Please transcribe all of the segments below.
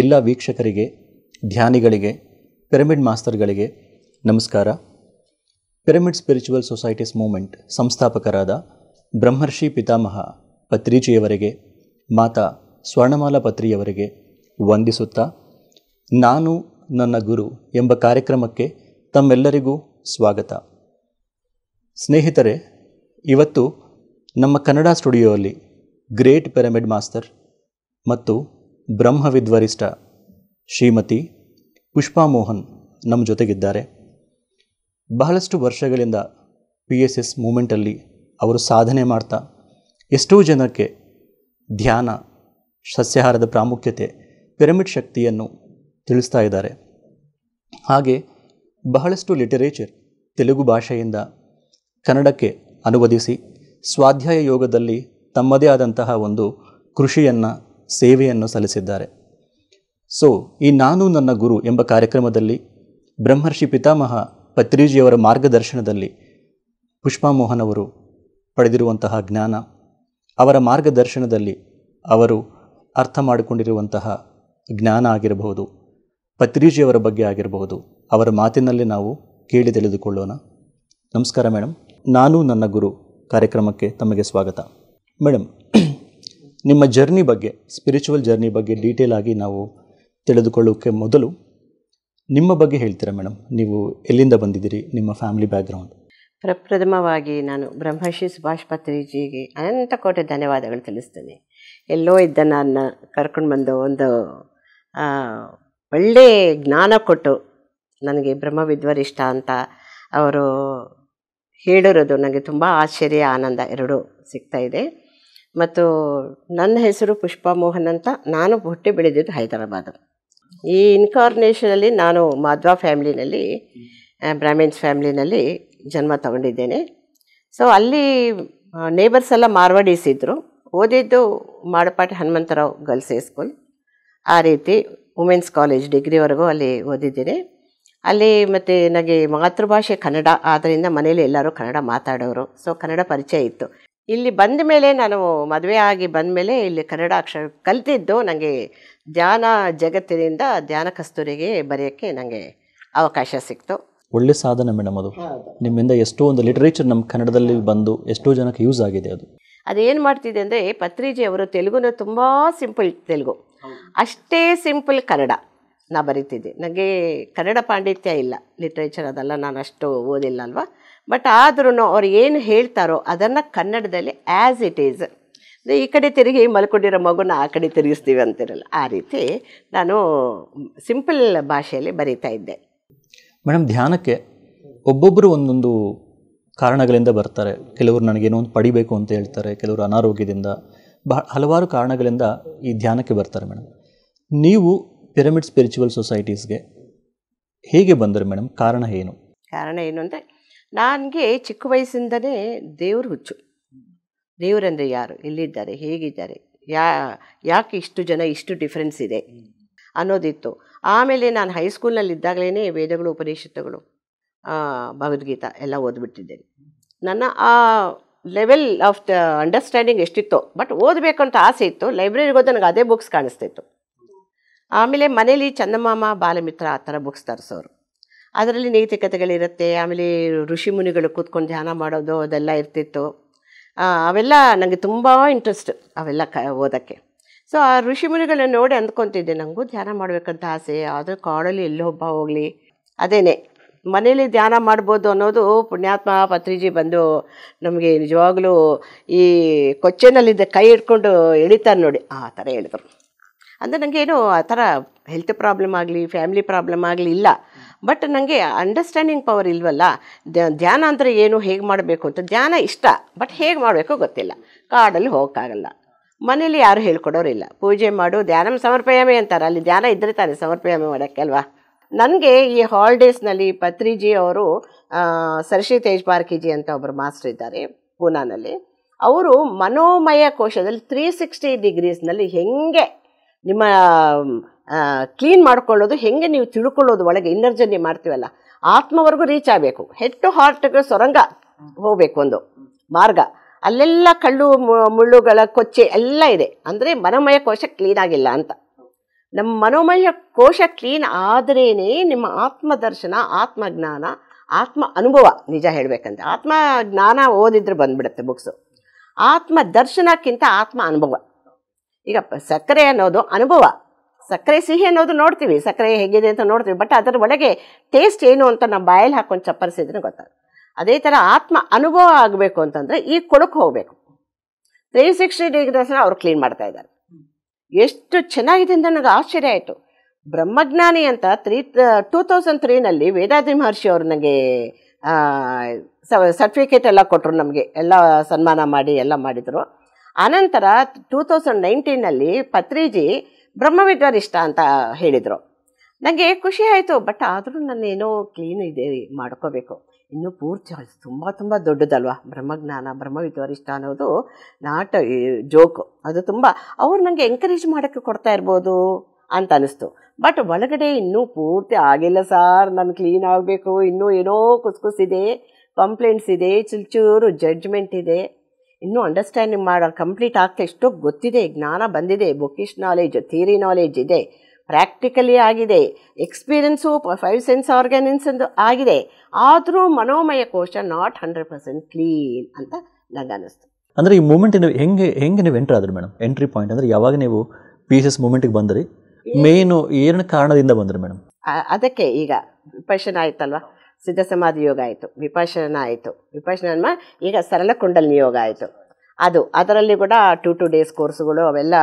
ಎಲ್ಲ ವೀಕ್ಷಕರಿಗೆ ಧ್ಯಾನಿಗಳಿಗೆ ಪಿರಮಿಡ್ ಮಾಸ್ತರ್ಗಳಿಗೆ ನಮಸ್ಕಾರ ಪಿರಮಿಡ್ ಸ್ಪಿರಿಚುವಲ್ ಸೊಸೈಟೀಸ್ ಮೂಮೆಂಟ್ ಸಂಸ್ಥಾಪಕರಾದ ಬ್ರಹ್ಮರ್ಷಿ ಪಿತಾಮಹ ಪತ್ರಿಜಿಯವರಿಗೆ ಮಾತಾ ಸ್ವರ್ಣಮಾಲ ಪತ್ರಿಯವರಿಗೆ ವಂದಿಸುತ್ತಾ ನಾನು ನನ್ನ ಗುರು ಎಂಬ ಕಾರ್ಯಕ್ರಮಕ್ಕೆ ತಮ್ಮೆಲ್ಲರಿಗೂ ಸ್ವಾಗತ ಸ್ನೇಹಿತರೆ ಇವತ್ತು ನಮ್ಮ ಕನ್ನಡ ಸ್ಟುಡಿಯೋಲ್ಲಿ ಗ್ರೇಟ್ ಪಿರಮಿಡ್ ಮಾಸ್ತರ್ ಮತ್ತು ಬ್ರಹ್ಮವಿದ್ವರಿಷ್ಠ ಶ್ರೀಮತಿ ಪುಷ್ಪಾ ಮೋಹನ್ ನಮ್ಮ ಜೊತೆಗಿದ್ದಾರೆ ಬಹಳಷ್ಟು ವರ್ಷಗಳಿಂದ ಪಿ ಎಸ್ ಎಸ್ ಮೂಮೆಂಟಲ್ಲಿ ಅವರು ಸಾಧನೆ ಮಾಡ್ತಾ ಎಷ್ಟೋ ಜನಕ್ಕೆ ಧ್ಯಾನ ಸಸ್ಯಾಹಾರದ ಪ್ರಾಮುಖ್ಯತೆ ಪಿರಮಿಡ್ ಶಕ್ತಿಯನ್ನು ತಿಳಿಸ್ತಾ ಇದ್ದಾರೆ ಹಾಗೆ ಬಹಳಷ್ಟು ಲಿಟರೇಚರ್ ತೆಲುಗು ಭಾಷೆಯಿಂದ ಕನ್ನಡಕ್ಕೆ ಅನುವಾದಿಸಿ ಸ್ವಾಧ್ಯಾಯ ಯೋಗದಲ್ಲಿ ತಮ್ಮದೇ ಆದಂತಹ ಒಂದು ಕೃಷಿಯನ್ನು ಸೇವೆಯನ್ನು ಸಲ್ಲಿಸಿದ್ದಾರೆ ಸೊ ಈ ನಾನು ನನ್ನ ಗುರು ಎಂಬ ಕಾರ್ಯಕ್ರಮದಲ್ಲಿ ಬ್ರಹ್ಮರ್ಷಿ ಪಿತಾಮಹ ಪತ್ರಿಜಿಯವರ ಮಾರ್ಗದರ್ಶನದಲ್ಲಿ ಪುಷ್ಪಾ ಮೋಹನ್ ಅವರು ಪಡೆದಿರುವಂತಹ ಜ್ಞಾನ ಅವರ ಮಾರ್ಗದರ್ಶನದಲ್ಲಿ ಅವರು ಅರ್ಥ ಮಾಡಿಕೊಂಡಿರುವಂತಹ ಜ್ಞಾನ ಆಗಿರಬಹುದು ಪತ್ರಿಜಿಯವರ ಬಗ್ಗೆ ಆಗಿರಬಹುದು ಅವರ ಮಾತಿನಲ್ಲಿ ನಾವು ಕೇಳಿ ತಿಳಿದುಕೊಳ್ಳೋಣ ನಮಸ್ಕಾರ ಮೇಡಮ್ ನಾನು ನನ್ನ ಗುರು ಕಾರ್ಯಕ್ರಮಕ್ಕೆ ತಮಗೆ ಸ್ವಾಗತ ಮೇಡಮ್ ನಿಮ್ಮ ಜರ್ನಿ ಬಗ್ಗೆ ಸ್ಪಿರಿಚುವಲ್ ಜರ್ನಿ ಬಗ್ಗೆ ಡೀಟೇಲ್ ಆಗಿ ನಾವು ತಿಳಿದುಕೊಳ್ಳೋಕ್ಕೆ ಮೊದಲು ನಿಮ್ಮ ಬಗ್ಗೆ ಹೇಳ್ತೀರಾ ಮೇಡಮ್ ನೀವು ಎಲ್ಲಿಂದ ಬಂದಿದ್ದೀರಿ ನಿಮ್ಮ ಫ್ಯಾಮಿಲಿ ಬ್ಯಾಕ್ಗ್ರೌಂಡ್ ಪ್ರಪ್ರಥಮವಾಗಿ ನಾನು ಬ್ರಹ್ಮಶ್ರೀ ಸುಭಾಷ್ ಪತ್ರಿಜಿಗೆ ಅನಂತ ಕೋಟೆ ಧನ್ಯವಾದಗಳು ತಿಳಿಸ್ತೇನೆ ಎಲ್ಲೋ ಇದ್ದ ನನ್ನ ಕರ್ಕೊಂಡು ಬಂದು ಒಂದು ಒಳ್ಳೆ ಜ್ಞಾನ ಕೊಟ್ಟು ನನಗೆ ಬ್ರಹ್ಮವಿದ್ವರಿಷ್ಟ ಅಂತ ಅವರು ಹೇಳಿರೋದು ನನಗೆ ತುಂಬ ಆಶ್ಚರ್ಯ ಆನಂದ ಎರಡೂ ಸಿಗ್ತಾಯಿದೆ ಮತ್ತು ನನ್ನ ಹೆಸರು ಪುಷ್ಪ ಮೋಹನ್ ಅಂತ ನಾನು ಹುಟ್ಟಿ ಬೆಳೆದಿದ್ದು ಹೈದರಾಬಾದ್ ಈ ಇನ್ಕಾರ್ನೇಷನಲ್ಲಿ ನಾನು ಮಾಧ್ವಾ ಫ್ಯಾಮಿಲಿನಲ್ಲಿ ಬ್ರಾಹ್ಮಿನ್ಸ್ ಫ್ಯಾಮ್ಲಿನಲ್ಲಿ ಜನ್ಮ ತಗೊಂಡಿದ್ದೇನೆ ಸೊ ಅಲ್ಲಿ ನೇಬರ್ಸ್ ಎಲ್ಲ ಮಾರ್ವಾಡಿಸಿದ್ರು ಇದ್ದರು ಓದಿದ್ದು Madapati Hanumantharao girls high school ಆ ರೀತಿ ವುಮೆನ್ಸ್ ಕಾಲೇಜ್ ಡಿಗ್ರಿವರೆಗೂ ಅಲ್ಲಿ ಓದಿದ್ದೀನಿ ಅಲ್ಲಿ ಮತ್ತು ನನಗೆ ಮಾತೃಭಾಷೆ ಕನ್ನಡ ಆದ್ದರಿಂದ ಮನೇಲಿ ಎಲ್ಲರೂ ಕನ್ನಡ ಮಾತಾಡೋರು ಸೊ ಕನ್ನಡ ಪರಿಚಯ ಇತ್ತು ಇಲ್ಲಿ ಬಂದ ಮೇಲೆ ನಾನು ಮದುವೆ ಆಗಿ ಬಂದ ಮೇಲೆ ಇಲ್ಲಿ ಕನ್ನಡ ಅಕ್ಷರ ಕಲಿತಿದ್ದು ನನಗೆ ಧ್ಯಾನ ಜಗತ್ತಿನಿಂದ ಧ್ಯಾನ ಕಸ್ತೂರಿಗೆ ಬರೆಯೋಕ್ಕೆ ನನಗೆ ಅವಕಾಶ ಸಿಕ್ತು ಒಳ್ಳೆ ಸಾಧನೆ ಮೇಡಮ್ ಅದು ನಿಮ್ಮಿಂದ ಎಷ್ಟೋ ಒಂದು ಲಿಟ್ರೇಚರ್ ನಮ್ಮ ಕನ್ನಡದಲ್ಲಿ ಬಂದು ಎಷ್ಟೋ ಜನಕ್ಕೆ ಯೂಸ್ ಆಗಿದೆ ಅದು ಅದೇನು ಮಾಡ್ತಿದೆ ಅಂದರೆ ಪತ್ರಿಜಿ ಅವರು ತೆಲುಗುನ ತುಂಬ ಸಿಂಪಲ್ ತೆಲುಗು ಅಷ್ಟೇ ಸಿಂಪಲ್ ಕನ್ನಡ ನಾ ಬರೀತಿದ್ದೆ ನನಗೆ ಕನ್ನಡ ಪಾಂಡಿತ್ಯ ಇಲ್ಲ ಲಿಟ್ರೇಚರ್ ಅದೆಲ್ಲ ನಾನು ಅಷ್ಟು ಓದಿಲ್ಲ ಅಲ್ವಾ ಬಟ್ ಆದ್ರೂ ಅವ್ರು ಏನು ಹೇಳ್ತಾರೋ ಅದನ್ನು ಕನ್ನಡದಲ್ಲಿ ಆ್ಯಸ್ ಇಟ್ ಈಸ್ ಅಂದರೆ ಈ ಕಡೆ ತಿರುಗಿ ಮಲ್ಕೊಂಡಿರೋ ಮಗುನ ಆ ಕಡೆ ತಿರುಗಿಸ್ತೀವಿ ಅಂತಿರಲ್ಲ ಆ ರೀತಿ ನಾನು ಸಿಂಪಲ್ ಭಾಷೆಯಲ್ಲಿ ಬರೀತಾ ಇದ್ದೆ ಮೇಡಮ್ ಧ್ಯಾನಕ್ಕೆ ಒಬ್ಬೊಬ್ಬರು ಒಂದೊಂದು ಕಾರಣಗಳಿಂದ ಬರ್ತಾರೆ ಕೆಲವರು ನನಗೇನೋ ಒಂದು ಪಡಿಬೇಕು ಅಂತ ಹೇಳ್ತಾರೆ ಕೆಲವರು ಅನಾರೋಗ್ಯದಿಂದ ಬಹಳ ಹಲವಾರು ಕಾರಣಗಳಿಂದ ಈ ಧ್ಯಾನಕ್ಕೆ ಬರ್ತಾರೆ ಮೇಡಮ್ ನೀವು ಪಿರಮಿಡ್ ಸ್ಪಿರಿಚುವಲ್ ಸೊಸೈಟೀಸ್ಗೆ ಹೇಗೆ ಬಂದರು ಮೇಡಮ್ ಕಾರಣ ಏನು ಕಾರಣ ಏನು ಅಂದರೆ ನನಗೆ ಚಿಕ್ಕ ವಯಸ್ಸಿಂದನೇ ದೇವ್ರ ಹುಚ್ಚು ದೇವರಂದರೆ ಯಾರು ಎಲ್ಲಿದ್ದಾರೆ ಹೇಗಿದ್ದಾರೆ ಯಾ ಯಾಕೆ ಇಷ್ಟು ಜನ ಇಷ್ಟು ಡಿಫ್ರೆನ್ಸ್ ಇದೆ ಅನ್ನೋದಿತ್ತು ಆಮೇಲೆ ನಾನು ಹೈಸ್ಕೂಲ್ನಲ್ಲಿ ಇದ್ದಾಗಲೇ ವೇದಗಳು ಉಪನಿಷತ್ತುಗಳು ಭಗವದ್ಗೀತ ಎಲ್ಲ ಓದ್ಬಿಟ್ಟಿದ್ದೇನೆ ನನ್ನ ಆ ಲೆವೆಲ್ ಆಫ್ ದ ಅಂಡರ್ಸ್ಟ್ಯಾಂಡಿಂಗ್ ಎಷ್ಟಿತ್ತು ಬಟ್ ಓದಬೇಕು ಅಂತ ಆಸೆ ಇತ್ತು ಲೈಬ್ರರಿಗೆ ನನಗೆ ಅದೇ ಬುಕ್ಸ್ ಕಾಣಿಸ್ತಿತ್ತು ಆಮೇಲೆ ಮನೇಲಿ ಚಂದಮಾಮ ಬಾಲಮಿತ್ರ ಆ ಥರ ಬುಕ್ಸ್ ತರಿಸೋರು ಅದರಲ್ಲಿ ನೈತಿಕತೆಗಳಿರುತ್ತೆ ಆಮೇಲೆ ಋಷಿ ಮುನಿಗಳು ಕೂತ್ಕೊಂಡು ಧ್ಯಾನ ಮಾಡೋದು ಅದೆಲ್ಲ ಇರ್ತಿತ್ತು ಅವೆಲ್ಲ ನನಗೆ ತುಂಬ ಇಂಟ್ರೆಸ್ಟ್ ಅವೆಲ್ಲ ಕ ಓದೋಕ್ಕೆ ಸೊ ಆ ಋಷಿಮುನಿಗಳನ್ನ ನೋಡಿ ಅಂದ್ಕೊತಿದ್ದೆ ನನಗೂ ಧ್ಯಾನ ಮಾಡಬೇಕಂತ ಆಸೆ ಆದರೂ ಕಾಡಲ್ಲಿ ಎಲ್ಲಿ ಒಬ್ಬ ಹೋಗಲಿ ಅದೇನೆ ಮನೇಲಿ ಧ್ಯಾನ ಮಾಡ್ಬೋದು ಅನ್ನೋದು ಪುಣ್ಯಾತ್ಮ ಪತ್ರಿಜಿ ಬಂದು ನಮಗೆ ನಿಜವಾಗ್ಲೂ ಈ ಕೊಚ್ಚೆನಲ್ಲಿದ್ದ ಕೈ ಇಟ್ಕೊಂಡು ಎಳಿತಾರೆ ನೋಡಿ ಆ ಥರ ಹೇಳಿದ್ರು ಅಂದರೆ ನನಗೇನು ಆ ಥರ ಹೆಲ್ತ್ ಪ್ರಾಬ್ಲಮ್ ಆಗಲಿ ಫ್ಯಾಮಿಲಿ ಪ್ರಾಬ್ಲಮ್ ಆಗಲಿ ಇಲ್ಲ ಬಟ್ ನನಗೆ ಅಂಡರ್ಸ್ಟ್ಯಾಂಡಿಂಗ್ ಪವರ್ ಇಲ್ವಲ್ಲ ಧ್ಯಾನ ಅಂದರೆ ಏನು ಹೇಗೆ ಮಾಡಬೇಕು ಅಂತ ಧ್ಯಾನ ಇಷ್ಟ ಬಟ್ ಹೇಗೆ ಮಾಡಬೇಕು ಗೊತ್ತಿಲ್ಲ ಕಾಡಲ್ಲಿ ಹೋಗೋಕ್ಕಾಗಲ್ಲ ಮನೇಲಿ ಯಾರು ಹೇಳ್ಕೊಡೋರಿಲ್ಲ ಪೂಜೆ ಮಾಡು ಧ್ಯಾನ ಸಮರ್ಪಯಾಮೆ ಅಂತಾರೆ ಅಲ್ಲಿ ಧ್ಯಾನ ಇದ್ದರೆ ತಾನೆ ಸಮರ್ಪಯಾಮಿ ಮಾಡೋಕ್ಕೆ ಅಲ್ವಾ ನನಗೆ ಈ ಹಾಲಿಡೇಸ್ನಲ್ಲಿ ಪತ್ರಿಜಿ ಅವರು ಸರ್ಷಿ ತೇಜ್ ಪಾರ್ಕಿಜಿ ಅಂತ ಒಬ್ಬರು ಮಾಸ್ಟರ್ ಇದ್ದಾರೆ ಪೂನಾನಲ್ಲಿ ಅವರು ಮನೋಮಯ ಕೋಶದಲ್ಲಿ ತ್ರೀ ಸಿಕ್ಸ್ಟಿ ಡಿಗ್ರೀಸ್ನಲ್ಲಿ ಹೆಂಗೆ ನಿಮ್ಮ ಕ್ಲೀನ್ ಮಾಡ್ಕೊಳ್ಳೋದು ಹೆಂಗೆ ನೀವು ತಿಳ್ಕೊಳ್ಳೋದು ಒಳಗೆ ಇನ್ನರ್ ಮಾಡ್ತೀವಲ್ಲ ಆತ್ಮವರೆಗೂ ರೀಚ್ ಆಗಬೇಕು ಹೆಟ್ಟು ಹಾರ್ಟ್ಗೆ ಸೊರಂಗ ಹೋಗಬೇಕು ಒಂದು ಮಾರ್ಗ ಅಲ್ಲೆಲ್ಲ ಕಳ್ಳು ಮುಳ್ಳುಗಳ ಕೊಚ್ಚೆ ಎಲ್ಲ ಇದೆ ಅಂದರೆ ಮನೋಮಯ ಕೋಶ ಕ್ಲೀನ್ ಆಗಿಲ್ಲ ಅಂತ ನಮ್ಮ ಮನೋಮಯ ಕೋಶ ಕ್ಲೀನ್ ಆದ್ರೇ ನಿಮ್ಮ ಆತ್ಮದರ್ಶನ ಆತ್ಮಜ್ಞಾನ ಆತ್ಮ ಅನುಭವ ನಿಜ ಹೇಳಬೇಕಂದ್ರೆ ಆತ್ಮ ಜ್ಞಾನ ಓದಿದ್ರೆ ಬಂದ್ಬಿಡುತ್ತೆ ಬುಕ್ಸು ಆತ್ಮ ದರ್ಶನಕ್ಕಿಂತ ಆತ್ಮ ಅನುಭವ ಈಗ ಸಕ್ಕರೆ ಅನ್ನೋದು ಅನುಭವ ಸಕ್ಕರೆ ಸಿಹಿ ಅನ್ನೋದು ನೋಡ್ತೀವಿ ಸಕ್ಕರೆ ಹೇಗಿದೆ ಅಂತ ನೋಡ್ತೀವಿ ಬಟ್ ಅದರ ಒಳಗೆ ಟೇಸ್ಟ್ ಏನು ಅಂತ ನಾವು ಬಾಯಲ್ಲಿ ಹಾಕೊಂಡು ಚಪ್ಪರಿಸಿದ್ರೆ ಗೊತ್ತಾಗುತ್ತೆ ಅದೇ ಥರ ಆತ್ಮ ಅನುಭವ ಆಗಬೇಕು ಅಂತಂದರೆ ಈ ಕೊಡಕ್ಕೆ ಹೋಗಬೇಕು ತ್ರೀ ಸಿಕ್ಸ್ಟಿ ಡಿಗ್ರೀಸ್ನ ಅವ್ರು ಕ್ಲೀನ್ ಮಾಡ್ತಾ ಇದ್ದಾರೆ ಎಷ್ಟು ಚೆನ್ನಾಗಿದೆ ಅಂತ ನನಗೆ ಆಶ್ಚರ್ಯ ಆಯಿತು ಬ್ರಹ್ಮಜ್ಞಾನಿ ಅಂತ ತ್ರೀ ಟೂ ತೌಸಂಡ್ ತ್ರೀನಲ್ಲಿ ವೇದಾದ್ರಿ ಮಹರ್ಷಿ ಅವರು ನನಗೆ ಸರ್ಟಿಫಿಕೇಟ್ ಎಲ್ಲ ಕೊಟ್ಟರು ನಮಗೆ ಎಲ್ಲ ಸನ್ಮಾನ ಮಾಡಿ ಎಲ್ಲ ಮಾಡಿದರು ಆನಂತರ ಟೂ ತೌಸಂಡ್ ನೈನ್ಟೀನಲ್ಲಿ ಪತ್ರಿಜಿ ಬ್ರಹ್ಮವಿದ್ವರಿಷ್ಟ ಅಂತ ಹೇಳಿದರು ನನಗೆ ಖುಷಿ ಆಯಿತು ಬಟ್ ಆದರೂ ಏನೋ ಕ್ಲೀನ್ ಇದೆ ಮಾಡ್ಕೋಬೇಕು ಇನ್ನೂ ಪೂರ್ತಿ ತುಂಬ ತುಂಬ ದೊಡ್ಡದಲ್ವಾ ಬ್ರಹ್ಮಜ್ಞಾನ ಬ್ರಹ್ಮವಿದ್ವರಿಷ್ಠ ಅನ್ನೋದು ನಾಟ ಜೋಕು ಅದು ತುಂಬ ಅವ್ರು ನನಗೆ ಎಂಕರೇಜ್ ಮಾಡೋಕ್ಕೆ ಕೊಡ್ತಾ ಇರ್ಬೋದು ಅಂತ ಅನ್ನಿಸ್ತು ಬಟ್ ಒಳಗಡೆ ಇನ್ನೂ ಪೂರ್ತಿ ಆಗಿಲ್ಲ ಸರ್ ನಾನು ಕ್ಲೀನ್ ಆಗಬೇಕು ಇನ್ನೂ ಏನೋ ಕುಸಿದೆ ಕಂಪ್ಲೇಂಟ್ಸ್ ಇದೆ ಚೂರು ಜಡ್ಜ್ಮೆಂಟ್ ಇದೆ ಇನ್ನೂ ಅಂಡರ್ಸ್ಟ್ಯಾಂಡಿಂಗ್ ಮಾಡೋ ಕಂಪ್ಲೀಟ್ ಆಗ್ತಾ ಎಷ್ಟೋ ಗೊತ್ತಿದೆ ಜ್ಞಾನ ಬಂದಿದೆ ಬುಕಿಶ್ ನಾಲೆಜ್ ಥಿಯರಿ ನಾಲೆಜ್ ಇದೆ ಪ್ರಾಕ್ಟಿಕಲಿ ಆಗಿದೆ ಎಕ್ಸ್ಪೀರಿಯನ್ಸು ಫೈವ್ ಸೆನ್ಸ್ ಎಂದು ಆಗಿದೆ ಆದರೂ ಮನೋಮಯ ಕೋಶ ನಾಟ್ ಹಂಡ್ರೆಡ್ ಪರ್ಸೆಂಟ್ ಕ್ಲೀನ್ ಅಂತ ನನಗೆ ಅನ್ನಿಸ್ತು ಅಂದರೆ ಈ ಮೂಮೆಂಟ್ ನೀವು ಹೆಂಗೆ ಹೆಂಗೆ ನೀವು ಎಂಟ್ರ್ ಆದ್ರಿ ಮೇಡಮ್ ಎಂಟ್ರಿ ಪಾಯಿಂಟ್ ಅಂದರೆ ಯಾವಾಗ ನೀವು ಎಸ್ ಮೂಮೆಂಟಿಗೆ ಬಂದ್ರಿ ಮೇನು ಏನು ಕಾರಣದಿಂದ ಬಂದ್ರಿ ಮೇಡಮ್ ಅದಕ್ಕೆ ಈಗ ವಿಪಶನ ಆಯಿತಲ್ವ ಸಿದ್ಧ ಸಮಾಧಿ ಯೋಗ ಆಯಿತು ವಿಪಶನ ಆಯಿತು ವಿಪಶನ ಈಗ ಸರಳ ಕುಂಡಲಿನಿ ಯೋಗ ಆಯಿತು ಅದು ಅದರಲ್ಲಿ ಕೂಡ ಟೂ ಟು ಡೇಸ್ ಕೋರ್ಸ್ಗಳು ಅವೆಲ್ಲ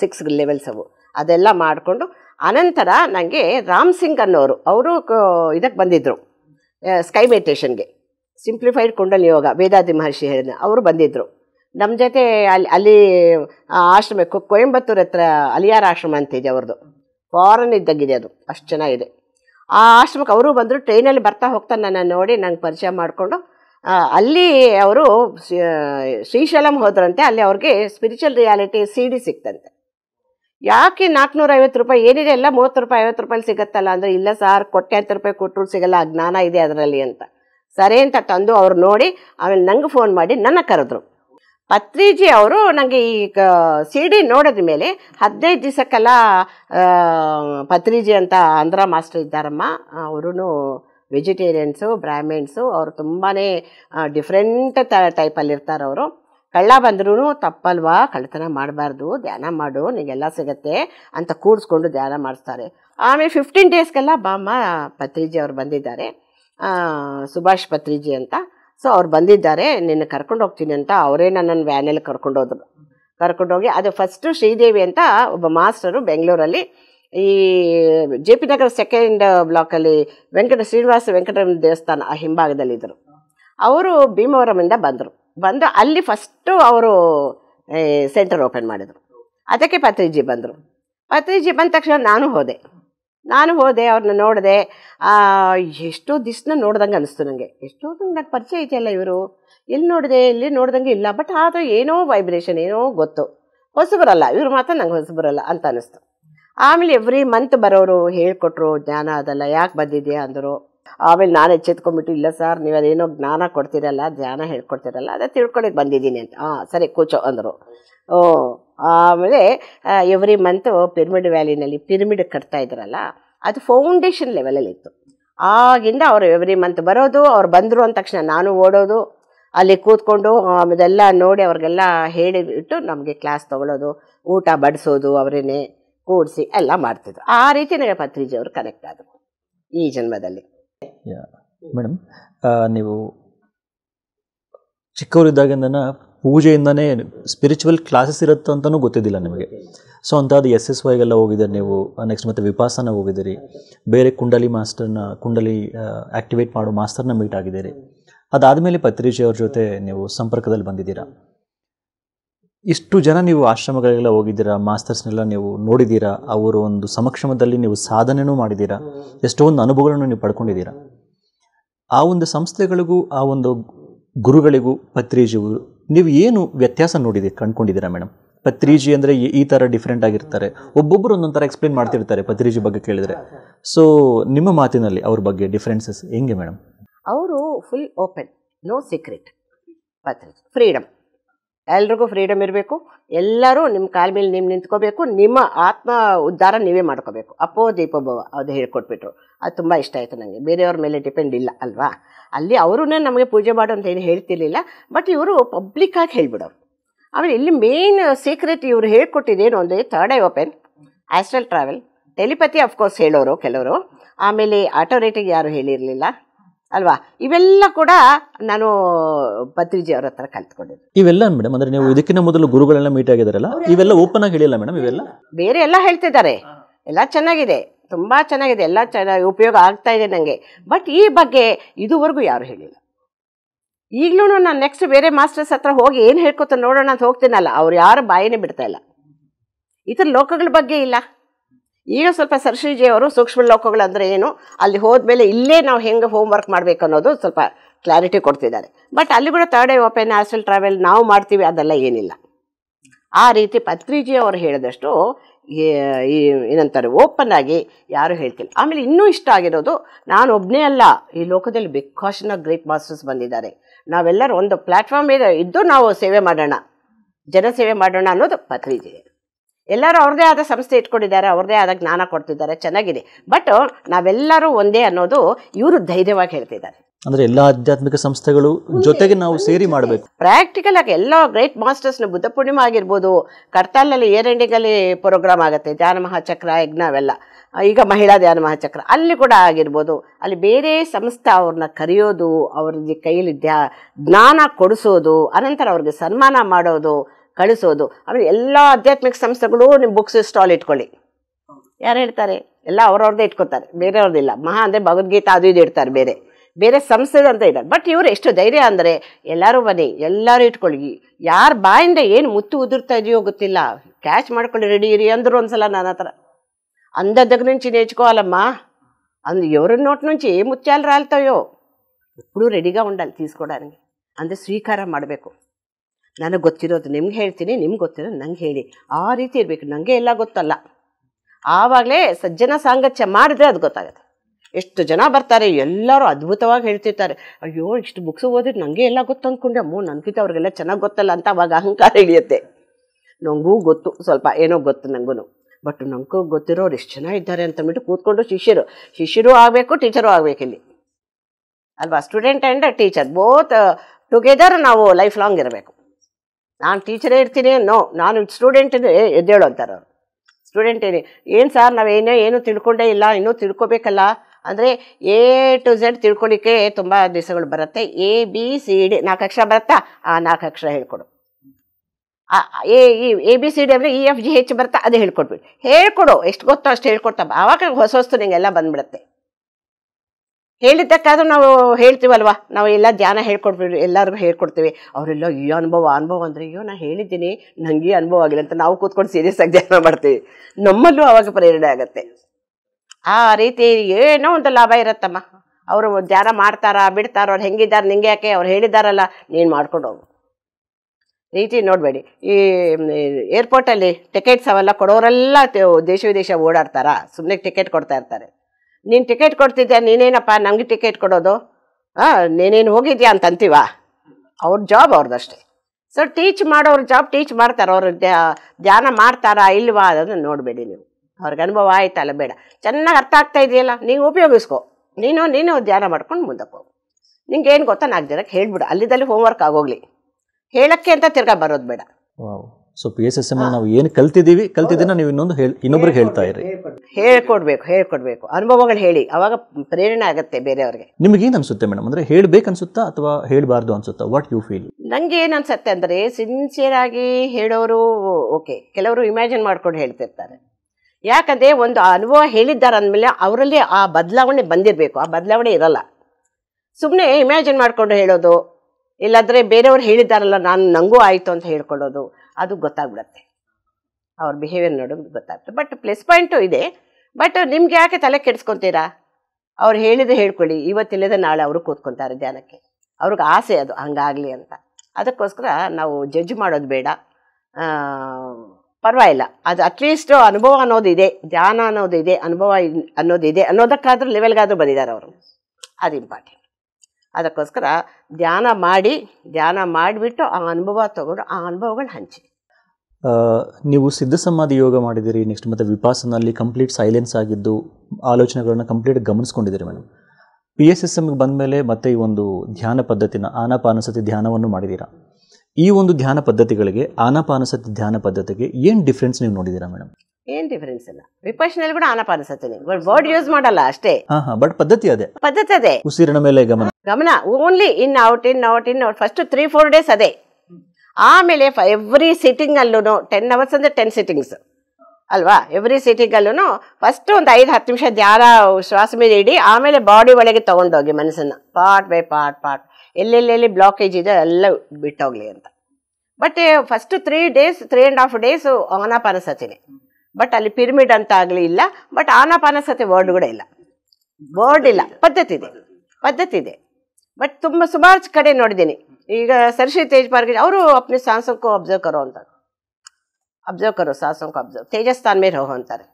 ಸಿಕ್ಸ್ ಲೆವೆಲ್ಸ್ ಅವು ಅದೆಲ್ಲ ಮಾಡಿಕೊಂಡು ಅನಂತರ ನನಗೆ ರಾಮ್ ಸಿಂಗ್ ಅನ್ನೋರು ಅವರು ಇದಕ್ಕೆ ಬಂದಿದ್ದರು ಸ್ಕೈ ಮೆಡಿಟೇಷನ್ಗೆ ಸಿಂಪ್ಲಿಫೈಡ್ ಕುಂಡಲಿ ಯೋಗ ವೇದಾದಿ ಮಹರ್ಷಿ ಹೇಳಿದ ಅವರು ಬಂದಿದ್ದರು ನಮ್ಮ ಜೊತೆ ಅಲ್ಲಿ ಅಲ್ಲಿ ಆಶ್ರಮಕ್ಕೆ ಕೊಯಂಬತ್ತೂರ್ ಹತ್ರ ಅಲಿಯಾರ ಆಶ್ರಮ ಅಂತಿದೆ ಅವ್ರದ್ದು ಫಾರನ್ ಇದ್ದಂಗಿದೆ ಅದು ಅಷ್ಟು ಚೆನ್ನಾಗಿದೆ ಆ ಆಶ್ರಮಕ್ಕೆ ಅವರು ಬಂದರು ಟ್ರೈನಲ್ಲಿ ಬರ್ತಾ ಹೋಗ್ತಾ ನನ್ನ ನೋಡಿ ನಂಗೆ ಪರಿಚಯ ಮಾಡಿಕೊಂಡು ಅಲ್ಲಿ ಅವರು ಶ್ರೀಶೈಲಂ ಹೋದ್ರಂತೆ ಅಲ್ಲಿ ಅವ್ರಿಗೆ ಸ್ಪಿರಿಚುವಲ್ ರಿಯಾಲಿಟಿ ಸಿ ಡಿ ಸಿಕ್ತಂತೆ ಯಾಕೆ ನಾಲ್ಕುನೂರ ಐವತ್ತು ರೂಪಾಯಿ ಏನಿದೆ ಎಲ್ಲ ಮೂವತ್ತು ರೂಪಾಯಿ ಐವತ್ತು ರೂಪಾಯಿ ಸಿಗತ್ತಲ್ಲ ಅಂದರೆ ಇಲ್ಲ ಸರ್ ಕೊಟ್ಟೆ ಹತ್ತು ರೂಪಾಯಿ ಕೊಟ್ಟರು ಸಿಗಲ್ಲ ಆ ಜ್ಞಾನ ಇದೆ ಅದರಲ್ಲಿ ಅಂತ ಸರಿ ಅಂತ ತಂದು ಅವ್ರು ನೋಡಿ ಆಮೇಲೆ ನಂಗೆ ಫೋನ್ ಮಾಡಿ ನನ್ನ ಕರೆದ್ರು ಪತ್ರಿಜಿ ಅವರು ನನಗೆ ಈ ಸಿ ಡಿ ನೋಡಿದ ಮೇಲೆ ಹದಿನೈದು ದಿವಸಕ್ಕೆಲ್ಲ ಪತ್ರಿಜಿ ಅಂತ ಆಂಧ್ರ ಮಾಸ್ಟರ್ ಇದ್ದಾರಮ್ಮ ಅವರು ವೆಜಿಟೇರಿಯನ್ಸು ಬ್ರಾಹ್ಮಿಣ್ಸು ಅವರು ತುಂಬಾ ಡಿಫ್ರೆಂಟ್ ತ ಟೈಪಲ್ಲಿ ಅವರು ಕಳ್ಳ ಬಂದ್ರೂ ತಪ್ಪಲ್ವಾ ಕಳ್ಳತನ ಮಾಡಬಾರ್ದು ಧ್ಯಾನ ಮಾಡು ನಿಂಗೆಲ್ಲ ಸಿಗತ್ತೆ ಅಂತ ಕೂಡಿಸ್ಕೊಂಡು ಧ್ಯಾನ ಮಾಡಿಸ್ತಾರೆ ಆಮೇಲೆ ಫಿಫ್ಟೀನ್ ಡೇಸ್ಗೆಲ್ಲ ಬಾಮ್ಮ ಪತ್ರಿಜಿ ಅವ್ರು ಬಂದಿದ್ದಾರೆ ಸುಭಾಷ್ ಪತ್ರಿಜಿ ಅಂತ ಸೊ ಅವ್ರು ಬಂದಿದ್ದಾರೆ ನಿನ್ನ ಕರ್ಕೊಂಡು ಹೋಗ್ತೀನಿ ಅಂತ ಅವರೇ ನನ್ನ ವ್ಯಾನಲ್ಲಿ ಕರ್ಕೊಂಡೋದ್ರು ಕರ್ಕೊಂಡೋಗಿ ಅದು ಫಸ್ಟು ಶ್ರೀದೇವಿ ಅಂತ ಒಬ್ಬ ಮಾಸ್ಟರು ಬೆಂಗಳೂರಲ್ಲಿ ಈ ಜೆ ಪಿ ನಗರ ಸೆಕೆಂಡ್ ಬ್ಲಾಕಲ್ಲಿ ವೆಂಕಟ ಶ್ರೀನಿವಾಸ ವೆಂಕಟರಮಣ ದೇವಸ್ಥಾನ ಆ ಹಿಂಭಾಗದಲ್ಲಿದ್ದರು ಅವರು ಭೀಮವರಮಿಂದ ಬಂದರು ಬಂದು ಅಲ್ಲಿ ಫಸ್ಟು ಅವರು ಸೆಂಟರ್ ಓಪನ್ ಮಾಡಿದರು ಅದಕ್ಕೆ ಪತ್ರಿಜಿ ಬಂದರು ಪತ್ರಿಜಿ ಬಂದ ತಕ್ಷಣ ನಾನು ಹೋದೆ ನಾನು ಹೋದೆ ಅವ್ರನ್ನ ನೋಡಿದೆ ಎಷ್ಟೋ ದಿವ್ಸನ ನೋಡ್ದಂಗೆ ಅನಿಸ್ತು ನನಗೆ ಎಷ್ಟೋ ನನಗೆ ಪರಿಚಯ ಇದೆಯಲ್ಲ ಇವರು ಇಲ್ಲಿ ನೋಡಿದೆ ಇಲ್ಲಿ ನೋಡ್ದಂಗೆ ಇಲ್ಲ ಬಟ್ ಆದರೂ ಏನೋ ವೈಬ್ರೇಷನ್ ಏನೋ ಗೊತ್ತು ಬರಲ್ಲ ಇವರು ಮಾತ್ರ ನಂಗೆ ಹೊಸ ಬರಲ್ಲ ಅಂತ ಅನಿಸ್ತು ಆಮೇಲೆ ಎವ್ರಿ ಮಂತ್ ಬರೋರು ಹೇಳಿಕೊಟ್ರು ಜ್ಞಾನ ಅದಲ್ಲ ಯಾಕೆ ಬಂದಿದೆಯಾ ಅಂದರು ಆಮೇಲೆ ನಾನು ಎಚ್ಚೆತ್ಕೊಂಡ್ಬಿಟ್ಟು ಇಲ್ಲ ಸರ್ ನೀವು ಅದೇನೋ ಜ್ಞಾನ ಕೊಡ್ತಿರಲ್ಲ ಧ್ಯಾನ ಹೇಳ್ಕೊಡ್ತಿರಲ್ಲ ಅದೇ ತಿಳ್ಕೊಳಕ್ಕೆ ಬಂದಿದ್ದೀನಿ ಅಂತ ಹಾಂ ಸರಿ ಕೂಚೋ ಅಂದರು ಓ ಆಮೇಲೆ ಎವ್ರಿ ಮಂತು ಪಿರಮಿಡ್ ವ್ಯಾಲಿನಲ್ಲಿ ಪಿರಮಿಡ್ ಕಟ್ತಾ ಇದ್ರಲ್ಲ ಅದು ಫೌಂಡೇಶನ್ ಲೆವೆಲಲ್ಲಿ ಇತ್ತು ಆಗಿಂದ ಅವರು ಎವ್ರಿ ಮಂತ್ ಬರೋದು ಅವ್ರು ಬಂದರು ಅಂದ ತಕ್ಷಣ ನಾನು ಓಡೋದು ಅಲ್ಲಿ ಕೂತ್ಕೊಂಡು ಅದೆಲ್ಲ ನೋಡಿ ಅವ್ರಿಗೆಲ್ಲ ಹೇಳಿಬಿಟ್ಟು ನಮಗೆ ಕ್ಲಾಸ್ ತೊಗೊಳೋದು ಊಟ ಬಡಿಸೋದು ಅವರೇನೆ ಕೂಡಿಸಿ ಎಲ್ಲ ಮಾಡ್ತಿದ್ರು ಆ ರೀತಿ ನನಗೆ ಪತ್ರಿಜಿಯವರು ಕನೆಕ್ಟ್ ಆದರು ಈ ಜನ್ಮದಲ್ಲಿ ಯಾ ಮೇಡಮ್ ನೀವು ಚಿಕ್ಕವರಿದ್ದಾಗಿಂದ ಪೂಜೆಯಿಂದನೇ ಸ್ಪಿರಿಚುವಲ್ ಕ್ಲಾಸಸ್ ಇರುತ್ತೆ ಅಂತಲೂ ಗೊತ್ತಿದ್ದಿಲ್ಲ ನಿಮಗೆ ಸೊ ಅಂಥದ್ದು ಎಸ್ ಎಸ್ ವೈಗೆಲ್ಲ ಹೋಗಿದ್ದೀರಿ ನೀವು ನೆಕ್ಸ್ಟ್ ಮತ್ತು ವಿಪಾಸನ ಹೋಗಿದ್ದೀರಿ ಬೇರೆ ಕುಂಡಲಿ ಮಾಸ್ಟರ್ನ ಕುಂಡಲಿ ಆ್ಯಕ್ಟಿವೇಟ್ ಮಾಡೋ ಮಾಸ್ಟರ್ನ ಮೀಟ್ ಆಗಿದ್ದೀರಿ ಅದಾದಮೇಲೆ ಪತ್ರಿಜಿ ಅವ್ರ ಜೊತೆ ನೀವು ಸಂಪರ್ಕದಲ್ಲಿ ಬಂದಿದ್ದೀರಾ ಇಷ್ಟು ಜನ ನೀವು ಆಶ್ರಮಗಳಿಗೆಲ್ಲ ಹೋಗಿದ್ದೀರಾ ಮಾಸ್ತರ್ಸ್ನೆಲ್ಲ ನೀವು ನೋಡಿದ್ದೀರಾ ಅವರು ಒಂದು ಸಮಕ್ಷಮದಲ್ಲಿ ನೀವು ಸಾಧನೆನೂ ಮಾಡಿದ್ದೀರಾ ಎಷ್ಟೊಂದು ಅನುಭವಗಳನ್ನು ನೀವು ಪಡ್ಕೊಂಡಿದ್ದೀರಾ ಆ ಒಂದು ಸಂಸ್ಥೆಗಳಿಗೂ ಆ ಒಂದು ಗುರುಗಳಿಗೂ ಪತ್ರಿಜಿಗೂ ನೀವು ಏನು ವ್ಯತ್ಯಾಸ ನೋಡಿದೆ ಕಂಡ್ಕೊಂಡಿದ್ದೀರಾ ಮೇಡಮ್ ಪತ್ರಿಜಿ ಅಂದರೆ ಈ ಥರ ಡಿಫ್ರೆಂಟ್ ಆಗಿರ್ತಾರೆ ಒಬ್ಬೊಬ್ಬರು ಒಂದೊಂದು ಥರ ಎಕ್ಸ್ಪ್ಲೇನ್ ಮಾಡ್ತಿರ್ತಾರೆ ಪತ್ರಿಜಿ ಬಗ್ಗೆ ಕೇಳಿದರೆ ಸೊ ನಿಮ್ಮ ಮಾತಿನಲ್ಲಿ ಅವ್ರ ಬಗ್ಗೆ ಡಿಫ್ರೆನ್ಸಸ್ ಹೆಂಗೆ ಮೇಡಮ್ ಅವರು full open no secret Patriji freedom ಎಲ್ರಿಗೂ ಫ್ರೀಡಮ್ ಇರಬೇಕು ಎಲ್ಲರೂ ನಿಮ್ಮ ಕಾಲ ಮೇಲೆ ನಿಮ್ಮ ನಿಂತ್ಕೋಬೇಕು ನಿಮ್ಮ ಆತ್ಮ ಉದ್ಧಾರ ನೀವೇ ಮಾಡ್ಕೋಬೇಕು ಅಪ್ಪೋ ದೀಪೋಭವ ಅದು ಹೇಳ್ಕೊಟ್ಬಿಟ್ರು ಅದು ತುಂಬ ಇಷ್ಟ ಆಯಿತು ನನಗೆ ಬೇರೆಯವ್ರ ಮೇಲೆ ಡಿಪೆಂಡ್ ಇಲ್ಲ ಅಲ್ವಾ ಅಲ್ಲಿ ಅವರೂ ನಮಗೆ ಪೂಜೆ ಮಾಡು ಅಂತ ಏನು ಹೇಳ್ತಿರ್ಲಿಲ್ಲ ಬಟ್ ಇವರು ಪಬ್ಲಿಕ್ಕಾಗಿ ಹೇಳಿಬಿಡೋರು ಆಮೇಲೆ ಇಲ್ಲಿ ಮೇನ್ ಸೀಕ್ರೆಟ್ ಇವರು ಹೇಳ್ಕೊಟ್ಟಿದ್ದೇನು ಅಂದರೆ third eye open astral travel telepathy of course ಹೇಳೋರು ಕೆಲವರು ಆಮೇಲೆ ಆಟೋ ರೇಟಿಗೆ ಯಾರು ಹೇಳಿರಲಿಲ್ಲ ಅಲ್ವಾ ಇವೆಲ್ಲ ಕೂಡ ನಾನು ಪತ್ರಿಜಿ ಅವ್ರ ಹತ್ರ ಕಲ್ತ್ಕೊಂಡಿದ್ದೆ ಇವೆಲ್ಲ ಮೇಡಮ್ ಅಂದ್ರೆ ನೀವು ಇದಕ್ಕಿಂತ ಮೊದಲು ಗುರುಗಳೆಲ್ಲ ಮೀಟ್ ಆಗಿದಾರಲ್ಲ ಇವೆಲ್ಲ ಓಪನ್ ಆಗಿ ಹೇಳಿಲ್ಲ ಮೇಡಮ್ ಇವೆಲ್ಲ ಬೇರೆ ಎಲ್ಲ ಹೇಳ್ತಿದ್ದಾರೆ ಎಲ್ಲ ಚೆನ್ನಾಗಿದೆ ತುಂಬಾ ಚೆನ್ನಾಗಿದೆ ಎಲ್ಲ ಚೆನ್ನಾಗಿ ಉಪಯೋಗ ಆಗ್ತಾ ಇದೆ ನನಗೆ ಬಟ್ ಈ ಬಗ್ಗೆ ಇದುವರೆಗೂ ಯಾರು ಹೇಳಿಲ್ಲ ಈಗಲೂ ನಾನು ನೆಕ್ಸ್ಟ್ ಬೇರೆ ಮಾಸ್ಟರ್ಸ್ ಹತ್ರ ಹೋಗಿ ಏನು ಹೇಳ್ಕೊತ ನೋಡೋಣ ಅಂತ ಹೋಗ್ತೀನಲ್ಲ ಅವ್ರು ಯಾರು ಬಾಯಿನೇ ಬಿಡ್ತಾ ಇಲ್ಲ ಇತರ ಲೋಕಗಳ ಬಗ್ಗೆ ಇಲ್ಲ ಈಗ ಸ್ವಲ್ಪ ಅವರು ಸೂಕ್ಷ್ಮ ಲೋಕಗಳು ಅಂದರೆ ಏನು ಅಲ್ಲಿ ಹೋದ್ಮೇಲೆ ಇಲ್ಲೇ ನಾವು ಹೆಂಗೆ ಹೋಮ್ ವರ್ಕ್ ಮಾಡಬೇಕು ಅನ್ನೋದು ಸ್ವಲ್ಪ ಕ್ಲಾರಿಟಿ ಕೊಡ್ತಿದ್ದಾರೆ ಬಟ್ ಅಲ್ಲಿ ಕೂಡ third eye open astral travel ನಾವು ಮಾಡ್ತೀವಿ ಅದೆಲ್ಲ ಏನಿಲ್ಲ ಆ ರೀತಿ ಪತ್ರಿಜಿ ಅವರು ಹೇಳಿದಷ್ಟು ಈ ಏನಂತಾರೆ ಓಪನ್ ಆಗಿ ಯಾರೂ ಹೇಳ್ತಿಲ್ಲ ಆಮೇಲೆ ಇನ್ನೂ ಇಷ್ಟ ಆಗಿರೋದು ನಾನು ಒಬ್ಬನೇ ಅಲ್ಲ ಈ ಲೋಕದಲ್ಲಿ ಬಿಗ್ ಬಿಕಾಶನ ಗ್ರೇಟ್ ಮಾಸ್ಟರ್ಸ್ ಬಂದಿದ್ದಾರೆ ನಾವೆಲ್ಲರೂ ಒಂದು ಪ್ಲಾಟ್ಫಾರ್ಮ್ ಇದೆ ಇದ್ದು ನಾವು ಸೇವೆ ಮಾಡೋಣ ಜನಸೇವೆ ಮಾಡೋಣ ಅನ್ನೋದು ಪತ್ರಿಜಿ ಎಲ್ಲರೂ ಅವ್ರದೇ ಆದ ಸಂಸ್ಥೆ ಇಟ್ಕೊಂಡಿದ್ದಾರೆ ಅವ್ರದೇ ಆದ ಜ್ಞಾನ ಕೊಡ್ತಿದ್ದಾರೆ ಚೆನ್ನಾಗಿದೆ ಬಟ್ ನಾವೆಲ್ಲರೂ ಒಂದೇ ಅನ್ನೋದು ಇವರು ಧೈರ್ಯವಾಗಿ ಹೇಳ್ತಿದ್ದಾರೆ ಅಂದ್ರೆ ಎಲ್ಲ ಆಧ್ಯಾತ್ಮಿಕ ಸಂಸ್ಥೆಗಳು ಜೊತೆಗೆ ನಾವು ಸೇರಿ ಮಾಡಬೇಕು ಪ್ರಾಕ್ಟಿಕಲ್ ಆಗಿ ಎಲ್ಲ ಗ್ರೇಟ್ ಮಾಸ್ಟರ್ಸ್ ಬುದ್ಧ ಪೂರ್ಣಿಮಾ ಆಗಿರ್ಬೋದು ಕರ್ತಾಲಲ್ಲಿ ಏರ್ ಪ್ರೋಗ್ರಾಮ್ ಆಗುತ್ತೆ ಧ್ಯಾನ ಮಹಾಚಕ್ರ ಯಜ್ಞ ಈಗ ಮಹಿಳಾ ಧ್ಯಾನ ಮಹಾಚಕ್ರ ಅಲ್ಲಿ ಕೂಡ ಆಗಿರ್ಬೋದು ಅಲ್ಲಿ ಬೇರೆ ಸಂಸ್ಥೆ ಅವ್ರನ್ನ ಕರೆಯೋದು ಅವ್ರಿಗೆ ಕೈಯಲ್ಲಿ ಜ್ಞಾನ ಕೊಡಿಸೋದು ಅನಂತರ ಅವ್ರಿಗೆ ಸನ್ಮಾನ ಮಾಡೋದು ಕಳಿಸೋದು ಆಮೇಲೆ ಎಲ್ಲ ಆಧ್ಯಾತ್ಮಿಕ ಸಂಸ್ಥೆಗಳು ನಿಮ್ಮ ಬುಕ್ಸ್ ಸ್ಟಾಲ್ ಇಟ್ಕೊಳ್ಳಿ ಯಾರು ಹೇಳ್ತಾರೆ ಎಲ್ಲ ಅವ್ರವ್ರದ್ದೇ ಇಟ್ಕೋತಾರೆ ಬೇರೆಯವ್ರದ್ದಿಲ್ಲ ಮಹಾ ಅಂದರೆ ಭಗವದ್ಗೀತಾ ಅದು ಇದು ಇಡ್ತಾರೆ ಬೇರೆ ಬೇರೆ ಸಂಸ್ಥೆದು ಅಂತ ಇದ್ದಾರೆ ಬಟ್ ಇವರು ಎಷ್ಟು ಧೈರ್ಯ ಅಂದರೆ ಎಲ್ಲರೂ ಬನ್ನಿ ಎಲ್ಲರೂ ಇಟ್ಕೊಳ್ಳಿ ಯಾರ ಬಾಯಿಂದ ಏನು ಮುತ್ತು ಉದುರ್ತಾ ಇದೆಯೋ ಗೊತ್ತಿಲ್ಲ ಕ್ಯಾಚ್ ಮಾಡ್ಕೊಳ್ಳಿ ರೆಡಿ ಇರಿ ಅಂದರು ಒಂದ್ಸಲ ನನ್ನ ಹತ್ರ ಅಂದ దగ్గర నుంచి నేర్చుకోవాలమ్మా అందు ఎవరి నోటి నుంచి ఏ ముత్యాలు రాలుతాయో ఎప్పుడూ రెడీగా ఉండాలి తీసుకోవడానికి ಸ್ವೀಕಾರ ಮಾಡಬೇಕು ನನಗೆ ಗೊತ್ತಿರೋದು ನಿಮ್ಗೆ ಹೇಳ್ತೀನಿ ನಿಮ್ಗೆ ಗೊತ್ತಿರೋದು ನಂಗೆ ಹೇಳಿ ಆ ರೀತಿ ಇರಬೇಕು ನನಗೆ ಎಲ್ಲ ಗೊತ್ತಲ್ಲ ಆವಾಗಲೇ ಸಜ್ಜನ ಸಾಂಗತ್ಯ ಮಾಡಿದ್ರೆ ಅದು ಗೊತ್ತಾಗುತ್ತೆ ಎಷ್ಟು ಜನ ಬರ್ತಾರೆ ಎಲ್ಲರೂ ಅದ್ಭುತವಾಗಿ ಹೇಳ್ತಿರ್ತಾರೆ ಅಯ್ಯೋ ಇಷ್ಟು ಬುಕ್ಸ್ ಓದಿದ್ರೆ ನನಗೆ ಎಲ್ಲ ಗೊತ್ತು ಅಂದ್ಕೊಂಡೆ ನನ್ನ ನನಗಿಂತ ಅವ್ರಿಗೆಲ್ಲ ಚೆನ್ನಾಗಿ ಗೊತ್ತಲ್ಲ ಅಂತ ಅವಾಗ ಅಹಂಕಾರ ಹಿಡಿಯುತ್ತೆ ನನಗೂ ಗೊತ್ತು ಸ್ವಲ್ಪ ಏನೋ ಗೊತ್ತು ನನಗೂ ಬಟ್ ನಂಗೂ ಗೊತ್ತಿರೋರು ಎಷ್ಟು ಜನ ಇದ್ದಾರೆ ಅಂತಂದ್ಬಿಟ್ಟು ಕೂತ್ಕೊಂಡು ಶಿಷ್ಯರು ಶಿಷ್ಯರು ಆಗಬೇಕು ಟೀಚರು ಇಲ್ಲಿ ಅಲ್ವಾ student and teacher both together ನಾವು ಲೈಫ್ ಲಾಂಗ್ ಇರಬೇಕು ನಾನು ಟೀಚರೇ ಇರ್ತೀನಿ ನೋ ನಾನು ಸ್ಟೂಡೆಂಟೇ ಎದ್ದೇಳು ಅಂತಾರೆ ಅವರು ಸ್ಟೂಡೆಂಟೇನೆ ಏನು ಸರ್ ನಾವೇನೋ ಏನೂ ತಿಳ್ಕೊಂಡೇ ಇಲ್ಲ ಇನ್ನೂ ತಿಳ್ಕೊಬೇಕಲ್ಲ ಅಂದರೆ ಎ ಟು ಝೆಡ್ ತಿಳ್ಕೊಳ್ಳಿಕ್ಕೆ ತುಂಬ ದಿವಸಗಳು ಬರುತ್ತೆ ಎ ಬಿ ಸಿ ಡಿ ನಾಲ್ಕು ಅಕ್ಷರ ಬರುತ್ತಾ ಆ ನಾಲ್ಕು ಅಕ್ಷರ ಹೇಳ್ಕೊಡು A A B C D ಅಂದರೆ E e, F G H ಬರುತ್ತಾ ಅದೇ ಹೇಳ್ಕೊಡ್ಬಿಡಿ ಹೇಳ್ಕೊಡು ಎಷ್ಟು ಗೊತ್ತೋ ಅಷ್ಟು ಹೇಳ್ಕೊಡ್ತಾ ಆವಾಗ ಹೊಸ ಹೊಸ್ತು ನಿಂಗೆಲ್ಲ ಬಂದ್ಬಿಡುತ್ತೆ ಹೇಳಿದ್ದಕ್ಕಾದ್ರೂ ನಾವು ಹೇಳ್ತೀವಲ್ವಾ ನಾವು ಎಲ್ಲ ಧ್ಯಾನ ಹೇಳ್ಕೊಡ್ತೀವಿ ಎಲ್ಲರಿಗೂ ಹೇಳ್ಕೊಡ್ತೀವಿ ಅವರೆಲ್ಲ ಈ ಅನುಭವ ಅನುಭವ ಅಂದರೆ ಅಯ್ಯೋ ನಾನು ಹೇಳಿದ್ದೀನಿ ನನಗೆ ಅನುಭವ ಆಗಿಲ್ಲ ಅಂತ ನಾವು ಕೂತ್ಕೊಂಡು ಸೀರಿಯಸ್ ಆಗಿ ಧ್ಯಾನ ಮಾಡ್ತೀವಿ ನಮ್ಮಲ್ಲೂ ಅವಾಗ ಪ್ರೇರಣೆ ಆಗುತ್ತೆ ಆ ರೀತಿ ಏನೋ ಒಂದು ಲಾಭ ಇರುತ್ತಮ್ಮ ಅವರು ಧ್ಯಾನ ಮಾಡ್ತಾರಾ ಬಿಡ್ತಾರೋ ಅವ್ರು ಹೆಂಗಿದ್ದಾರೆ ನಿಂಗೆ ಯಾಕೆ ಅವ್ರು ಹೇಳಿದಾರಲ್ಲ ನೀನು ಮಾಡ್ಕೊಂಡು ಹೋಗು ರೀತಿ ನೋಡಬೇಡಿ ಈ ಏರ್ಪೋರ್ಟಲ್ಲಿ ಟಿಕೆಟ್ಸ್ ಅವೆಲ್ಲ ಕೊಡೋರೆಲ್ಲ ದೇಶ ವಿದೇಶ ಓಡಾಡ್ತಾರಾ ಸುಮ್ಮನೆ ಟಿಕೆಟ್ ಕೊಡ್ತಾ ಇರ್ತಾರೆ ನೀನು ಟಿಕೆಟ್ ಕೊಡ್ತಿದ್ದೆ ನೀನೇನಪ್ಪ ನಮಗೆ ಟಿಕೆಟ್ ಕೊಡೋದು ಹಾಂ ನೀನೇನು ಹೋಗಿದ್ಯಾ ಅಂತ ಅಂತೀವ ಅವ್ರ ಜಾಬ್ ಅವ್ರದ್ದಷ್ಟೇ ಸೊ ಟೀಚ್ ಮಾಡೋರ ಜಾಬ್ ಟೀಚ್ ಮಾಡ್ತಾರೆ ಅವರು ಧ್ಯಾನ ಮಾಡ್ತಾರಾ ಇಲ್ವಾ ಅದನ್ನು ನೋಡಬೇಡಿ ನೀವು ಅವ್ರಿಗೆ ಅನುಭವ ಆಯ್ತಲ್ಲ ಬೇಡ ಚೆನ್ನಾಗಿ ಅರ್ಥ ಆಗ್ತಾ ಇದೆಯಲ್ಲ ನೀವು ಉಪಯೋಗಿಸ್ಕೊ ನೀನು ನೀನು ಧ್ಯಾನ ಮಾಡ್ಕೊಂಡು ಮುಂದಕ್ಕೆ ಹೋಗು ನಿಂಗೆ ಏನು ಗೊತ್ತಾ ನಾಲ್ಕು ಜನಕ್ಕೆ ಹೇಳ್ಬಿಡು ಅಲ್ಲಿದ್ದಲ್ಲಿ ಹೋಮ್ವರ್ಕ್ ಆಗೋಗ್ಲಿ ಹೇಳಕ್ಕೆ ಅಂತ ತಿರ್ಗಾ ಬರೋದು ಬೇಡ so P S S M ನಾವು ಏನು ಕಲ್ತಿದ್ದೀವಿ ಕಲ್ತಿದ್ದೀನ ನೀವು ಇನ್ನೊಂದು ಹೇಳಿ ಇನ್ನೊಬ್ರಿಗೆ ಹೇಳ್ತಾ ಇರಿ ಹೇಳ್ಕೊಡ್ಬೇಕು ಹೇಳ್ಕೊಡ್ಬೇಕು ಅನುಭವಗಳು ಹೇಳಿ ಅವಾಗ ಪ್ರೇರಣೆ ಆಗುತ್ತೆ ಬೇರೆಯವ್ರಿಗೆ ನಿಮ್ಗೇನು ಅನ್ಸುತ್ತೆ ಮೇಡಮ್ ಅಂದ್ರೆ ಹೇಳ್ಬೇಕು ಅನ್ಸುತ್ತಾ ಅಥವಾ ಹೇಳಬಾರ್ದು ಅನ್ಸುತ್ತಾ ವಾಟ್ ಯು ಫೀಲ್ ನಂಗೆ ಏನು ಅನ್ಸುತ್ತೆ ಅಂದ್ರೆ ಸಿನ್ಸಿಯರ್ ಆಗಿ ಹೇಳೋರು ಓಕೆ ಕೆಲವರು ಇಮ್ಯಾಜಿನ್ ಮಾಡ್ಕೊಂಡು ಹೇಳ್ತಿರ್ತಾರೆ ಯಾಕಂದ್ರೆ ಒಂದು ಅನುಭವ ಹೇಳಿದ್ದಾರೆ ಅಂದಮೇಲೆ ಅವರಲ್ಲಿ ಆ ಬದಲಾವಣೆ ಬಂದಿರಬೇಕು ಆ ಬದಲಾವಣೆ ಇರಲ್ಲ ಸುಮ್ಮನೆ ಇಮ್ಯಾಜಿನ್ ಮಾಡ್ಕೊಂಡು ಹೇಳೋದು ಇಲ್ಲಾಂದರೆ ಬೇರೆಯವ್ರು ಹೇಳಿದ್ದಾರಲ್ಲ ನಾನು ನನಗೂ ಆಯಿತು ಅಂತ ಹೇಳ್ಕೊಳ್ಳೋದು ಅದು ಗೊತ್ತಾಗ್ಬಿಡತ್ತೆ ಅವ್ರ ಬಿಹೇವಿಯರ್ ನೋಡೋದು ಗೊತ್ತಾಗ್ತದೆ ಬಟ್ ಪ್ಲಸ್ ಪಾಯಿಂಟು ಇದೆ ಬಟ್ ನಿಮ್ಗೆ ಯಾಕೆ ತಲೆ ಕೆಡಿಸ್ಕೊತೀರಾ ಅವ್ರು ಹೇಳಿದ್ರೆ ಹೇಳ್ಕೊಳ್ಳಿ ಇವತ್ತಿಲ್ಲದೆ ನಾಳೆ ಅವರು ಕೂತ್ಕೊತಾರೆ ಧ್ಯಾನಕ್ಕೆ ಅವ್ರಿಗೆ ಆಸೆ ಅದು ಹಂಗಾಗಲಿ ಅಂತ ಅದಕ್ಕೋಸ್ಕರ ನಾವು ಜಡ್ಜ್ ಮಾಡೋದು ಬೇಡ ಪರವಾಗಿಲ್ಲ ಅದು ಅಟ್ಲೀಸ್ಟ್ ಅನುಭವ ಅನ್ನೋದು ಇದೆ ಧ್ಯಾನ ಅನ್ನೋದು ಇದೆ ಅನುಭವ ಅನ್ನೋದು ಇದೆ ಅನ್ನೋದಕ್ಕಾದರೂ ಲೆವೆಲ್ಗಾದರೂ ಬಂದಿದ್ದಾರೆ ಅವರು ಅದು ಇಂಪಾರ್ಟೆಂಟ್ ಅದಕ್ಕೋಸ್ಕರ ಧ್ಯಾನ ಮಾಡಿ ಧ್ಯಾನ ಮಾಡಿಬಿಟ್ಟು ಆ ಅನುಭವ ತಗೊಂಡು ಆ ಅನುಭವಗಳನ್ನ ಹಂಚಿ ನೀವು ಸಿದ್ಧ ಸಮಾಧಿ ಯೋಗ ಮಾಡಿದ್ದೀರಿ ನೆಕ್ಸ್ಟ್ ಮತ್ತು ವಿಪಾಸನಲ್ಲಿ ಕಂಪ್ಲೀಟ್ ಸೈಲೆನ್ಸ್ ಆಗಿದ್ದು ಆಲೋಚನೆಗಳನ್ನು ಕಂಪ್ಲೀಟ್ ಗಮನಿಸ್ಕೊಂಡಿದ್ದೀರಿ ಮೇಡಮ್ ಪಿ ಎಸ್ ಎಸ್ ಎಮ್ಗೆ ಬಂದ ಮೇಲೆ ಮತ್ತೆ ಈ ಒಂದು ಧ್ಯಾನ ಪದ್ಧತಿನ ಆನಾಪಾನಸತಿ ಧ್ಯಾನವನ್ನು ಮಾಡಿದ್ದೀರಾ ಈ ಒಂದು ಧ್ಯಾನ ಪದ್ಧತಿಗಳಿಗೆ ಆನಾಪಾನಸತಿ ಧ್ಯಾನ ಪದ್ಧತಿಗೆ ಏನು ಡಿಫ್ರೆನ್ಸ್ ನೀವು ನೋಡಿದ್ದೀರಾ ಮೇಡಮ್ ಏನ್ ಡಿಫರೆನ್ಸ್ ಇಲ್ಲ ವಿಪಕ್ಷನಲ್ಲಿ ಕೂಡ ಬಟ್ ವರ್ಡ್ ಯೂಸ್ ಮಾಡಲ್ಲ ಅಷ್ಟೇ ಬಟ್ ಪದ್ಧತಿ ಅದೇ ಪದ್ಧತಿ ಅದೇ ಉಸಿರಿನ ಮೇಲೆ ಗಮನ ಗಮನ only in out in out in out first three four days ಅದೇ ಆಮೇಲೆ ಎವ್ರಿ ಸಿಟಿಂಗ್ ಅಲ್ಲೂ ಟೆನ್ ಅವರ್ಸ್ ಅಂದ್ರೆ ಟೆನ್ ಸಿಟಿಂಗ್ಸ್ ಅಲ್ವಾ ಎವ್ರಿ ಸಿಟಿಂಗ್ ಅಲ್ಲೂ ಫಸ್ಟ್ ಒಂದು ಐದು ಹತ್ತು ನಿಮಿಷ ಧ್ಯಾನ ಶ್ವಾಸ ಮೇಲೆ ಇಡಿ ಆಮೇಲೆ ಬಾಡಿ ಒಳಗೆ ತಗೊಂಡೋಗಿ ಮನಸ್ಸನ್ನ ಪಾರ್ಟ್ ಬೈ ಪಾರ್ಟ್ ಪಾರ್ಟ್ ಎಲ್ಲೆಲ್ಲೆಲ್ಲಿ ಬ್ಲಾಕೇಜ್ ಇದೆ ಎಲ್ಲ ಬಿಟ್ಟೋಗ್ಲಿ ಅಂತ but first three days three and half days on but ಅಲ್ಲಿ ಪಿರಮಿಡ್ ಅಂತ ಆಗಲಿ ಇಲ್ಲ ಬಟ್ ಸತಿ ವರ್ಡ್ ಕೂಡ ಇಲ್ಲ ವರ್ಡ್ ಇಲ್ಲ ಪದ್ಧತಿ ಇದೆ ಪದ್ಧತಿ ಇದೆ ಬಟ್ ತುಂಬ ಸುಮಾರು ಕಡೆ ನೋಡಿದ್ದೀನಿ ಈಗ ಸರ್ಶಿ ತೇಜ್ ಅವರು ಅಪ್ನಿ ಸಾಸಂಕು ಅಬ್ಸರ್ವ್ ಕರೋ ಅಂತಾರೆ ಅಬ್ಸರ್ವ್ ಕರೋ ಸಾಸಂಕು ಅಬ್ಸರ್ವ್ ತೇಜಸ್ಥಾನ ಮೇಲೆ ಹೋಗೋ ಅಂತಾರೆ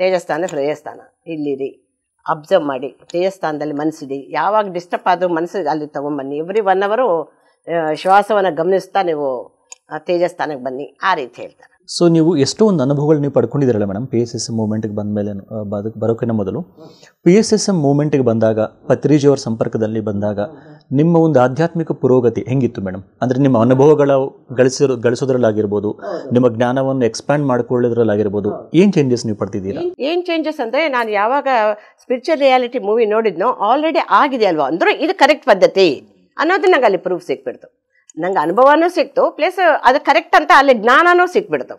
ತೇಜಸ್ಥಾನ ಹೃದಯಸ್ಥಾನ ಇಲ್ಲಿರಿ ಅಬ್ಸರ್ವ್ ಮಾಡಿ ತೇಜಸ್ಥಾನದಲ್ಲಿ ಮನಸ್ಸಿಡಿ ಯಾವಾಗ ಡಿಸ್ಟರ್ಬ್ ಆದರೂ ಮನಸ್ಸು ಅಲ್ಲಿ ತೊಗೊಂಬನ್ನಿ ಎವ್ರಿ ಒನ್ ಅವರು ಶ್ವಾಸವನ್ನು ಗಮನಿಸ್ತಾ ನೀವು ತೇಜಸ್ಥಾನಕ್ಕೆ ಬನ್ನಿ ಆ ರೀತಿ ಹೇಳ್ತಾರೆ ಸೊ ನೀವು ಎಷ್ಟೋ ಒಂದು ಅನುಭವಗಳು ನೀವು ಪಡ್ಕೊಂಡಿದ್ದೀರಲ್ಲ madam P S S M ಮೂವ್ಮೆಂಟ್ಗೆ ಬಂದ ಮೇಲೆ ಬರೋಕಿನ ಮೊದಲು ಪಿ ಎಸ್ ಎಸ್ ಎಮ್ ಮೂವ್ಮೆಂಟ್ಗೆ ಬಂದಾಗ ಪತ್ರಿಜಿಯವರ ಸಂಪರ್ಕದಲ್ಲಿ ಬಂದಾಗ ನಿಮ್ಮ ಒಂದು ಆಧ್ಯಾತ್ಮಿಕ ಪುರೋಗತಿ ಹೆಂಗಿತ್ತು ಮೇಡಮ್ ಅಂದರೆ ನಿಮ್ಮ ಅನುಭವಗಳ ಗಳಿಸಿರೋ ಗಳಿಸೋದ್ರಲ್ಲಾಗಿರ್ಬೋದು ನಿಮ್ಮ ಜ್ಞಾನವನ್ನು ಎಕ್ಸ್ಪ್ಯಾಂಡ್ ಮಾಡ್ಕೊಳ್ಳೋದ್ರಲ್ಲಾಗಿರ್ಬೋದು ಏನು ಚೇಂಜಸ್ ನೀವು ಪಡ್ತಿದ್ದೀರಾ ಏನು ಚೇಂಜಸ್ ಅಂದರೆ ನಾನು ಯಾವಾಗ ಸ್ಪಿರಿಚುವಲ್ ರಿಯಾಲಿಟಿ ಮೂವಿ ನೋಡಿದ್ನೋ ಆಲ್ರೆಡಿ ಆಗಿದೆ ಅಲ್ವಾ ಅಂದ್ರೆ ಇದು ಕರೆಕ್ಟ್ ಪದ್ಧತಿ ಅನ್ನೋದು ನಂಗೆ ಅಲ್ಲಿ ಪ್ರೂಫ್ ಸಿಕ್ಬಿಡ್ತು ನಂಗೆ ಅನುಭವನೂ ಸಿಕ್ತು ಪ್ಲಸ್ ಅದು ಕರೆಕ್ಟ್ ಅಂತ ಅಲ್ಲಿ ಜ್ಞಾನನೂ ಸಿಕ್ಬಿಡ್ತು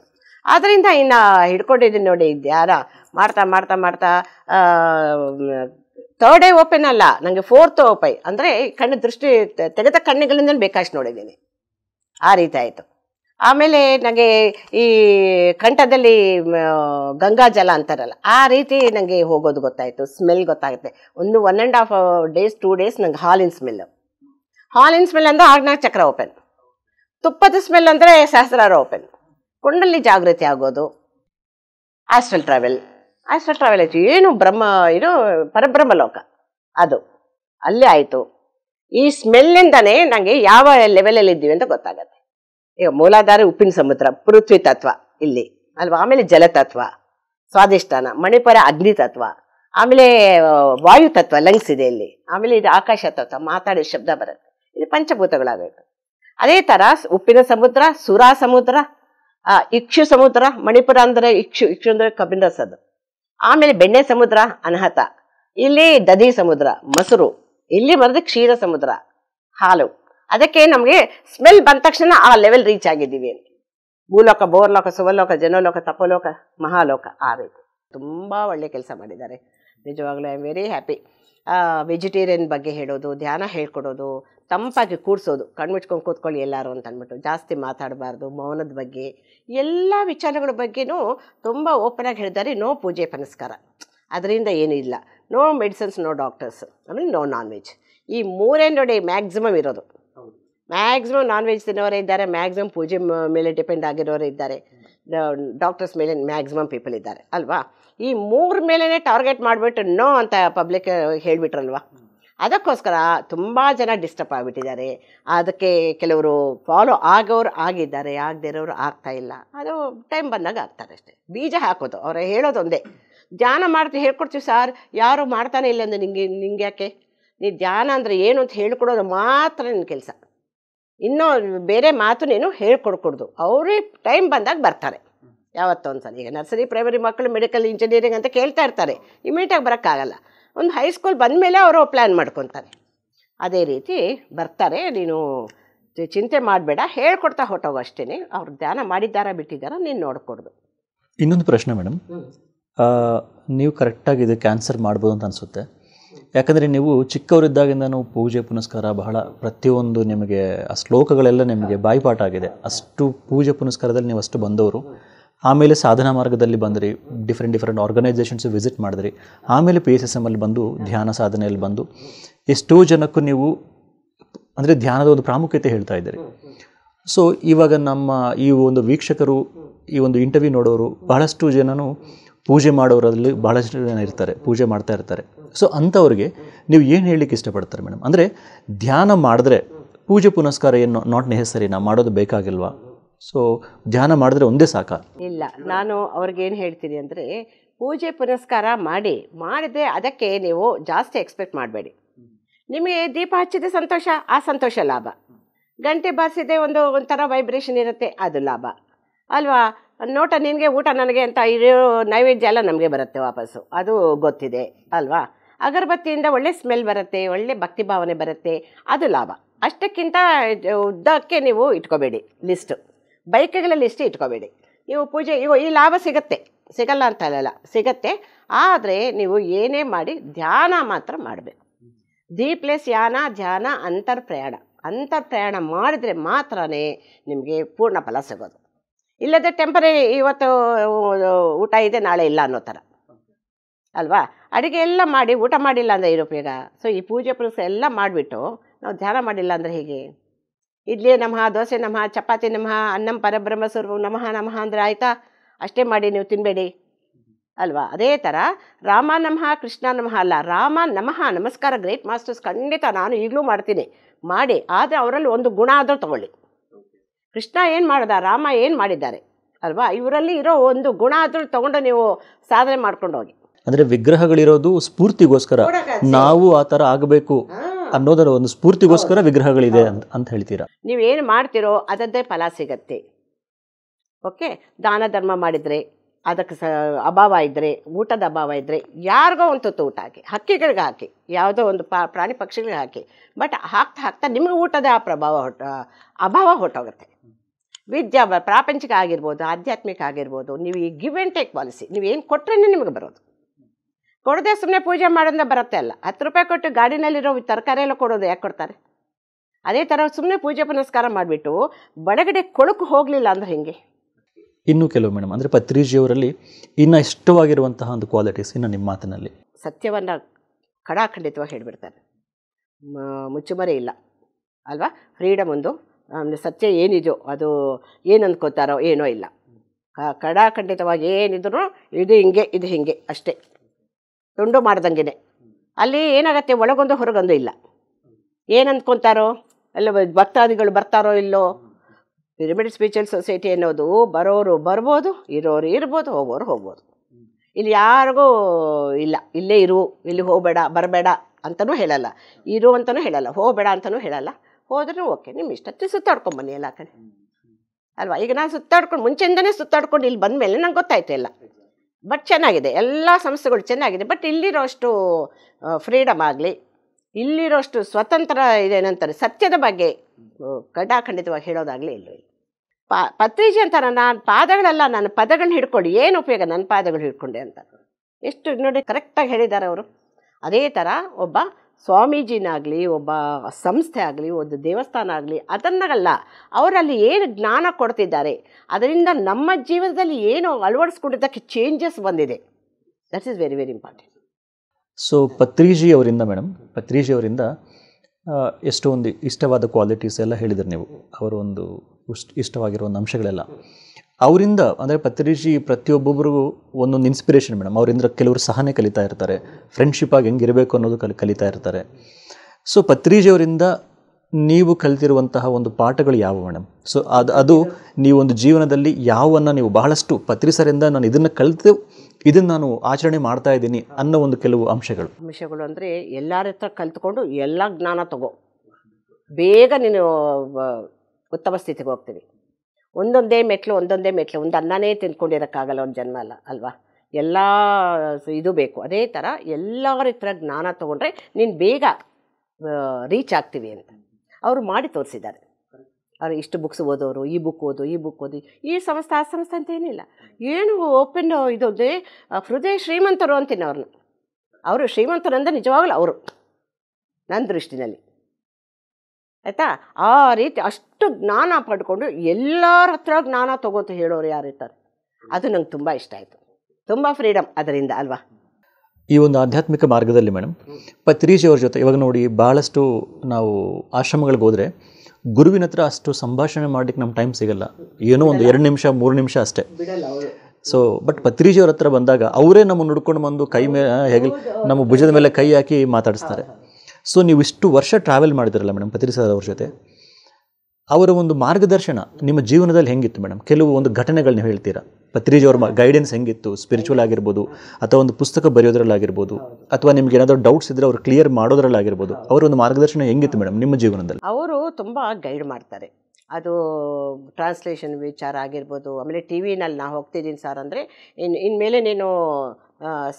ಆದ್ದರಿಂದ ಇನ್ನು ಹಿಡ್ಕೊಂಡಿದ್ದೀನಿ ನೋಡಿ ಇದ್ಯಾರ ಮಾಡ್ತಾ ಮಾಡ್ತಾ ಮಾಡ್ತಾ ಥರ್ಡ್ ಡೇ ಓಪನ್ ಅಲ್ಲ ನನಗೆ ಫೋರ್ತ್ ಓಪೈ ಅಂದರೆ ಕಣ್ಣು ದೃಷ್ಟಿ ತೆಗೆದ ಕಣ್ಣುಗಳಿಂದ ಬೇಕಾಷ್ಟು ನೋಡಿದ್ದೀನಿ ಆ ರೀತಿ ಆಯಿತು ಆಮೇಲೆ ನನಗೆ ಈ ಕಂಠದಲ್ಲಿ ಗಂಗಾ ಜಲ ಅಂತಾರಲ್ಲ ಆ ರೀತಿ ನನಗೆ ಹೋಗೋದು ಗೊತ್ತಾಯಿತು ಸ್ಮೆಲ್ ಗೊತ್ತಾಗುತ್ತೆ ಒಂದು one and half days two days ನಂಗೆ ಹಾಲಿನ ಸ್ಮೆಲ್ಲು ಹಾಲಿನ ಸ್ಮೆಲ್ ಅಂದ್ರೆ ಆಗ್ನಾಗ ಚಕ್ರ ಓಪನ್ ತುಪ್ಪದ ಸ್ಮೆಲ್ ಅಂದ್ರೆ ಸಹಸ್ರಾರ ಓಪನ್ ಕುಂಡಲ್ಲಿ ಜಾಗೃತಿ ಆಗೋದು ಆಸ್ಟ್ರಲ್ ಟ್ರಾವೆಲ್ ಆಸ್ಟ್ರಲ್ ಟ್ರಾವೆಲ್ ಆಯ್ತು ಏನು ಬ್ರಹ್ಮ ಏನು ಪರಬ್ರಹ್ಮ ಲೋಕ ಅದು ಅಲ್ಲೇ ಆಯಿತು ಈ ಸ್ಮೆಲ್ಲಿಂದನೇ ನನಗೆ ಯಾವ ಲೆವೆಲಲ್ಲಿ ಇದ್ದೀವಿ ಅಂತ ಗೊತ್ತಾಗತ್ತೆ ಈಗ ಮೂಲಾಧಾರ ಉಪ್ಪಿನ ಸಮುದ್ರ ಪೃಥ್ವಿ ತತ್ವ ಇಲ್ಲಿ ಅಲ್ವಾ ಆಮೇಲೆ ಜಲತತ್ವ ಸ್ವಾದಿಷ್ಟಾನ ಮಣಿಪುರ ಅಗ್ನಿ ತತ್ವ ಆಮೇಲೆ ವಾಯು ತತ್ವ ಲಂಗ್ಸ್ ಇದೆ ಇಲ್ಲಿ ಆಮೇಲೆ ಇದು ಆಕಾಶ ತತ್ವ ಮಾತಾಡೋ ಶಬ್ದ ಬರುತ್ತೆ ಪಂಚಭೂತಗಳಾಗಬೇಕು ಅದೇ ಥರ ಉಪ್ಪಿನ ಸಮುದ್ರ ಸುರಾ ಸಮುದ್ರ ಇಕ್ಷು ಸಮುದ್ರ ಮಣಿಪುರ ಅಂದ್ರೆ ಇಕ್ಷು ಇಕ್ಷು ಅಂದರೆ ಕಬ್ಬಿನ ರಸದ ಆಮೇಲೆ ಬೆಣ್ಣೆ ಸಮುದ್ರ ಅನಹತ ಇಲ್ಲಿ ದಧಿ ಸಮುದ್ರ ಮೊಸರು ಇಲ್ಲಿ ಬರೋದು ಕ್ಷೀರ ಸಮುದ್ರ ಹಾಲು ಅದಕ್ಕೆ ನಮಗೆ ಸ್ಮೆಲ್ ಬಂದ ತಕ್ಷಣ ಆ ಲೆವೆಲ್ ರೀಚ್ ಆಗಿದ್ದೀವಿ ಭೂಲೋಕ ಬೋರ್ಲೋಕ ಸುವಲೋಕ ಜನಲೋಕ ತಪಲೋಕ ಮಹಾಲೋಕ ಆ ರೀತಿ ತುಂಬ ಒಳ್ಳೆ ಕೆಲಸ ಮಾಡಿದ್ದಾರೆ ನಿಜವಾಗ್ಲೂ I am very happy vegetarian ಬಗ್ಗೆ ಹೇಳೋದು ಧ್ಯಾನ ಹೇಳ್ಕೊಡೋದು ತಂಪಾಗಿ ಕೂರಿಸೋದು ಕಣ್ಮಿಟ್ಕೊಂಡು ಕೂತ್ಕೊಳ್ಳಿ ಎಲ್ಲರೂ ಅಂತ ಜಾಸ್ತಿ ಮಾತಾಡಬಾರ್ದು ಮೌನದ ಬಗ್ಗೆ ಎಲ್ಲ ವಿಚಾರಗಳ ಬಗ್ಗೆನೂ ತುಂಬ ಓಪನಾಗಿ ಹೇಳಿದ್ದಾರೆ ನೋ ಪೂಜೆ ಪುನಸ್ಕಾರ ಅದರಿಂದ ಏನೂ ಇಲ್ಲ ನೋ ಮೆಡಿಸಿನ್ಸ್ ನೋ ಡಾಕ್ಟರ್ಸ್ ಆಮೇಲೆ ನೋ ನಾನ್ ವೆಜ್ ಈ ಮೂರೇ ನೋಡಿ ಮ್ಯಾಕ್ಸಿಮಮ್ ಇರೋದು ಮ್ಯಾಕ್ಸಿಮಮ್ ನಾನ್ ವೆಜ್ ತಿನ್ನೋರೇ ಇದ್ದಾರೆ ಮ್ಯಾಕ್ಸಿಮಮ್ ಪೂಜೆ ಮೇಲೆ ಡಿಪೆಂಡ್ ಆಗಿರೋರು ಇದ್ದಾರೆ ಡಾಕ್ಟರ್ಸ್ ಮೇಲೆ ಮ್ಯಾಕ್ಸಿಮಮ್ ಪೀಪಲ್ ಇದ್ದಾರೆ ಅಲ್ವಾ ಈ ಮೂರ ಮೇಲೇ ಟಾರ್ಗೆಟ್ ಮಾಡಿಬಿಟ್ಟು ನೋ ಅಂತ ಪಬ್ಲಿಕ್ ಹೇಳಿಬಿಟ್ರಲ್ವ ಅದಕ್ಕೋಸ್ಕರ ತುಂಬ ಜನ ಡಿಸ್ಟರ್ಬ್ ಆಗಿಬಿಟ್ಟಿದ್ದಾರೆ ಅದಕ್ಕೆ ಕೆಲವರು ಫಾಲೋ ಆಗೋರು ಆಗಿದ್ದಾರೆ ಆಗದೇ ಇರೋರು ಆಗ್ತಾ ಇಲ್ಲ ಅದು ಟೈಮ್ ಬಂದಾಗ ಆಗ್ತಾರೆ ಅಷ್ಟೇ ಬೀಜ ಹಾಕೋದು ಹೇಳೋದು ಹೇಳೋದೊಂದೇ ಧ್ಯಾನ ಮಾಡ್ತೀವಿ ಹೇಳ್ಕೊಡ್ತೀವಿ ಸರ್ ಯಾರು ಮಾಡ್ತಾನೆ ಇಲ್ಲ ಅಂದರೆ ನಿಂಗೆ ನಿಂಗೆ ಯಾಕೆ ನೀ ಧ್ಯಾನ ಅಂದರೆ ಏನು ಅಂತ ಹೇಳ್ಕೊಡೋದು ಮಾತ್ರ ನಿನ್ನ ಕೆಲಸ ಇನ್ನೂ ಬೇರೆ ಮಾತು ನೀನು ಹೇಳ್ಕೊಡ್ಕೊಡ್ದು ಅವರೇ ಟೈಮ್ ಬಂದಾಗ ಬರ್ತಾರೆ ಯಾವತ್ತೋ ಸಲ ಈಗ ನರ್ಸರಿ ಪ್ರೈಮರಿ ಮಕ್ಕಳು ಮೆಡಿಕಲ್ ಇಂಜಿನಿಯರಿಂಗ್ ಅಂತ ಕೇಳ್ತಾ ಇರ್ತಾರೆ ಇಮಿಡಿಯೇಟಾಗಿ ಬರೋಕ್ಕಾಗಲ್ಲ ಒಂದು ಹೈಸ್ಕೂಲ್ ಬಂದ ಮೇಲೆ ಅವರು ಪ್ಲ್ಯಾನ್ ಮಾಡ್ಕೊತಾರೆ ಅದೇ ರೀತಿ ಬರ್ತಾರೆ ನೀನು ಚಿಂತೆ ಮಾಡಬೇಡ ಹೇಳ್ಕೊಡ್ತಾ ಹೊಟ್ಟೋಗು ಅಷ್ಟೇ ಅವ್ರು ಧ್ಯಾನ ಮಾಡಿದ್ದಾರಾ ಬಿಟ್ಟಿದ್ದಾರ ನೀನು ನೋಡಿಕೊಡ್ದು ಇನ್ನೊಂದು ಪ್ರಶ್ನೆ ಮೇಡಮ್ ನೀವು ಕರೆಕ್ಟಾಗಿ ಇದು ಕ್ಯಾನ್ಸರ್ ಮಾಡ್ಬೋದು ಅಂತ ಅನಿಸುತ್ತೆ ಯಾಕಂದರೆ ನೀವು ಚಿಕ್ಕವರಿದ್ದಾಗಿಂದ ಪೂಜೆ ಪುನಸ್ಕಾರ ಬಹಳ ಪ್ರತಿಯೊಂದು ನಿಮಗೆ ಆ ಶ್ಲೋಕಗಳೆಲ್ಲ ನಿಮಗೆ ಬಾಯಿಪಾಠ ಆಗಿದೆ ಅಷ್ಟು ಪೂಜೆ ಪುನಸ್ಕಾರದಲ್ಲಿ ನೀವು ಅಷ್ಟು ಬಂದವರು ಆಮೇಲೆ ಸಾಧನಾ ಮಾರ್ಗದಲ್ಲಿ ಬಂದ್ರಿ ಡಿಫ್ರೆಂಟ್ ಡಿಫ್ರೆಂಟ್ ಆರ್ಗನೈಸೇಷನ್ಸ್ ವಿಸಿಟ್ ಮಾಡಿದ್ರಿ ಆಮೇಲೆ ಪಿ ಎಸ್ ಎಸ್ ಎಮ್ಮಲ್ಲಿ ಬಂದು ಧ್ಯಾನ ಸಾಧನೆಯಲ್ಲಿ ಬಂದು ಎಷ್ಟೋ ಜನಕ್ಕೂ ನೀವು ಅಂದರೆ ಧ್ಯಾನದ ಒಂದು ಪ್ರಾಮುಖ್ಯತೆ ಹೇಳ್ತಾ ಇದ್ದೀರಿ ಸೊ ಇವಾಗ ನಮ್ಮ ಈ ಒಂದು ವೀಕ್ಷಕರು ಈ ಒಂದು ಇಂಟರ್ವ್ಯೂ ನೋಡೋರು ಬಹಳಷ್ಟು ಜನನು ಪೂಜೆ ಮಾಡೋರಲ್ಲಿ ಬಹಳಷ್ಟು ಜನ ಇರ್ತಾರೆ ಪೂಜೆ ಮಾಡ್ತಾ ಇರ್ತಾರೆ ಸೊ ಅಂಥವ್ರಿಗೆ ನೀವು ಏನು ಹೇಳಲಿಕ್ಕೆ ಇಷ್ಟಪಡ್ತಾರೆ ಮೇಡಮ್ ಅಂದರೆ ಧ್ಯಾನ ಮಾಡಿದ್ರೆ ಪೂಜೆ ಪುನಸ್ಕಾರ ಏನು ನಾಟ್ ನೆಸೆಸರಿ ಮಾಡೋದು ಬೇಕಾಗಿಲ್ವಾ ಸೊ ಧ್ಯಾನ ಮಾಡಿದ್ರೆ ಒಂದೇ ಸಾಕ ಇಲ್ಲ ನಾನು ಅವ್ರಿಗೇನು ಹೇಳ್ತೀನಿ ಅಂದರೆ ಪೂಜೆ ಪುನಸ್ಕಾರ ಮಾಡಿ ಮಾಡಿದ್ರೆ ಅದಕ್ಕೆ ನೀವು ಜಾಸ್ತಿ ಎಕ್ಸ್ಪೆಕ್ಟ್ ಮಾಡಬೇಡಿ ನಿಮಗೆ ದೀಪ ಹಚ್ಚಿದೆ ಸಂತೋಷ ಆ ಸಂತೋಷ ಲಾಭ ಗಂಟೆ ಬಾರಿಸಿದೆ ಒಂದು ಒಂಥರ ವೈಬ್ರೇಷನ್ ಇರುತ್ತೆ ಅದು ಲಾಭ ಅಲ್ವಾ ನೋಟ ನಿನಗೆ ಊಟ ನನಗೆ ಅಂತ ಇರೋ ನೈವೇದ್ಯ ಎಲ್ಲ ನಮಗೆ ಬರುತ್ತೆ ವಾಪಸ್ಸು ಅದು ಗೊತ್ತಿದೆ ಅಲ್ವಾ ಅಗರಬತ್ತಿಯಿಂದ ಒಳ್ಳೆ ಸ್ಮೆಲ್ ಬರುತ್ತೆ ಒಳ್ಳೆ ಭಕ್ತಿ ಭಾವನೆ ಬರುತ್ತೆ ಅದು ಲಾಭ ಅಷ್ಟಕ್ಕಿಂತ ಉದ್ದಕ್ಕೆ ನೀವು ಇಟ್ಕೋಬೇಡಿ ಲಿಸ್ಟು ಬೈಕ್ಗಳಲ್ಲಿ ಇಷ್ಟೇ ಇಟ್ಕೋಬೇಡಿ ನೀವು ಪೂಜೆ ಇವು ಈ ಲಾಭ ಸಿಗತ್ತೆ ಸಿಗಲ್ಲ ಅಂತ ಅಲ್ಲಲ್ಲ ಸಿಗತ್ತೆ ಆದರೆ ನೀವು ಏನೇ ಮಾಡಿ ಧ್ಯಾನ ಮಾತ್ರ ಮಾಡಬೇಕು ದಿ ಪ್ಲೇಸ್ ಯಾನ ಧ್ಯಾನ ಅಂತರ್ ಪ್ರಯಾಣ ಅಂತರ್ ಪ್ರಯಾಣ ಮಾಡಿದರೆ ಮಾತ್ರನೇ ನಿಮಗೆ ಪೂರ್ಣ ಫಲ ಸಿಗೋದು ಇಲ್ಲದೆ ಟೆಂಪರರಿ ಇವತ್ತು ಊಟ ಇದೆ ನಾಳೆ ಇಲ್ಲ ಅನ್ನೋ ಥರ ಅಲ್ವಾ ಅಡುಗೆ ಎಲ್ಲ ಮಾಡಿ ಊಟ ಮಾಡಿಲ್ಲ ಅಂದರೆ ಇರೋಪಯೋಗ ಸೊ ಈ ಪೂಜೆ ಪುರುಷ ಎಲ್ಲ ಮಾಡಿಬಿಟ್ಟು ನಾವು ಧ್ಯಾನ ಮಾಡಿಲ್ಲ ಅಂದರೆ ಹೇಗೆ ಇಡ್ಲಿ ನಮಃ ದೋಸೆ ನಮಃ ಚಪಾತಿ ನಮಃ ಅನ್ನಂ ಪರಬ್ರಹ್ಮ ಸ್ವರ್ವ ನಮಃ ನಮಃ ಅಂದರೆ ಆಯಿತಾ ಅಷ್ಟೇ ಮಾಡಿ ನೀವು ತಿನ್ನಬೇಡಿ ಅಲ್ವಾ ಅದೇ ಥರ ರಾಮ ನಮಃ ಕೃಷ್ಣ ನಮಃ ಅಲ್ಲ ರಾಮ ನಮಃ ನಮಸ್ಕಾರ ಗ್ರೇಟ್ ಮಾಸ್ಟರ್ಸ್ ಖಂಡಿತ ನಾನು ಈಗಲೂ ಮಾಡ್ತೀನಿ ಮಾಡಿ ಆದರೆ ಅವರಲ್ಲಿ ಒಂದು ಗುಣ ಆದರೂ ತಗೊಳ್ಳಿ ಕೃಷ್ಣ ಏನು ಮಾಡ್ದ ರಾಮ ಏನು ಮಾಡಿದ್ದಾರೆ ಅಲ್ವಾ ಇವರಲ್ಲಿ ಇರೋ ಒಂದು ಗುಣ ಆದರೂ ತಗೊಂಡು ನೀವು ಸಾಧನೆ ಮಾಡ್ಕೊಂಡು ಹೋಗಿ ಅಂದರೆ ವಿಗ್ರಹಗಳಿರೋದು ಸ್ಫೂರ್ತಿಗೋಸ್ಕರ ನಾವು ಆ ಥರ ಆಗಬೇಕು ಅನ್ನೋದರ ಒಂದು ಸ್ಫೂರ್ತಿಗೋಸ್ಕರ ವಿಗ್ರಹಗಳಿದೆ ಅಂತ ಅಂತ ಹೇಳ್ತೀರಾ ಏನು ಮಾಡ್ತಿರೋ ಅದದ್ದೇ ಫಲ ಸಿಗತ್ತೆ ಓಕೆ ದಾನ ಧರ್ಮ ಮಾಡಿದರೆ ಅದಕ್ಕೆ ಸ ಅಭಾವ ಇದ್ದರೆ ಊಟದ ಅಭಾವ ಇದ್ದರೆ ಯಾರಿಗೋ ಒಂದು ತುತ್ತು ಊಟ ಹಾಕಿ ಹಕ್ಕಿಗಳಿಗೆ ಹಾಕಿ ಯಾವುದೋ ಒಂದು ಪಾ ಪ್ರಾಣಿ ಪಕ್ಷಿಗಳಿಗೆ ಹಾಕಿ ಬಟ್ ಹಾಕ್ತಾ ಹಾಕ್ತಾ ನಿಮಗೆ ಊಟದ ಆ ಪ್ರಭಾವ ಹೊಟ್ಟ ಅಭಾವ ಹೊಟ್ಟೋಗುತ್ತೆ ವಿದ್ಯಾ ಪ್ರಾಪಂಚಿಕ ಆಗಿರ್ಬೋದು ಆಧ್ಯಾತ್ಮಿಕ ಆಗಿರ್ಬೋದು ನೀವು ಈ ಗಿವ್ ಆ್ಯಂಡ್ ಟೇಕ್ ಪಾಲಿಸಿ ಏನು ಕೊಟ್ಟರೆ ನಿಮಗೆ ಬರೋದು ಕೊಡದೆ ಸುಮ್ಮನೆ ಪೂಜೆ ಮಾಡೋದ ಬರುತ್ತೆ ಅಲ್ಲ ಹತ್ತು ರೂಪಾಯಿ ಕೊಟ್ಟು ಗಾಡಿನಲ್ಲಿರೋ ತರಕಾರಿ ಎಲ್ಲ ಕೊಡೋದು ಯಾಕೆ ಕೊಡ್ತಾರೆ ಅದೇ ಥರ ಸುಮ್ಮನೆ ಪೂಜೆ ಪುನಸ್ಕಾರ ಮಾಡಿಬಿಟ್ಟು ಬಡಗಡೆ ಕೊಳಕು ಹೋಗಲಿಲ್ಲ ಅಂದ್ರೆ ಹೀಗೆ ಇನ್ನು ಕೆಲವು ಮೇಡಮ್ ಅಂದರೆ ಪತ್ರಿಜಿಯವರಲ್ಲಿ ಇನ್ನು ಇಷ್ಟವಾಗಿರುವಂತಹ ಒಂದು ಕ್ವಾಲಿಟೀಸ್ ಇನ್ನು ನಿಮ್ಮ ಮಾತಿನಲ್ಲಿ ಸತ್ಯವನ್ನು ಕಡಾಖಂಡಿತವಾಗಿ ಹೇಳಿಬಿಡ್ತಾರೆ ಮುಚ್ಚುಮರೆ ಇಲ್ಲ ಅಲ್ವಾ ಫ್ರೀಡಮ್ ಒಂದು ಸತ್ಯ ಏನಿದೆಯೋ ಅದು ಏನು ಅಂದ್ಕೋತಾರೋ ಏನೋ ಇಲ್ಲ ಕಡಾಖಂಡಿತವಾಗಿ ಏನಿದ್ರು ಇದು ಹಿಂಗೆ ಇದು ಹಿಂಗೆ ಅಷ್ಟೇ ತುಂಡು ಮಾಡ್ದಂಗೆ ಅಲ್ಲಿ ಏನಾಗತ್ತೆ ಒಳಗೊಂದು ಹೊರಗೊಂದು ಇಲ್ಲ ಏನು ಅಲ್ಲ ಭಕ್ತಾದಿಗಳು ಬರ್ತಾರೋ ಇಲ್ಲೋ ಪಿರಮಿಡ್ ಸ್ಪಿರಿಚುವಲ್ ಸೊಸೈಟಿ ಅನ್ನೋದು ಬರೋರು ಬರ್ಬೋದು ಇರೋರು ಇರ್ಬೋದು ಹೋಗೋರು ಹೋಗ್ಬೋದು ಇಲ್ಲಿ ಯಾರಿಗೂ ಇಲ್ಲ ಇಲ್ಲೇ ಇರು ಇಲ್ಲಿ ಹೋಗಬೇಡ ಬರಬೇಡ ಅಂತಲೂ ಹೇಳಲ್ಲ ಇರು ಅಂತಲೂ ಹೇಳಲ್ಲ ಹೋಗಬೇಡ ಅಂತಲೂ ಹೇಳಲ್ಲ ಹೋದ್ರೂ ಓಕೆ ನಿಮ್ಮ ಇಷ್ಟಕ್ಕೆ ಸುತ್ತಾಡ್ಕೊಂಬನ್ನಿ ಎಲ್ಲ ಕಡೆ ಅಲ್ವಾ ಈಗ ನಾನು ಸುತ್ತಾಡ್ಕೊಂಡು ಮುಂಚೆಯಿಂದನೇ ಸುತ್ತಾಡ್ಕೊಂಡು ಇಲ್ಲಿ ಬಂದ ಮೇಲೆ ನಂಗೆ ಗೊತ್ತಾಯ್ತು ಇಲ್ಲ ಬಟ್ ಚೆನ್ನಾಗಿದೆ ಎಲ್ಲ ಸಂಸ್ಥೆಗಳು ಚೆನ್ನಾಗಿದೆ ಬಟ್ ಇಲ್ಲಿರೋಷ್ಟು ಫ್ರೀಡಮ್ ಆಗಲಿ ಇಲ್ಲಿರೋಷ್ಟು ಸ್ವತಂತ್ರ ಇದೇನಂತಾರೆ ಸತ್ಯದ ಬಗ್ಗೆ ಖಂಡಿತವಾಗಿ ಹೇಳೋದಾಗಲಿ ಇಲ್ಲ ಪಾ ಪತ್ರಿಜಿ ಅಂತಾರ ನಾನು ಪಾದಗಳೆಲ್ಲ ನನ್ನ ಪದಗಳನ್ನ ಹಿಡ್ಕೊಂಡು ಏನು ಉಪಯೋಗ ನನ್ನ ಪಾದಗಳು ಹಿಡ್ಕೊಂಡೆ ಅಂತ ಎಷ್ಟು ನೋಡಿ ಕರೆಕ್ಟಾಗಿ ಹೇಳಿದ್ದಾರೆ ಅವರು ಅದೇ ಥರ ಒಬ್ಬ ಸ್ವಾಮೀಜಿನಾಗಲಿ ಒಬ್ಬ ಸಂಸ್ಥೆ ಆಗಲಿ ಒಂದು ದೇವಸ್ಥಾನ ಆಗಲಿ ಅದನ್ನಲ್ಲ ಅವರಲ್ಲಿ ಏನು ಜ್ಞಾನ ಕೊಡ್ತಿದ್ದಾರೆ ಅದರಿಂದ ನಮ್ಮ ಜೀವನದಲ್ಲಿ ಏನು ಅಳವಡಿಸ್ಕೊಂಡಿದ್ದಕ್ಕೆ ಚೇಂಜಸ್ ಬಂದಿದೆ that is very very important so Patriji ಅವರಿಂದ ಮೇಡಮ್ ಪತ್ರಿಜಿ ಅವರಿಂದ ಎಷ್ಟೊಂದು ಇಷ್ಟವಾದ ಕ್ವಾಲಿಟೀಸ್ ಎಲ್ಲ ಹೇಳಿದ್ರು ನೀವು ಅವರೊಂದು ಒಂದು ಇಷ್ಟವಾಗಿರೋ ಒಂದು ಅಂಶಗಳೆಲ್ಲ ಅವರಿಂದ ಅಂದರೆ ಪತ್ರಿಜಿ ಪ್ರತಿಯೊಬ್ಬೊಬ್ಬರಿಗೂ ಒಂದೊಂದು ಇನ್ಸ್ಪಿರೇಷನ್ ಮೇಡಮ್ ಅವರಿಂದ ಕೆಲವರು ಸಹನೆ ಕಲಿತಾ ಇರ್ತಾರೆ ಫ್ರೆಂಡ್ಶಿಪ್ ಆಗಿ ಹೆಂಗಿರಬೇಕು ಅನ್ನೋದು ಕಲಿ ಕಲಿತಾ ಇರ್ತಾರೆ ಸೊ ಪತ್ರಿಜಿಯವರಿಂದ ನೀವು ಕಲಿತಿರುವಂತಹ ಒಂದು ಪಾಠಗಳು ಯಾವ ಮೇಡಮ್ ಸೊ ಅದು ಅದು ನೀವೊಂದು ಜೀವನದಲ್ಲಿ ಯಾವನ್ನು ನೀವು ಬಹಳಷ್ಟು ಪತ್ರಿಸರಿಂದ ನಾನು ಇದನ್ನು ಕಲಿತು ಇದನ್ನು ನಾನು ಆಚರಣೆ ಮಾಡ್ತಾ ಇದ್ದೀನಿ ಅನ್ನೋ ಒಂದು ಕೆಲವು ಅಂಶಗಳು ಅಂಶಗಳು ಅಂದರೆ ಎಲ್ಲರ ಹತ್ರ ಕಲಿತ್ಕೊಂಡು ಎಲ್ಲ ಜ್ಞಾನ ತಗೋ ಬೇಗ ನೀನು ಉತ್ತಮ ಸ್ಥಿತಿಗೆ ಹೋಗ್ತೀವಿ ಒಂದೊಂದೇ ಮೆಟ್ಲು ಒಂದೊಂದೇ ಮೆಟ್ಲು ಒಂದು ಅನ್ನನೇ ತಿಂದ್ಕೊಂಡಿರೋಕ್ಕಾಗಲ್ಲ ಒಂದು ಜನ್ಮ ಅಲ್ಲ ಅಲ್ವಾ ಎಲ್ಲ ಇದು ಬೇಕು ಅದೇ ಥರ ಎಲ್ಲರ ಹತ್ರ ಜ್ಞಾನ ತೊಗೊಂಡ್ರೆ ನೀನು ಬೇಗ ರೀಚ್ ಆಗ್ತೀವಿ ಅಂತ ಅವರು ಮಾಡಿ ತೋರಿಸಿದ್ದಾರೆ ಅವ್ರು ಇಷ್ಟು ಬುಕ್ಸ್ ಓದೋರು ಈ ಬುಕ್ ಓದು ಈ ಬುಕ್ ಓದಿ ಈ ಸಂಸ್ಥೆ ಆ ಸಂಸ್ಥೆ ಅಂತ ಏನಿಲ್ಲ ಏನು ಓಪನ್ ಇದೊಂದೇ ಹೃದಯ ಶ್ರೀಮಂತರು ಅಂತೀನಿ ಅವ್ರನ್ನ ಅವರು ಶ್ರೀಮಂತರು ಅಂದರೆ ನಿಜವಾಗಲ್ಲ ಅವರು ನನ್ನ ದೃಷ್ಟಿನಲ್ಲಿ ಆಯಿತಾ ಆ ರೀತಿ ಅಷ್ಟು ಅಷ್ಟು ಜ್ಞಾನ ಪಡ್ಕೊಂಡು ಎಲ್ಲರ ಹತ್ರ ಜ್ಞಾನ ತೊಗೋತ ಹೇಳೋರು ಯಾರಿರ್ತಾರೆ ಅದು ನಂಗೆ ತುಂಬ ಇಷ್ಟ ಆಯಿತು ತುಂಬ ಫ್ರೀಡಮ್ ಅದರಿಂದ ಅಲ್ವಾ ಈ ಒಂದು ಆಧ್ಯಾತ್ಮಿಕ ಮಾರ್ಗದಲ್ಲಿ ಮೇಡಮ್ ಪತ್ರಿಜಿಯವ್ರ ಜೊತೆ ಇವಾಗ ನೋಡಿ ಭಾಳಷ್ಟು ನಾವು ಆಶ್ರಮಗಳಿಗೆ ಹೋದರೆ ಗುರುವಿನ ಹತ್ರ ಅಷ್ಟು ಸಂಭಾಷಣೆ ಮಾಡಲಿಕ್ಕೆ ನಮ್ಮ ಟೈಮ್ ಸಿಗಲ್ಲ ಏನೋ ಒಂದು ಎರಡು ನಿಮಿಷ ಮೂರು ನಿಮಿಷ ಅಷ್ಟೇ ಸೊ ಬಟ್ ಪತ್ರಿಜಿಯವ್ರ ಹತ್ರ ಬಂದಾಗ ಅವರೇ ನಮ್ಮ ನುಡ್ಕೊಂಡು ಬಂದು ಕೈ ಮೇಲೆ ಹೇಗೆ ನಮ್ಮ ಭುಜದ ಮೇಲೆ ಕೈ ಹಾಕಿ ಮಾತಾಡಿಸ್ತಾರೆ ಸೊ ನೀವು ಇಷ್ಟು ವರ್ಷ ಟ್ರಾವೆಲ್ ಮಾಡಿದಿರಲ್ಲ ಮೇಡಮ್ ಪತ್ರಿ ಸರ್ ಅವ್ರ ಜೊತೆ ಅವರ ಒಂದು ಮಾರ್ಗದರ್ಶನ ನಿಮ್ಮ ಜೀವನದಲ್ಲಿ ಹೆಂಗಿತ್ತು ಮೇಡಮ್ ಕೆಲವು ಒಂದು ನೀವು ಹೇಳ್ತೀರಾ ಅವ್ರ ಗೈಡೆನ್ಸ್ ಹೆಂಗಿತ್ತು ಸ್ಪಿರಿಚುವಲ್ ಆಗಿರ್ಬೋದು ಅಥವಾ ಒಂದು ಪುಸ್ತಕ ಬರೆಯೋದ್ರಲ್ಲಾಗಿರ್ಬೋದು ಅಥವಾ ನಿಮ್ಗೆ ಏನಾದರೂ ಡೌಟ್ಸ್ ಇದ್ದರೆ ಅವ್ರು ಕ್ಲಿಯರ್ ಮಾಡೋದ್ರಲ್ಲಾಗಿರ್ಬೋದು ಅವರ ಒಂದು ಮಾರ್ಗದರ್ಶನ ಹೆಂಗಿತ್ತು ಮೇಡಮ್ ನಿಮ್ಮ ಜೀವನದಲ್ಲಿ ಅವರು ತುಂಬ ಗೈಡ್ ಮಾಡ್ತಾರೆ ಅದು ಟ್ರಾನ್ಸ್ಲೇಷನ್ ವಿಚಾರ ಆಗಿರ್ಬೋದು ಆಮೇಲೆ ಟಿ ವಿನಲ್ಲಿ ನಾನು ಹೋಗ್ತಿದ್ದೀನಿ ಸರ್ ಅಂದರೆ ಇನ್ನು ಇನ್ಮೇಲೆ ನೀನು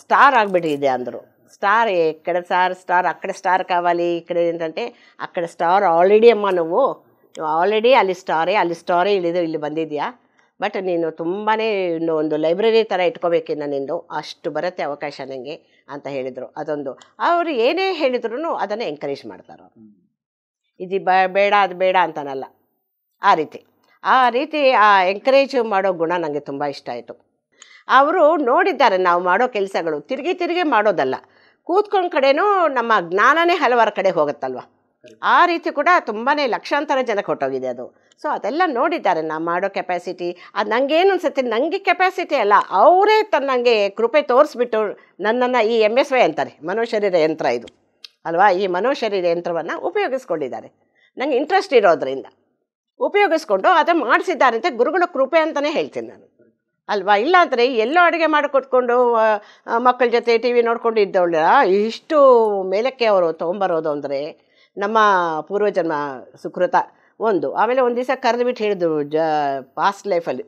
ಸ್ಟಾರ್ ಆಗಿಬಿಟ್ಟಿದೆ ಈ ಕಡೆ ಸ್ಟಾರ್ ಸ್ಟಾರ್ ಆ ಕಡೆ ಸ್ಟಾರ್ ಕಾವಾಲಿ ಈ ಕಡೆ ಏನಂತಂತೆ ಆ ಕಡೆ ಸ್ಟಾರ್ ಆಲ್ರೆಡಿ ಅಮ್ಮ ನಾವು ಆಲ್ರೆಡಿ ಅಲ್ಲಿ ಸ್ಟಾರೇ ಅಲ್ಲಿ ಸ್ಟಾರೇ ಇಳಿದು ಇಲ್ಲಿ ಬಂದಿದೆಯಾ ಬಟ್ ನೀನು ತುಂಬಾ ಇನ್ನು ಒಂದು ಲೈಬ್ರರಿ ಥರ ಇಟ್ಕೋಬೇಕಿನ್ನ ನಿಂದು ಅಷ್ಟು ಬರುತ್ತೆ ಅವಕಾಶ ನನಗೆ ಅಂತ ಹೇಳಿದರು ಅದೊಂದು ಅವರು ಏನೇ ಹೇಳಿದ್ರು ಅದನ್ನು ಎಂಕರೇಜ್ ಮಾಡ್ತಾರೆ ಇದು ಬ ಬೇಡ ಅದು ಬೇಡ ಅಂತನಲ್ಲ ಆ ರೀತಿ ಆ ರೀತಿ ಆ ಎಂಕರೇಜ್ ಮಾಡೋ ಗುಣ ನನಗೆ ತುಂಬ ಇಷ್ಟ ಆಯಿತು ಅವರು ನೋಡಿದ್ದಾರೆ ನಾವು ಮಾಡೋ ಕೆಲಸಗಳು ತಿರುಗಿ ತಿರುಗಿ ಮಾಡೋದಲ್ಲ ಕೂತ್ಕೊಂಡ ಕಡೆನೂ ನಮ್ಮ ಜ್ಞಾನನೇ ಹಲವಾರು ಕಡೆ ಹೋಗುತ್ತಲ್ವ ಆ ರೀತಿ ಕೂಡ ತುಂಬಾ ಲಕ್ಷಾಂತರ ಜನ ಕೊಟ್ಟೋಗಿದೆ ಅದು ಸೊ ಅದೆಲ್ಲ ನೋಡಿದ್ದಾರೆ ನಾ ಮಾಡೋ ಕೆಪಾಸಿಟಿ ಅದು ನನಗೇನು ಅನ್ಸುತ್ತೆ ನನಗೆ ಕೆಪಾಸಿಟಿ ಅಲ್ಲ ಅವರೇ ತನ್ನಂಗೆ ಕೃಪೆ ತೋರಿಸ್ಬಿಟ್ಟು ನನ್ನನ್ನು ಈ ಎಮ್ ಎಸ್ ವೈ ಅಂತಾರೆ ಮನೋಶರೀರ ಯಂತ್ರ ಇದು ಅಲ್ವಾ ಈ ಮನೋಶರೀರ ಯಂತ್ರವನ್ನು ಉಪಯೋಗಿಸ್ಕೊಂಡಿದ್ದಾರೆ ನನಗೆ ಇಂಟ್ರೆಸ್ಟ್ ಇರೋದರಿಂದ ಉಪಯೋಗಿಸ್ಕೊಂಡು ಅದೇ ಮಾಡಿಸಿದ್ದಾರೆ ಅಂತ ಗುರುಗಳ ಕೃಪೆ ಅಂತಲೇ ಹೇಳ್ತೀನಿ ನಾನು ಅಲ್ವಾ ಇಲ್ಲಾಂದರೆ ಎಲ್ಲೋ ಅಡುಗೆ ಮಾಡಿಕೊಟ್ಕೊಂಡು ಮಕ್ಕಳ ಜೊತೆ ಟಿ ವಿ ನೋಡ್ಕೊಂಡು ಇದ್ದವಳ ಇಷ್ಟು ಮೇಲಕ್ಕೆ ಅವರು ತೊಗೊಂಬರೋದು ಅಂದರೆ ನಮ್ಮ ಪೂರ್ವಜನ್ಮ ಸುಕೃತ ಒಂದು ಆಮೇಲೆ ಒಂದು ದಿವಸ ಕರೆದು ಬಿಟ್ಟು ಹೇಳಿದ್ರು ಜ ಪಾಸ್ಟ್ ಲೈಫಲ್ಲಿ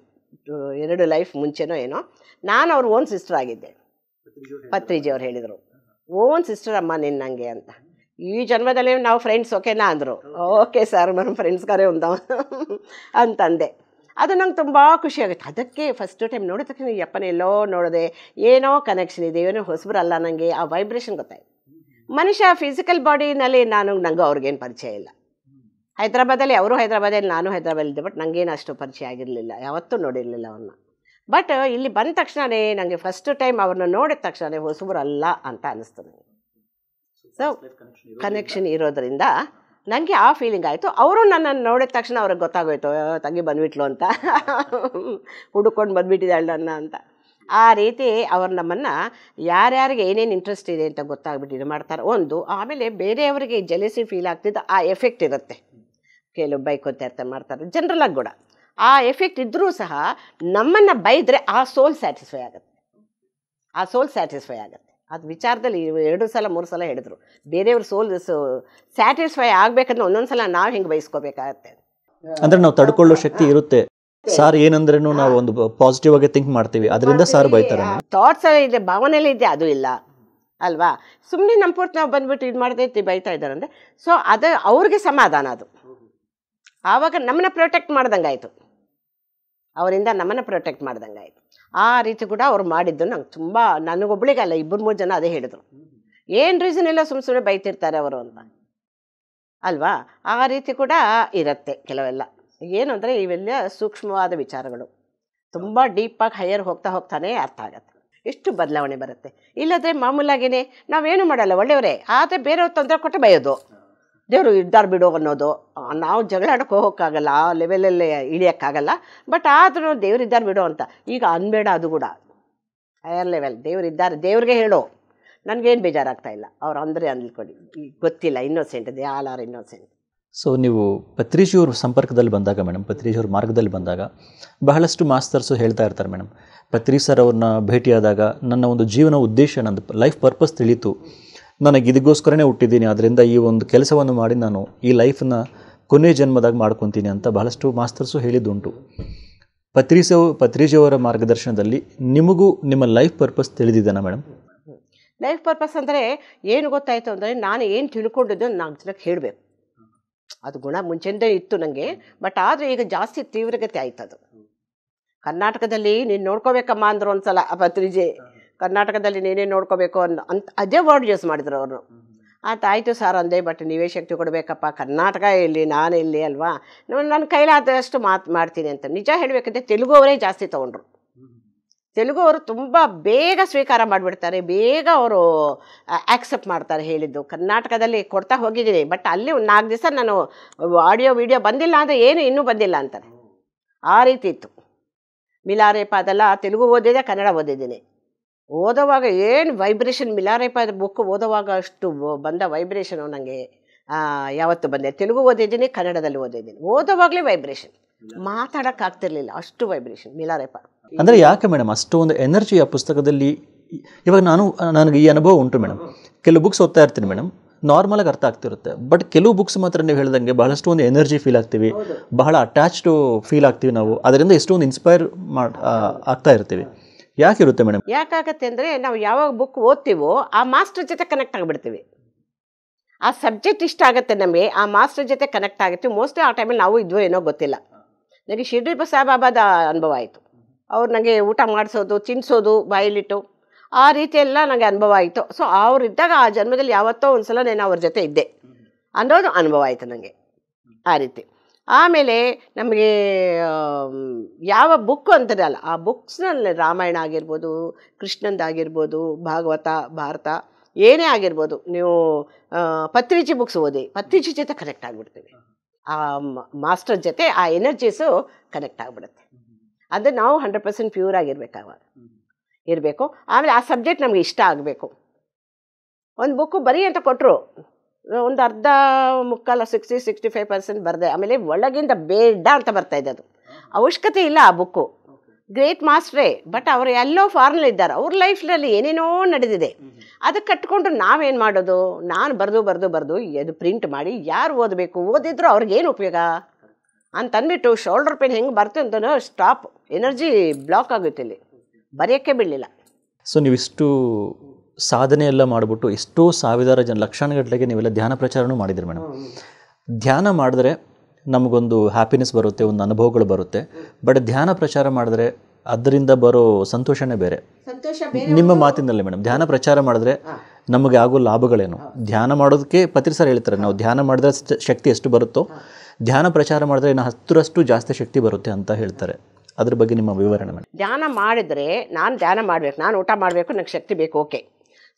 ಎರಡು ಲೈಫ್ ಮುಂಚೆನೋ ಏನೋ ನಾನು ಅವ್ರ ಓನ್ ಸಿಸ್ಟರ್ ಆಗಿದ್ದೆ ಪತ್ರಿಜಿ ಅವ್ರು ಹೇಳಿದರು ಓನ್ ಸಿಸ್ಟರ್ ಅಮ್ಮ ನಿನ್ನಂಗೆ ಅಂತ ಈ ಜನ್ಮದಲ್ಲಿ ನಾವು ಫ್ರೆಂಡ್ಸ್ ಓಕೆನಾ ಅಂದರು ಓಕೆ ಸರ್ ನಮ್ಮ ಫ್ರೆಂಡ್ಸ್ ಕರೆ ಅಂತಂದೆ ಅದು ನಂಗೆ ತುಂಬ ಆಗುತ್ತೆ ಅದಕ್ಕೆ ಫಸ್ಟ್ ಟೈಮ್ ನೋಡಿದ ತಕ್ಷಣ ಅಪ್ಪನ ಎಲ್ಲೋ ನೋಡಿದೆ ಏನೋ ಕನೆಕ್ಷನ್ ಇದೆ ಏನೋ ಹೊಸಬ್ರಲ್ಲ ನನಗೆ ಆ ವೈಬ್ರೇಷನ್ ಗೊತ್ತಾಯ್ತು ಮನುಷ್ಯ ಫಿಸಿಕಲ್ ಬಾಡಿನಲ್ಲಿ ನಾನು ನನಗೂ ಅವ್ರಿಗೇನು ಪರಿಚಯ ಇಲ್ಲ ಹೈದ್ರಾಬಾದಲ್ಲಿ ಅವರು ಹೈದರಾಬಾದಲ್ಲಿ ನಾನು ಇದ್ದೆ ಬಟ್ ನನಗೇನು ಅಷ್ಟು ಪರಿಚಯ ಆಗಿರಲಿಲ್ಲ ಯಾವತ್ತೂ ನೋಡಿರಲಿಲ್ಲ ಅವ್ರನ್ನ ಬಟ್ ಇಲ್ಲಿ ಬಂದ ತಕ್ಷಣವೇ ನನಗೆ ಫಸ್ಟ್ ಟೈಮ್ ಅವ್ರನ್ನ ನೋಡಿದ ತಕ್ಷಣ ಹೊಸಬರಲ್ಲ ಅಂತ ಅನ್ನಿಸ್ತು ನನಗೆ ಸೊ ಕನೆಕ್ಷನ್ ಇರೋದ್ರಿಂದ ನನಗೆ ಆ ಫೀಲಿಂಗ್ ಆಯಿತು ಅವರು ನನ್ನನ್ನು ನೋಡಿದ ತಕ್ಷಣ ಅವ್ರಿಗೆ ಗೊತ್ತಾಗೋಯ್ತು ತಂಗಿ ಬಂದ್ಬಿಟ್ಲು ಅಂತ ಹುಡುಕೊಂಡು ಬಂದ್ಬಿಟ್ಟಿದ್ದಾಳೆ ನನ್ನ ಅಂತ ಆ ರೀತಿ ಅವ್ರು ನಮ್ಮನ್ನು ಯಾರ್ಯಾರಿಗೆ ಏನೇನು ಇಂಟ್ರೆಸ್ಟ್ ಇದೆ ಅಂತ ಇದು ಮಾಡ್ತಾರೆ ಒಂದು ಆಮೇಲೆ ಬೇರೆಯವರಿಗೆ ಜಲಸಿ ಫೀಲ್ ಆಗ್ತಿದ್ದು ಆ ಎಫೆಕ್ಟ್ ಇರುತ್ತೆ ಕೆಲವು ಬೈಕ್ ಇರ್ತಾರೆ ಮಾಡ್ತಾರೆ ಜನರಲಾಗಿ ಕೂಡ ಆ ಎಫೆಕ್ಟ್ ಇದ್ದರೂ ಸಹ ನಮ್ಮನ್ನು ಬೈದರೆ ಆ ಸೋಲ್ ಸ್ಯಾಟಿಸ್ಫೈ ಆಗುತ್ತೆ ಆ ಸೋಲ್ ಸ್ಯಾಟಿಸ್ಫೈ ಆಗುತ್ತೆ ಅದು ವಿಚಾರದಲ್ಲಿ ಎರಡು ಸಲ ಮೂರು ಸಲ ಹೇಳಿದ್ರು ಬೇರೆಯವ್ರ ಸೋಲ್ ಸ್ಯಾಟಿಸ್ಫೈ uh, ಆಗ್ಬೇಕಂದ್ರೆ ಒಂದೊಂದು ಸಲ ನಾವು ಹಿಂಗೆ ಬಯಸ್ಕೋಬೇಕಾಗತ್ತೆ ಅಂದರೆ ನಾವು ತಡ್ಕೊಳ್ಳೋ ಶಕ್ತಿ ಇರುತ್ತೆ ಸರ್ ಏನಂದ್ರೆ ನಾವು ಒಂದು ಪಾಸಿಟಿವ್ ಆಗಿ ಥಿಂಕ್ ಮಾಡ್ತೀವಿ ಅದರಿಂದ ಸರ್ ಬೈತಾರೆ ಥಾಟ್ಸ್ ಇದೆ ಭಾವನೆಲ್ಲ ಇದೆ ಅದು ಇಲ್ಲ ಅಲ್ವಾ ಸುಮ್ಮನೆ ನಮ್ಮ ಪೂರ್ತಿ ನಾವು ಬಂದ್ಬಿಟ್ಟು ಇದು ಮಾಡ್ತೈತಿ ಬೈತಾ ಇದ್ದಾರೆ ಅಂದರೆ ಸೊ ಅದು ಅವ್ರಿಗೆ ಸಮಾಧಾನ ಅದು ಆವಾಗ ನಮ್ಮನ್ನ ಪ್ರೊಟೆಕ್ಟ್ ಮಾಡ್ದಂಗೆ ಆಯಿತು ಅವರಿಂದ ನಮ್ಮನ್ನ ಪ್ರೊಟೆಕ್ಟ್ ಮಾಡ್ದಂಗೆ ಆಯಿತು ಆ ರೀತಿ ಕೂಡ ಅವ್ರು ಮಾಡಿದ್ದು ನಂಗೆ ತುಂಬ ಅಲ್ಲ ಇಬ್ಬರು ಮೂರು ಜನ ಅದೇ ಹೇಳಿದ್ರು ಏನು ರೀಸನ್ ಇಲ್ಲ ಸುಮ್ಮ ಸುಮ್ಮನೆ ಬೈತಿರ್ತಾರೆ ಅವರು ಅಂತ ಅಲ್ವಾ ಆ ರೀತಿ ಕೂಡ ಇರುತ್ತೆ ಕೆಲವೆಲ್ಲ ಏನಂದರೆ ಇವೆಲ್ಲ ಸೂಕ್ಷ್ಮವಾದ ವಿಚಾರಗಳು ತುಂಬ ಡೀಪಾಗಿ ಹೈಯರ್ ಹೋಗ್ತಾ ಹೋಗ್ತಾನೆ ಅರ್ಥ ಆಗುತ್ತೆ ಎಷ್ಟು ಬದಲಾವಣೆ ಬರುತ್ತೆ ಇಲ್ಲದ್ರೆ ಮಾಮೂಲಾಗಿಯೇ ನಾವೇನು ಮಾಡಲ್ಲ ಒಳ್ಳೆಯವರೇ ಆದರೆ ಬೇರೆಯವ್ರ ತೊಂದರೆ ಕೊಟ್ಟು ಬಯೋದು ದೇವರು ಇದ್ದಾರು ಬಿಡೋ ಅನ್ನೋದು ನಾವು ಜಗಳ ಆಡಕ್ಕೆ ಹೋಗೋಕ್ಕಾಗಲ್ಲ ಆ ಲೆವೆಲಲ್ಲೇ ಇಳಿಯೋಕ್ಕಾಗಲ್ಲ ಬಟ್ ಆದರೂ ಇದ್ದಾರೆ ಬಿಡೋ ಅಂತ ಈಗ ಅನ್ಬೇಡ ಅದು ಕೂಡ ಹೈಯರ್ ಲೆವೆಲ್ ಇದ್ದಾರೆ ದೇವ್ರಿಗೆ ಹೇಳೋ ನನಗೇನು ಬೇಜಾರಾಗ್ತಾ ಇಲ್ಲ ಅವ್ರು ಅಂದರೆ ಅಂದ್ಕೊಡಿ ಗೊತ್ತಿಲ್ಲ innocent they all are innocent so ನೀವು ಪತ್ರಿಜಿಯವ್ರ ಸಂಪರ್ಕದಲ್ಲಿ ಬಂದಾಗ ಮೇಡಮ್ ಪತ್ರಿಜಿಯವ್ರ ಮಾರ್ಗದಲ್ಲಿ ಬಂದಾಗ ಬಹಳಷ್ಟು ಮಾಸ್ತರ್ಸು ಹೇಳ್ತಾ ಇರ್ತಾರೆ ಮೇಡಮ್ ಪತ್ರಿ ಸರ್ ಅವ್ರನ್ನ ಭೇಟಿಯಾದಾಗ ನನ್ನ ಒಂದು ಜೀವನ ಉದ್ದೇಶ ನಂದು ಲೈಫ್ ಪರ್ಪಸ್ ತಿಳಿತು ನನಗೆ ಇದಕ್ಕೋಸ್ಕರನೇ ಹುಟ್ಟಿದ್ದೀನಿ ಅದರಿಂದ ಈ ಒಂದು ಕೆಲಸವನ್ನು ಮಾಡಿ ನಾನು ಈ ಲೈಫನ್ನ ಕೊನೆ ಜನ್ಮದಾಗ ಮಾಡ್ಕೊತೀನಿ ಅಂತ ಬಹಳಷ್ಟು ಮಾಸ್ತರ್ಸು ಹೇಳಿದ್ದುಂಟು ಪತ್ರಿಸೋ ಪತ್ರಿಜಿಯವರ ಮಾರ್ಗದರ್ಶನದಲ್ಲಿ ನಿಮಗೂ ನಿಮ್ಮ ಲೈಫ್ ಪರ್ಪಸ್ ತಿಳಿದಿದ್ದಾನ ಮೇಡಮ್ ಲೈಫ್ ಪರ್ಪಸ್ ಅಂದರೆ ಏನು ಗೊತ್ತಾಯಿತು ಅಂದರೆ ನಾನು ಏನು ತಿಳ್ಕೊಂಡಿದ್ದು ನಾಲ್ಕು ಜನಕ್ಕೆ ಹೇಳಬೇಕು ಅದು ಗುಣ ಮುಂಚೆಂದೇ ಇತ್ತು ನನಗೆ ಬಟ್ ಆದರೂ ಈಗ ಜಾಸ್ತಿ ತೀವ್ರಗತಿ ಆಯ್ತು ಅದು ಕರ್ನಾಟಕದಲ್ಲಿ ನೀನು ನೋಡ್ಕೋಬೇಕಮ್ಮ ಅಂದರು ಒಂದ್ಸಲ ಪತ್ರಿಜೆ ಕರ್ನಾಟಕದಲ್ಲಿ ನೀನೇ ನೋಡ್ಕೋಬೇಕು ಅನ್ನೋ ಅಂತ ಅದೇ ವರ್ಡ್ ಯೂಸ್ ಮಾಡಿದ್ರು ಅವರು ಆಯ್ತು ಆಯಿತು ಸರ್ ಅಂದೆ ಬಟ್ ನೀವೇ ಶಕ್ತಿ ಕೊಡಬೇಕಪ್ಪ ಕರ್ನಾಟಕ ಇಲ್ಲಿ ನಾನು ಇಲ್ಲಿ ಅಲ್ವಾ ನನ್ನ ಕೈಲಾದಷ್ಟು ಮಾತು ಮಾಡ್ತೀನಿ ಅಂತ ನಿಜ ಹೇಳಬೇಕಂದ್ರೆ ತೆಲುಗು ಅವರೇ ಜಾಸ್ತಿ ತೊಗೊಂಡ್ರು ತೆಲುಗು ಅವರು ತುಂಬ ಬೇಗ ಸ್ವೀಕಾರ ಮಾಡಿಬಿಡ್ತಾರೆ ಬೇಗ ಅವರು ಆ್ಯಕ್ಸೆಪ್ಟ್ ಮಾಡ್ತಾರೆ ಹೇಳಿದ್ದು ಕರ್ನಾಟಕದಲ್ಲಿ ಕೊಡ್ತಾ ಹೋಗಿದ್ದೀನಿ ಬಟ್ ಅಲ್ಲಿ ಒಂದು ನಾಲ್ಕು ದಿವಸ ನಾನು ಆಡಿಯೋ ವಿಡಿಯೋ ಬಂದಿಲ್ಲ ಅಂದರೆ ಏನು ಇನ್ನೂ ಬಂದಿಲ್ಲ ಅಂತಾರೆ ಆ ರೀತಿ ಇತ್ತು ಮಿಲಾರೇಪ ಅದೆಲ್ಲ ತೆಲುಗು ಓದಿದೆ ಕನ್ನಡ ಓದಿದ್ದೀನಿ ಓದೋವಾಗ ಏನು ವೈಬ್ರೇಷನ್ ಮಿಲಾರೇಪ ಬುಕ್ ಓದೋವಾಗ ಅಷ್ಟು ಬಂದ ವೈಬ್ರೇಷನು ನನಗೆ ಯಾವತ್ತು ಬಂದೆ ತೆಲುಗು ಓದಿದ್ದೀನಿ ಕನ್ನಡದಲ್ಲಿ ಓದಿದ್ದೀನಿ ಓದೋವಾಗಲೇ ವೈಬ್ರೇಷನ್ ಮಾತಾಡೋಕ್ಕಾಗ್ತಿರ್ಲಿಲ್ಲ ಅಷ್ಟು ವೈಬ್ರೇಷನ್ ಮಿಲಾರೇಪ ಅಂದರೆ ಯಾಕೆ ಮೇಡಮ್ ಅಷ್ಟೊಂದು ಎನರ್ಜಿ ಆ ಪುಸ್ತಕದಲ್ಲಿ ಇವಾಗ ನಾನು ನನಗೆ ಈ ಅನುಭವ ಉಂಟು ಮೇಡಮ್ ಕೆಲವು ಬುಕ್ಸ್ ಓದ್ತಾ ಇರ್ತೀನಿ ಮೇಡಮ್ ನಾರ್ಮಲಾಗಿ ಅರ್ಥ ಆಗ್ತಿರುತ್ತೆ ಬಟ್ ಕೆಲವು ಬುಕ್ಸ್ ಮಾತ್ರ ನೀವು ಹೇಳಿದಂಗೆ ಬಹಳಷ್ಟು ಒಂದು ಎನರ್ಜಿ ಫೀಲ್ ಆಗ್ತೀವಿ ಬಹಳ ಅಟ್ಯಾಚ್ಡ್ ಫೀಲ್ ಆಗ್ತೀವಿ ನಾವು ಅದರಿಂದ ಎಷ್ಟೊಂದು ಇನ್ಸ್ಪೈರ್ ಆಗ್ತಾ ಇರ್ತೀವಿ ಯಾಕೆ ಇರುತ್ತೆ ಮೇಡಮ್ ಯಾಕಾಗತ್ತೆ ಅಂದರೆ ನಾವು ಯಾವಾಗ ಬುಕ್ ಓದ್ತೀವೋ ಆ ಮಾಸ್ಟರ್ ಜೊತೆ ಕನೆಕ್ಟ್ ಆಗಿಬಿಡ್ತೀವಿ ಆ ಸಬ್ಜೆಕ್ಟ್ ಇಷ್ಟ ಆಗುತ್ತೆ ನಮಗೆ ಆ ಮಾಸ್ಟರ್ ಜೊತೆ ಕನೆಕ್ಟ್ ಆಗುತ್ತೆ ಮೋಸ್ಟ್ಲಿ ಆ ಟೈಮಲ್ಲಿ ನಾವು ಇದ್ವೋ ಏನೋ ಗೊತ್ತಿಲ್ಲ ನನಗೆ ಶಿರ್ಡಿ ಪ್ರಸಾದ್ ಅನುಭವ ಆಯಿತು ಅವ್ರು ನನಗೆ ಊಟ ಮಾಡಿಸೋದು ತಿನ್ನಿಸೋದು ಬಾಯಲಿಟ್ಟು ಆ ರೀತಿಯೆಲ್ಲ ನನಗೆ ಅನುಭವ ಆಯಿತು ಸೊ ಇದ್ದಾಗ ಆ ಜನ್ಮದಲ್ಲಿ ಯಾವತ್ತೋ ಒಂದು ಸಲ ನಾನು ಅವ್ರ ಜೊತೆ ಇದ್ದೆ ಅನ್ನೋದು ಅನುಭವ ಆಯಿತು ನನಗೆ ಆ ರೀತಿ ಆಮೇಲೆ ನಮಗೆ ಯಾವ ಬುಕ್ ಅಂತದಲ್ಲ ಆ ಬುಕ್ಸ್ನಲ್ಲಿ ರಾಮಾಯಣ ಆಗಿರ್ಬೋದು ಕೃಷ್ಣಂದಾಗಿರ್ಬೋದು ಭಾಗವತ ಭಾರತ ಏನೇ ಆಗಿರ್ಬೋದು ನೀವು ಪತ್ರಿಚಿ ಬುಕ್ಸ್ ಓದಿ ಪತ್ರಿಚಿ ಜೊತೆ ಕನೆಕ್ಟ್ ಆಗಿಬಿಡ್ತೀವಿ ಆ ಮಾಸ್ಟರ್ ಜೊತೆ ಆ ಎನರ್ಜೀಸು ಕನೆಕ್ಟ್ ಆಗಿಬಿಡುತ್ತೆ ಅದು ನಾವು ಹಂಡ್ರೆಡ್ ಪರ್ಸೆಂಟ್ ಪ್ಯೂರ್ ಆಗಿರ್ಬೇಕು ಇರಬೇಕು ಆಮೇಲೆ ಆ ಸಬ್ಜೆಕ್ಟ್ ನಮಗೆ ಇಷ್ಟ ಆಗಬೇಕು ಒಂದು ಬುಕ್ಕು ಬರೀ ಅಂತ ಕೊಟ್ಟರು ಒಂದು ಅರ್ಧ ಮುಕ್ಕಾಲು ಸಿಕ್ಸ್ಟಿ ಸಿಕ್ಸ್ಟಿ ಫೈವ್ ಪರ್ಸೆಂಟ್ ಬರದೆ ಆಮೇಲೆ ಒಳಗಿಂದ ಬೇಡ ಅಂತ ಇದೆ ಅದು ಅವಶ್ಯಕತೆ ಇಲ್ಲ ಆ ಬುಕ್ಕು ಗ್ರೇಟ್ ಮಾಸ್ಟ್ರೇ ಬಟ್ ಅವರು ಎಲ್ಲೋ ಇದ್ದಾರೆ ಅವ್ರ ಲೈಫ್ನಲ್ಲಿ ಏನೇನೋ ನಡೆದಿದೆ ಅದಕ್ಕೆ ಕಟ್ಕೊಂಡು ನಾವೇನು ಮಾಡೋದು ನಾನು ಬರೆದು ಬರೆದು ಬರೆದು ಇದು ಪ್ರಿಂಟ್ ಮಾಡಿ ಯಾರು ಓದಬೇಕು ಓದಿದ್ರು ಅವ್ರಿಗೇನು ಉಪಯೋಗ ಅಂತಂದ್ಬಿಟ್ಟು ಶೋಲ್ಡರ್ ಪೇನ್ ಹೆಂಗೆ ಬರುತ್ತೆ ಅಂತ ಸ್ಟಾಪ್ ಎನರ್ಜಿ ಬ್ಲಾಕ್ ಆಗುತ್ತೆ ಇಲ್ಲಿ ಬರೆಯೋಕ್ಕೆ ಬೀಳಲಿಲ್ಲ ಸೊ ನೀವು ಇಷ್ಟು ಸಾಧನೆ ಎಲ್ಲ ಮಾಡಿಬಿಟ್ಟು ಎಷ್ಟೋ ಸಾವಿರಾರು ಜನ ಲಕ್ಷಾನುಗಟ್ಟಲೆಗೆ ನೀವೆಲ್ಲ ಧ್ಯಾನ ಪ್ರಚಾರನೂ ಮಾಡಿದ್ರಿ ಮೇಡಮ್ ಧ್ಯಾನ ಮಾಡಿದ್ರೆ ನಮಗೊಂದು ಹ್ಯಾಪಿನೆಸ್ ಬರುತ್ತೆ ಒಂದು ಅನುಭವಗಳು ಬರುತ್ತೆ ಬಟ್ ಧ್ಯಾನ ಪ್ರಚಾರ ಮಾಡಿದ್ರೆ ಅದರಿಂದ ಬರೋ ಸಂತೋಷನೇ ಬೇರೆ ನಿಮ್ಮ ಮಾತಿನಲ್ಲಿ ಮೇಡಮ್ ಧ್ಯಾನ ಪ್ರಚಾರ ಮಾಡಿದ್ರೆ ನಮಗೆ ಆಗೋ ಲಾಭಗಳೇನು ಧ್ಯಾನ ಮಾಡೋದಕ್ಕೆ ಪತ್ರಿ ಸರ್ ಹೇಳ್ತಾರೆ ನಾವು ಧ್ಯಾನ ಮಾಡಿದ್ರೆ ಶಕ್ತಿ ಎಷ್ಟು ಬರುತ್ತೋ ಧ್ಯಾನ ಪ್ರಚಾರ ಮಾಡಿದ್ರೆ ಇನ್ನು ಹತ್ತರಷ್ಟು ಜಾಸ್ತಿ ಶಕ್ತಿ ಬರುತ್ತೆ ಅಂತ ಹೇಳ್ತಾರೆ ಅದ್ರ ಬಗ್ಗೆ ನಿಮ್ಮ ವಿವರಣೆ ಮೇಡಮ್ ಧ್ಯಾನ ಮಾಡಿದರೆ ನಾನು ಧ್ಯಾನ ಮಾಡಬೇಕು ನಾನು ಊಟ ಮಾಡಬೇಕು ನನಗೆ ಶಕ್ತಿ ಬೇಕು ಓಕೆ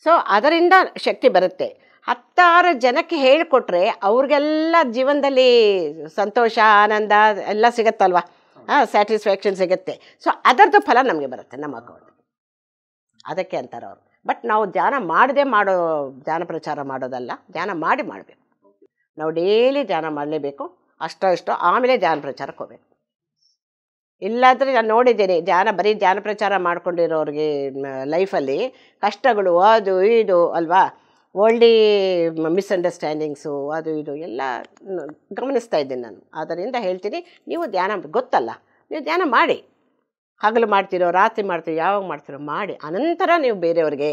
ಸೊ ಅದರಿಂದ ಶಕ್ತಿ ಬರುತ್ತೆ ಹತ್ತಾರು ಜನಕ್ಕೆ ಹೇಳಿಕೊಟ್ರೆ ಅವ್ರಿಗೆಲ್ಲ ಜೀವನದಲ್ಲಿ ಸಂತೋಷ ಆನಂದ ಎಲ್ಲ ಸಿಗತ್ತಲ್ವ ಹಾಂ ಸ್ಯಾಟಿಸ್ಫ್ಯಾಕ್ಷನ್ ಸಿಗುತ್ತೆ ಸೊ ಅದರದ್ದು ಫಲ ನಮಗೆ ಬರುತ್ತೆ ನಮ್ಮ ಅಕೌಂಟ್ ಅದಕ್ಕೆ ಅಂತಾರೆ ಅವರು ಬಟ್ ನಾವು ಧ್ಯಾನ ಮಾಡದೆ ಮಾಡೋ ಧ್ಯಾನ ಪ್ರಚಾರ ಮಾಡೋದಲ್ಲ ಧ್ಯಾನ ಮಾಡಿ ಮಾಡಬೇಕು ನಾವು ಡೈಲಿ ಧ್ಯಾನ ಮಾಡಲೇಬೇಕು ಅಷ್ಟೋ ಇಷ್ಟೋ ಆಮೇಲೆ ಧ್ಯಾನ ಪ್ರಚಾರಕ್ಕೆ ಹೋಗ್ಬೇಕು ಇಲ್ಲಾಂದರೆ ನಾನು ನೋಡಿದ್ದೀನಿ ಧ್ಯಾನ ಬರೀ ಧ್ಯಾನ ಪ್ರಚಾರ ಮಾಡ್ಕೊಂಡಿರೋರಿಗೆ ಲೈಫಲ್ಲಿ ಕಷ್ಟಗಳು ಅದು ಇದು ಅಲ್ವಾ ಓಲ್ಡಿ ಮಿಸ್ಅಂಡರ್ಸ್ಟ್ಯಾಂಡಿಂಗ್ಸು ಅದು ಇದು ಎಲ್ಲ ಗಮನಿಸ್ತಾ ಇದ್ದೀನಿ ನಾನು ಆದ್ದರಿಂದ ಹೇಳ್ತೀನಿ ನೀವು ಧ್ಯಾನ ಗೊತ್ತಲ್ಲ ನೀವು ಧ್ಯಾನ ಮಾಡಿ ಹಗಲು ಮಾಡ್ತಿರೋ ರಾತ್ರಿ ಮಾಡ್ತಿರೋ ಯಾವಾಗ ಮಾಡ್ತಿರೋ ಮಾಡಿ ಅನಂತರ ನೀವು ಬೇರೆಯವ್ರಿಗೆ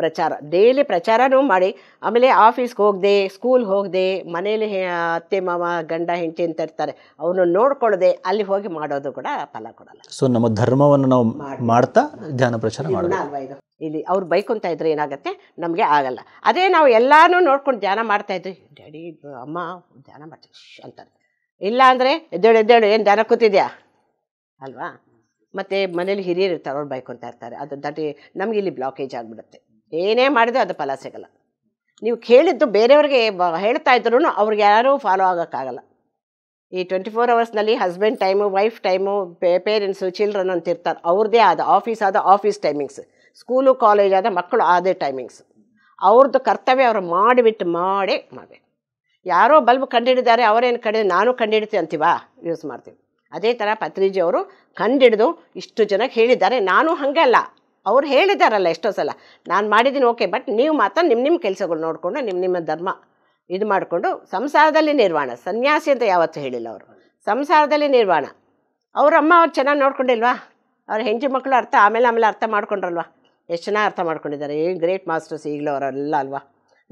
ಪ್ರಚಾರ ಡೈಲಿ ಪ್ರಚಾರನೂ ಮಾಡಿ ಆಮೇಲೆ ಆಫೀಸ್ಗೆ ಹೋಗದೆ ಸ್ಕೂಲ್ ಹೋಗದೆ ಮನೇಲಿ ಅತ್ತೆ ಮಾವ ಗಂಡ ಹೆಂಡತಿ ಅಂತ ಇರ್ತಾರೆ ಅವನು ನೋಡ್ಕೊಳ್ಳದೆ ಅಲ್ಲಿ ಹೋಗಿ ಮಾಡೋದು ಕೂಡ ಫಲ ಕೊಡಲ್ಲ ಸೊ ನಮ್ಮ ಧರ್ಮವನ್ನು ನಾವು ಮಾಡ್ತಾ ಧ್ಯಾನ ಪ್ರಚಾರ ಇದು ಇಲ್ಲಿ ಅವ್ರು ಬೈಕೊಂತ ಇದ್ರೆ ಏನಾಗುತ್ತೆ ನಮಗೆ ಆಗಲ್ಲ ಅದೇ ನಾವು ಎಲ್ಲಾನು ನೋಡ್ಕೊಂಡು ಧ್ಯಾನ ಮಾಡ್ತಾ ಇದ್ವಿ ಡ್ಯಾಡಿ ಅಮ್ಮ ಧ್ಯಾನ ಮಾಡ್ತೀವಿ ಅಂತಾರೆ ಇಲ್ಲ ಅಂದರೆ ಎದ್ದೇಳು ಎದ್ದೇಳು ಏನು ಧ್ಯಾನ ಕೂತಿದ್ಯಾ ಅಲ್ವಾ ಮತ್ತು ಮನೇಲಿ ಹಿರಿಯರು ಇರ್ತಾರೆ ಅವ್ರು ಬೈಕೊಂತ ಇರ್ತಾರೆ ಅದು ದಟ್ ನಮಗೆ ಇಲ್ಲಿ ಬ್ಲಾಕೇಜ್ ಆಗಿಬಿಡುತ್ತೆ ಏನೇ ಮಾಡಿದ್ರು ಅದು ಫಲ ಸಿಗಲ್ಲ ನೀವು ಕೇಳಿದ್ದು ಬೇರೆಯವ್ರಿಗೆ ಹೇಳ್ತಾ ಇದ್ರು ಅವ್ರಿಗೆ ಯಾರೂ ಫಾಲೋ ಆಗೋಕ್ಕಾಗಲ್ಲ ಈ ಟ್ವೆಂಟಿ ಫೋರ್ ಅವರ್ಸ್ನಲ್ಲಿ ಹಸ್ಬೆಂಡ್ ಟೈಮು ವೈಫ್ ಟೈಮು ಪೇ ಪೇರೆಂಟ್ಸು ಚಿಲ್ಡ್ರನ್ ಅಂತ ಇರ್ತಾರೆ ಅವ್ರದ್ದೇ ಆದ ಆಫೀಸ್ ಆದ ಆಫೀಸ್ ಟೈಮಿಂಗ್ಸ್ ಸ್ಕೂಲು ಕಾಲೇಜ್ ಆದ ಮಕ್ಕಳು ಆದೇ ಟೈಮಿಂಗ್ಸ್ ಅವ್ರದ್ದು ಕರ್ತವ್ಯ ಅವರು ಮಾಡಿಬಿಟ್ಟು ಮಾಡೇ ಮಾಡಿ ಯಾರೋ ಬಲ್ಬ್ ಕಂಡಿಡಿದ್ದಾರೆ ಅವರೇನು ಕಂಡು ನಾನು ಕಂಡಿಡ್ತೀನಿ ಅಂತೀವಾ ಯೂಸ್ ಮಾಡ್ತೀವಿ ಅದೇ ಥರ ಪತ್ರಿಜಿ ಅವರು ಹಿಡಿದು ಇಷ್ಟು ಜನಕ್ಕೆ ಹೇಳಿದ್ದಾರೆ ನಾನು ಹಾಗೆ ಅಲ್ಲ ಅವ್ರು ಹೇಳಿದಾರಲ್ಲ ಎಷ್ಟೋ ಸಲ ನಾನು ಮಾಡಿದ್ದೀನಿ ಓಕೆ ಬಟ್ ನೀವು ಮಾತ್ರ ನಿಮ್ಮ ನಿಮ್ಮ ಕೆಲಸಗಳು ನೋಡಿಕೊಂಡು ನಿಮ್ಮ ನಿಮ್ಮ ಧರ್ಮ ಇದು ಮಾಡಿಕೊಂಡು ಸಂಸಾರದಲ್ಲಿ ನಿರ್ವಾಣ ಸನ್ಯಾಸಿ ಅಂತ ಯಾವತ್ತೂ ಹೇಳಿಲ್ಲ ಅವರು ಸಂಸಾರದಲ್ಲಿ ನಿರ್ವಾಣ ಅವ್ರ ಅಮ್ಮ ಅವ್ರು ಚೆನ್ನಾಗಿ ನೋಡ್ಕೊಂಡಿಲ್ವಾ ಅವ್ರ ಹೆಂಜು ಮಕ್ಕಳು ಅರ್ಥ ಆಮೇಲೆ ಆಮೇಲೆ ಅರ್ಥ ಮಾಡ್ಕೊಂಡ್ರಲ್ವ ಎಷ್ಟು ಚೆನ್ನಾಗಿ ಅರ್ಥ ಮಾಡ್ಕೊಂಡಿದ್ದಾರೆ ಏನು ಗ್ರೇಟ್ ಮಾಸ್ಟರ್ಸ್ ಈಗಲೂ ಅವರೆಲ್ಲ ಅಲ್ವಾ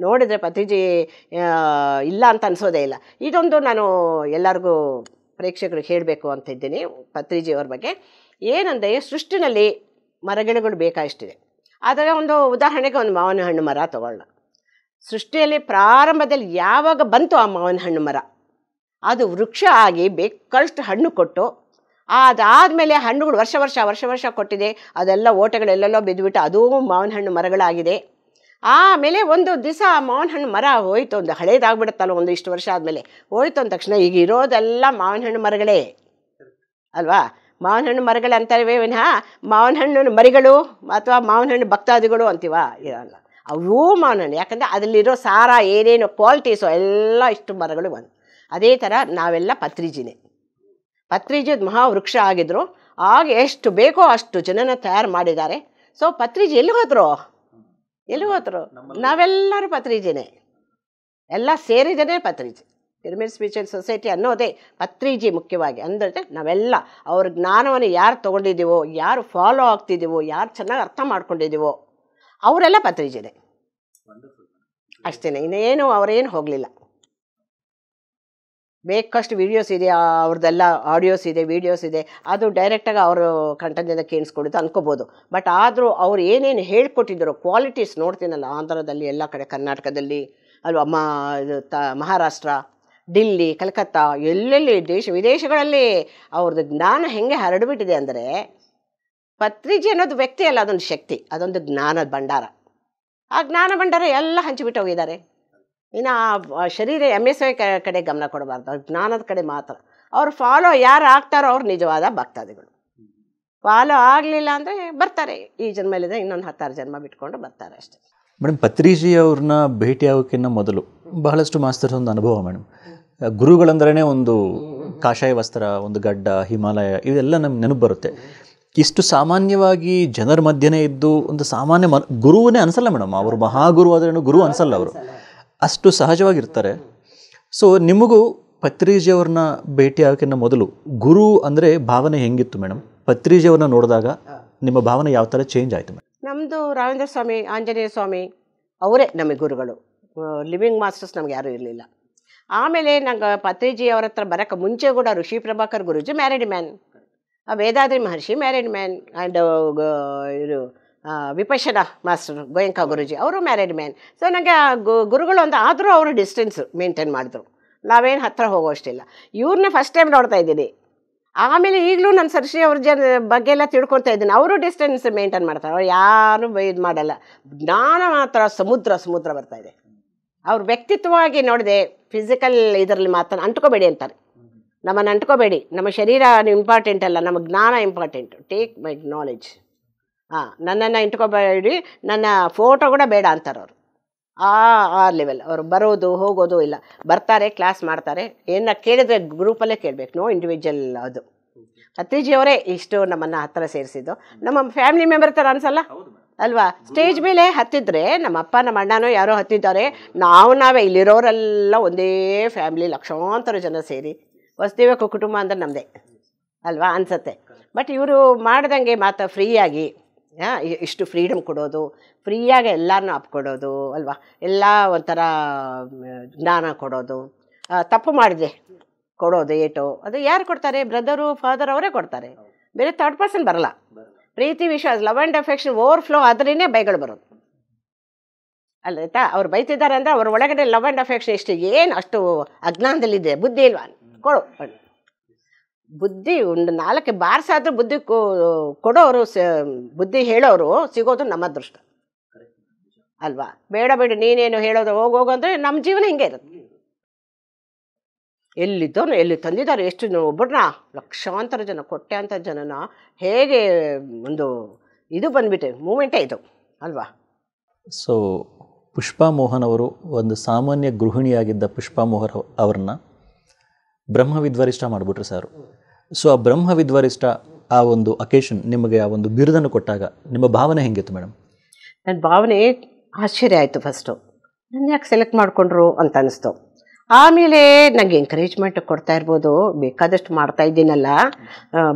ನೋಡಿದರೆ ಪತಿಜಿ ಇಲ್ಲ ಅಂತ ಅನಿಸೋದೇ ಇಲ್ಲ ಇದೊಂದು ನಾನು ಎಲ್ಲರಿಗೂ ಪ್ರೇಕ್ಷಕರಿಗೆ ಹೇಳಬೇಕು ಅಂತಿದ್ದೀನಿ ಪತ್ರಿಜಿಯವ್ರ ಬಗ್ಗೆ ಏನಂದರೆ ಸೃಷ್ಟಿನಲ್ಲಿ ಮರಗಿಡಗಳು ಬೇಕಾಗಿಷ್ಟಿದೆ ಆದರೆ ಒಂದು ಉದಾಹರಣೆಗೆ ಒಂದು ಮಾವಿನ ಹಣ್ಣು ಮರ ತೊಗೊಳ್ಳೋಣ ಸೃಷ್ಟಿಯಲ್ಲಿ ಪ್ರಾರಂಭದಲ್ಲಿ ಯಾವಾಗ ಬಂತು ಆ ಮಾವಿನ ಹಣ್ಣು ಮರ ಅದು ವೃಕ್ಷ ಆಗಿ ಬೇಕಷ್ಟು ಹಣ್ಣು ಕೊಟ್ಟು ಅದಾದಮೇಲೆ ಹಣ್ಣುಗಳು ವರ್ಷ ವರ್ಷ ವರ್ಷ ವರ್ಷ ಕೊಟ್ಟಿದೆ ಅದೆಲ್ಲ ಓಟಗಳೆಲ್ಲೆಲ್ಲೋ ಬಿದ್ದುಬಿಟ್ಟು ಅದೂ ಮಾವಿನ ಹಣ್ಣು ಮರಗಳಾಗಿದೆ ಆಮೇಲೆ ಒಂದು ದಿವಸ ಆ ಮಾವಿನ ಹಣ್ಣು ಮರ ಹೋಯ್ತು ಒಂದು ಹಳೇದಾಗ್ಬಿಡುತ್ತಲ್ಲ ಒಂದು ಇಷ್ಟು ವರ್ಷ ಆದಮೇಲೆ ಹೋಯ್ತು ಅಂದ ತಕ್ಷಣ ಈಗ ಇರೋದೆಲ್ಲ ಮಾವಿನ ಹಣ್ಣು ಮರಗಳೇ ಅಲ್ವಾ ಮಾವಿನ ಹಣ್ಣು ಮರಗಳು ಅಂತಾರೆ ವಿನಃ ಮಾವಿನ ಹಣ್ಣು ಮರಿಗಳು ಅಥವಾ ಮಾವಿನ ಹಣ್ಣು ಭಕ್ತಾದಿಗಳು ಅಂತೀವ ಇರಲ್ಲ ಅವೂ ಮಾವಿನ ಹಣ್ಣು ಯಾಕಂದರೆ ಅದರಲ್ಲಿರೋ ಸಾರ ಏನೇನು ಕ್ವಾಲಿಟೀಸು ಎಲ್ಲ ಇಷ್ಟು ಮರಗಳು ಬಂದು ಅದೇ ಥರ ನಾವೆಲ್ಲ ಪತ್ರಿಜಿನೇ ಪತ್ರಿಜಿ ಮಹಾವೃಕ್ಷ ಆಗಿದ್ರು ಆಗ ಎಷ್ಟು ಬೇಕೋ ಅಷ್ಟು ಜನನ ತಯಾರು ಮಾಡಿದ್ದಾರೆ ಸೊ ಪತ್ರಿಜಿ ಎಲ್ಲಿ ಹೋದ್ರು ಎಲ್ಲಿ ಹೋದ್ರು ನಾವೆಲ್ಲರೂ ಪತ್ರಿಜಿನೇ ಎಲ್ಲ ಸೇರಿದನೇ ಪತ್ರಿಜಿ ಪಿರಮಿಡ್ ಸ್ಪಿರಿಚುವಲ್ ಸೊಸೈಟಿ ಅನ್ನೋದೇ ಪತ್ರಿಜಿ ಮುಖ್ಯವಾಗಿ ಅಂದರೆ ನಾವೆಲ್ಲ ಅವ್ರ ಜ್ಞಾನವನ್ನು ಯಾರು ತೊಗೊಂಡಿದ್ದೀವೋ ಯಾರು ಫಾಲೋ ಆಗ್ತಿದ್ದೀವೋ ಯಾರು ಚೆನ್ನಾಗಿ ಅರ್ಥ ಮಾಡ್ಕೊಂಡಿದ್ದೀವೋ ಅವರೆಲ್ಲ ಪತ್ರಿಜಿದೆ ಅಷ್ಟೇ ಇನ್ನೇನು ಅವರೇನು ಹೋಗಲಿಲ್ಲ ಬೇಕಷ್ಟು ವೀಡಿಯೋಸ್ ಇದೆ ಅವ್ರದ್ದೆಲ್ಲ ಆಡಿಯೋಸ್ ಇದೆ ವೀಡಿಯೋಸ್ ಇದೆ ಅದು ಡೈರೆಕ್ಟಾಗಿ ಅವರು ಕಂಠದಿಂದ ಕೇಳಿಸ್ಕೊಡಿದ್ದು ಅನ್ಕೋಬೋದು ಬಟ್ ಆದರೂ ಅವ್ರು ಏನೇನು ಹೇಳ್ಕೊಟ್ಟಿದ್ದರು ಕ್ವಾಲಿಟೀಸ್ ನೋಡ್ತೀನಲ್ಲ ಆಂಧ್ರದಲ್ಲಿ ಎಲ್ಲ ಕಡೆ ಕರ್ನಾಟಕದಲ್ಲಿ ಅಲ್ವಾ ಮಹಾರಾಷ್ಟ್ರ ಡಿಲ್ಲಿ ಕಲ್ಕತ್ತಾ ಎಲ್ಲೆಲ್ಲಿ ದೇಶ ವಿದೇಶಗಳಲ್ಲಿ ಅವ್ರದ್ದು ಜ್ಞಾನ ಹೆಂಗೆ ಹರಡಿಬಿಟ್ಟಿದೆ ಅಂದರೆ ಪತ್ರಿಜಿ ಅನ್ನೋದು ವ್ಯಕ್ತಿ ಅಲ್ಲ ಅದೊಂದು ಶಕ್ತಿ ಅದೊಂದು ಜ್ಞಾನದ ಭಂಡಾರ ಆ ಜ್ಞಾನ ಭಂಡಾರ ಎಲ್ಲ ಹಂಚಿಬಿಟ್ಟು ಹೋಗಿದ್ದಾರೆ ಇನ್ನು ಆ ಶರೀರ ಎಮ್ ಎಸ್ ಐ ಕಡೆ ಗಮನ ಕೊಡಬಾರ್ದು ಅವ್ರ ಜ್ಞಾನದ ಕಡೆ ಮಾತ್ರ ಅವ್ರು ಫಾಲೋ ಯಾರು ಆಗ್ತಾರೋ ಅವ್ರು ನಿಜವಾದ ಭಕ್ತಾದಿಗಳು ಫಾಲೋ ಆಗಲಿಲ್ಲ ಅಂದರೆ ಬರ್ತಾರೆ ಈ ಇಲ್ಲದೆ ಇನ್ನೊಂದು ಹತ್ತಾರು ಜನ್ಮ ಬಿಟ್ಕೊಂಡು ಬರ್ತಾರೆ ಅಷ್ಟೇ ಮೇಡಮ್ ಪತ್ರಿಜಿ ಅವ್ರನ್ನ ಭೇಟಿ ಮೊದಲು ಬಹಳಷ್ಟು ಮಾಸ್ತರ್ಸ್ ಒಂದು ಅನುಭವ ಮೇಡಮ್ ಗುರುಗಳಂದ್ರೇ ಒಂದು ಕಾಷಾಯ ವಸ್ತ್ರ ಒಂದು ಗಡ್ಡ ಹಿಮಾಲಯ ಇವೆಲ್ಲ ನಮ್ಗೆ ನೆನಪು ಬರುತ್ತೆ ಇಷ್ಟು ಸಾಮಾನ್ಯವಾಗಿ ಜನರ ಮಧ್ಯನೇ ಇದ್ದು ಒಂದು ಸಾಮಾನ್ಯ ಮ ಗುರುವೇ ಅನಿಸಲ್ಲ ಮೇಡಮ್ ಅವರು ಮಹಾಗುರು ಆದ್ರೇನು ಗುರು ಅನಿಸಲ್ಲ ಅವರು ಅಷ್ಟು ಸಹಜವಾಗಿರ್ತಾರೆ ಸೊ ನಿಮಗೂ ಪತ್ರಿಜಿಯವ್ರನ್ನ ಭೇಟಿ ಆಗೋಕ್ಕಿಂತ ಮೊದಲು ಗುರು ಅಂದರೆ ಭಾವನೆ ಹೆಂಗಿತ್ತು ಮೇಡಮ್ ಪತ್ರಿಜಿಯವ್ರನ್ನ ನೋಡಿದಾಗ ನಿಮ್ಮ ಭಾವನೆ ಯಾವ ಥರ ಚೇಂಜ್ ಆಯಿತು ಮೇಡಮ್ ನಮ್ಮದು ರಾಮೇಂದ್ರ ಸ್ವಾಮಿ ಆಂಜನೇಯ ಸ್ವಾಮಿ ಅವರೇ ನಮಗೆ ಗುರುಗಳು ಲಿವಿಂಗ್ ಮಾಸ್ಟರ್ಸ್ ನಮ್ಗೆ ಯಾರೂ ಇರಲಿಲ್ಲ ಆಮೇಲೆ ನಂಗೆ ಪತ್ರಿಜಿ ಅವ್ರ ಹತ್ರ ಬರೋಕ್ಕೆ ಮುಂಚೆ ಕೂಡ Rishi Prabhakar Guruji married man Vethathiri Maharishi married man and ಇದು ವಿಪಶನ ಮಾಸ್ಟರ್ ಗೋಯಂಕ ಗುರುಜಿ ಅವರು ಮ್ಯಾರಿಡ್ ಮ್ಯಾನ್ ಸೊ ನನಗೆ ಆ ಗುರುಗಳು ಅಂತ ಆದರೂ ಅವರು ಡಿಸ್ಟೆನ್ಸ್ ಮೇಂಟೈನ್ ಮಾಡಿದ್ರು ನಾವೇನು ಹತ್ತಿರ ಹೋಗೋಷ್ಟಿಲ್ಲ ಇವ್ರನ್ನ ಫಸ್ಟ್ ಟೈಮ್ ನೋಡ್ತಾ ಇದ್ದೀನಿ ಆಮೇಲೆ ಈಗಲೂ ನನ್ನ ಸರ್ಷಿ ಅವ್ರ ಜನ ಬಗ್ಗೆ ಎಲ್ಲ ತಿಳ್ಕೊತಾ ಇದ್ದೀನಿ ಅವರು ಡಿಸ್ಟೆನ್ಸ್ ಮೇಂಟೈನ್ ಮಾಡ್ತಾರೆ ಅವ್ರು ಯಾರೂ ಇದು ಮಾಡಲ್ಲ ಜ್ಞಾನ ಮಾತ್ರ ಸಮುದ್ರ ಸಮುದ್ರ ಬರ್ತಾಯಿದೆ ಅವ್ರ ವ್ಯಕ್ತಿತ್ವವಾಗಿ ನೋಡಿದೆ ಫಿಸಿಕಲ್ ಇದರಲ್ಲಿ ಮಾತ್ರ ಅಂಟ್ಕೋಬೇಡಿ ಅಂತಾರೆ ನಮ್ಮನ್ನು ಅಂಟ್ಕೋಬೇಡಿ ನಮ್ಮ ಶರೀರ ಇಂಪಾರ್ಟೆಂಟ್ ಅಲ್ಲ ನಮ್ಮ ಜ್ಞಾನ ಇಂಪಾರ್ಟೆಂಟ್ ಟೇಕ್ ಮೈ ನಾಲೆಜ್ ಹಾಂ ನನ್ನನ್ನು ಇಂಟ್ಕೋಬೇಡಿ ನನ್ನ ಫೋಟೋ ಕೂಡ ಬೇಡ ಅಂತಾರೆ ಅವರು ಆ ಆ ಲೆವೆಲ್ ಅವರು ಬರೋದು ಹೋಗೋದು ಇಲ್ಲ ಬರ್ತಾರೆ ಕ್ಲಾಸ್ ಮಾಡ್ತಾರೆ ಏನ ಕೇಳಿದ್ರೆ ಗ್ರೂಪಲ್ಲೇ ಕೇಳಬೇಕು ನೋ ಇಂಡಿವಿಜುವಲ್ ಅದು ಅತ್ತೀಜಿಯವರೇ ಇಷ್ಟು ನಮ್ಮನ್ನು ಹತ್ತಿರ ಸೇರಿಸಿದ್ದು ನಮ್ಮ ಫ್ಯಾಮಿಲಿ ಮೆಂಬರ್ ಥರ ಅನಿಸಲ್ಲ ಅಲ್ವಾ ಸ್ಟೇಜ್ ಮೇಲೆ ಹತ್ತಿದ್ರೆ ನಮ್ಮ ಅಪ್ಪ ನಮ್ಮ ಅಣ್ಣನೂ ಯಾರೋ ಹತ್ತಿದ್ದಾರೆ ನಾವು ನಾವೇ ಇಲ್ಲಿರೋರೆಲ್ಲ ಒಂದೇ ಫ್ಯಾಮಿಲಿ ಲಕ್ಷಾಂತರ ಜನ ಸೇರಿ ವಸ್ತಿಬೇಕು ಕುಟುಂಬ ಅಂದ್ರೆ ನಮ್ಮದೇ ಅಲ್ವಾ ಅನಿಸತ್ತೆ ಬಟ್ ಇವರು ಮಾಡ್ದಂಗೆ ಮಾತಾ ಫ್ರೀಯಾಗಿ ಇಷ್ಟು ಫ್ರೀಡಮ್ ಕೊಡೋದು ಫ್ರೀಯಾಗಿ ಎಲ್ಲರನ್ನೂ ಅಪ್ಕೊಡೋದು ಅಲ್ವಾ ಎಲ್ಲ ಒಂಥರ ಜ್ಞಾನ ಕೊಡೋದು ತಪ್ಪು ಮಾಡಿದೆ ಕೊಡೋದು ಏಟು ಅದು ಯಾರು ಕೊಡ್ತಾರೆ ಬ್ರದರು ಫಾದರ್ ಅವರೇ ಕೊಡ್ತಾರೆ ಬೇರೆ ಥರ್ಡ್ ಪರ್ಸನ್ ಬರಲ್ಲ ಪ್ರೀತಿ ವಿಶ್ವಾಸ love and affection overflow ಆದ್ರೇ ಬೈಗಳು ಬರೋದು ಅಲ್ಲಾಯ್ತಾ ಅವ್ರು ಬೈತಿದ್ದಾರೆ ಅಂದರೆ ಅವ್ರ ಒಳಗಡೆ ಲವ್ ಆ್ಯಂಡ್ ಅಫೆಕ್ಷನ್ ಎಷ್ಟು ಏನು ಅಷ್ಟು ಅಜ್ಞಾನದಲ್ಲಿದೆ ಬುದ್ಧಿ ಇಲ್ವಾ ಕೊಡು ಬುದ್ಧಿ ಒಂದು ನಾಲ್ಕು ಆದರೂ ಬುದ್ಧಿ ಕೊಡೋರು ಬುದ್ಧಿ ಹೇಳೋರು ಸಿಗೋದು ನಮ್ಮ ಅದೃಷ್ಟ ಅಲ್ವಾ ಬೇಡ ಬೇಡ ನೀನೇನು ಹೇಳೋದು ಹೋಗೋಗಂದ್ರೆ ನಮ್ಮ ಜೀವನ ಹಿಂಗೆ ಇರುತ್ತೆ ಎಲ್ಲಿದ್ದೋನು ಎಲ್ಲಿ ತಂದಿದ್ದಾರೆ ಎಷ್ಟು ಜನ ಒಬ್ಬರನ್ನ ಲಕ್ಷಾಂತರ ಜನ ಕೊಟ್ಟೆ ಅಂತ ಜನನ ಹೇಗೆ ಒಂದು ಇದು ಬಂದ್ಬಿಟ್ಟೆ ಮೂಮೆಂಟೇ ಇದು ಅಲ್ವಾ ಸೊ ಪುಷ್ಪಾ ಮೋಹನ್ ಅವರು ಒಂದು ಸಾಮಾನ್ಯ ಗೃಹಿಣಿಯಾಗಿದ್ದ ಪುಷ್ಪಾ ಮೋಹನ್ ಅವ್ರನ್ನ ಬ್ರಹ್ಮ ವಿದ್ವರಿಷ್ಠ ಮಾಡಿಬಿಟ್ರು ಸರ್ ಸೊ ಆ ಬ್ರಹ್ಮ ವಿದ್ವರಿಷ್ಠ ಆ ಒಂದು ಅಕೇಶನ್ ನಿಮಗೆ ಆ ಒಂದು ಬಿರುದನ್ನು ಕೊಟ್ಟಾಗ ನಿಮ್ಮ ಭಾವನೆ ಹೆಂಗಿತ್ತು ಮೇಡಮ್ ನನ್ನ ಭಾವನೆ ಆಶ್ಚರ್ಯ ಆಯಿತು ಫಸ್ಟು ನನ್ನ ಯಾಕೆ ಸೆಲೆಕ್ಟ್ ಮಾಡಿಕೊಂಡ್ರು ಅಂತ ಅನ್ನಿಸ್ತು ಆಮೇಲೆ ನಂಗೆ ಎಂಕರೇಜ್ಮೆಂಟ್ ಕೊಡ್ತಾ ಇರ್ಬೋದು ಬೇಕಾದಷ್ಟು ಮಾಡ್ತಾ ಇದ್ದೀನಲ್ಲ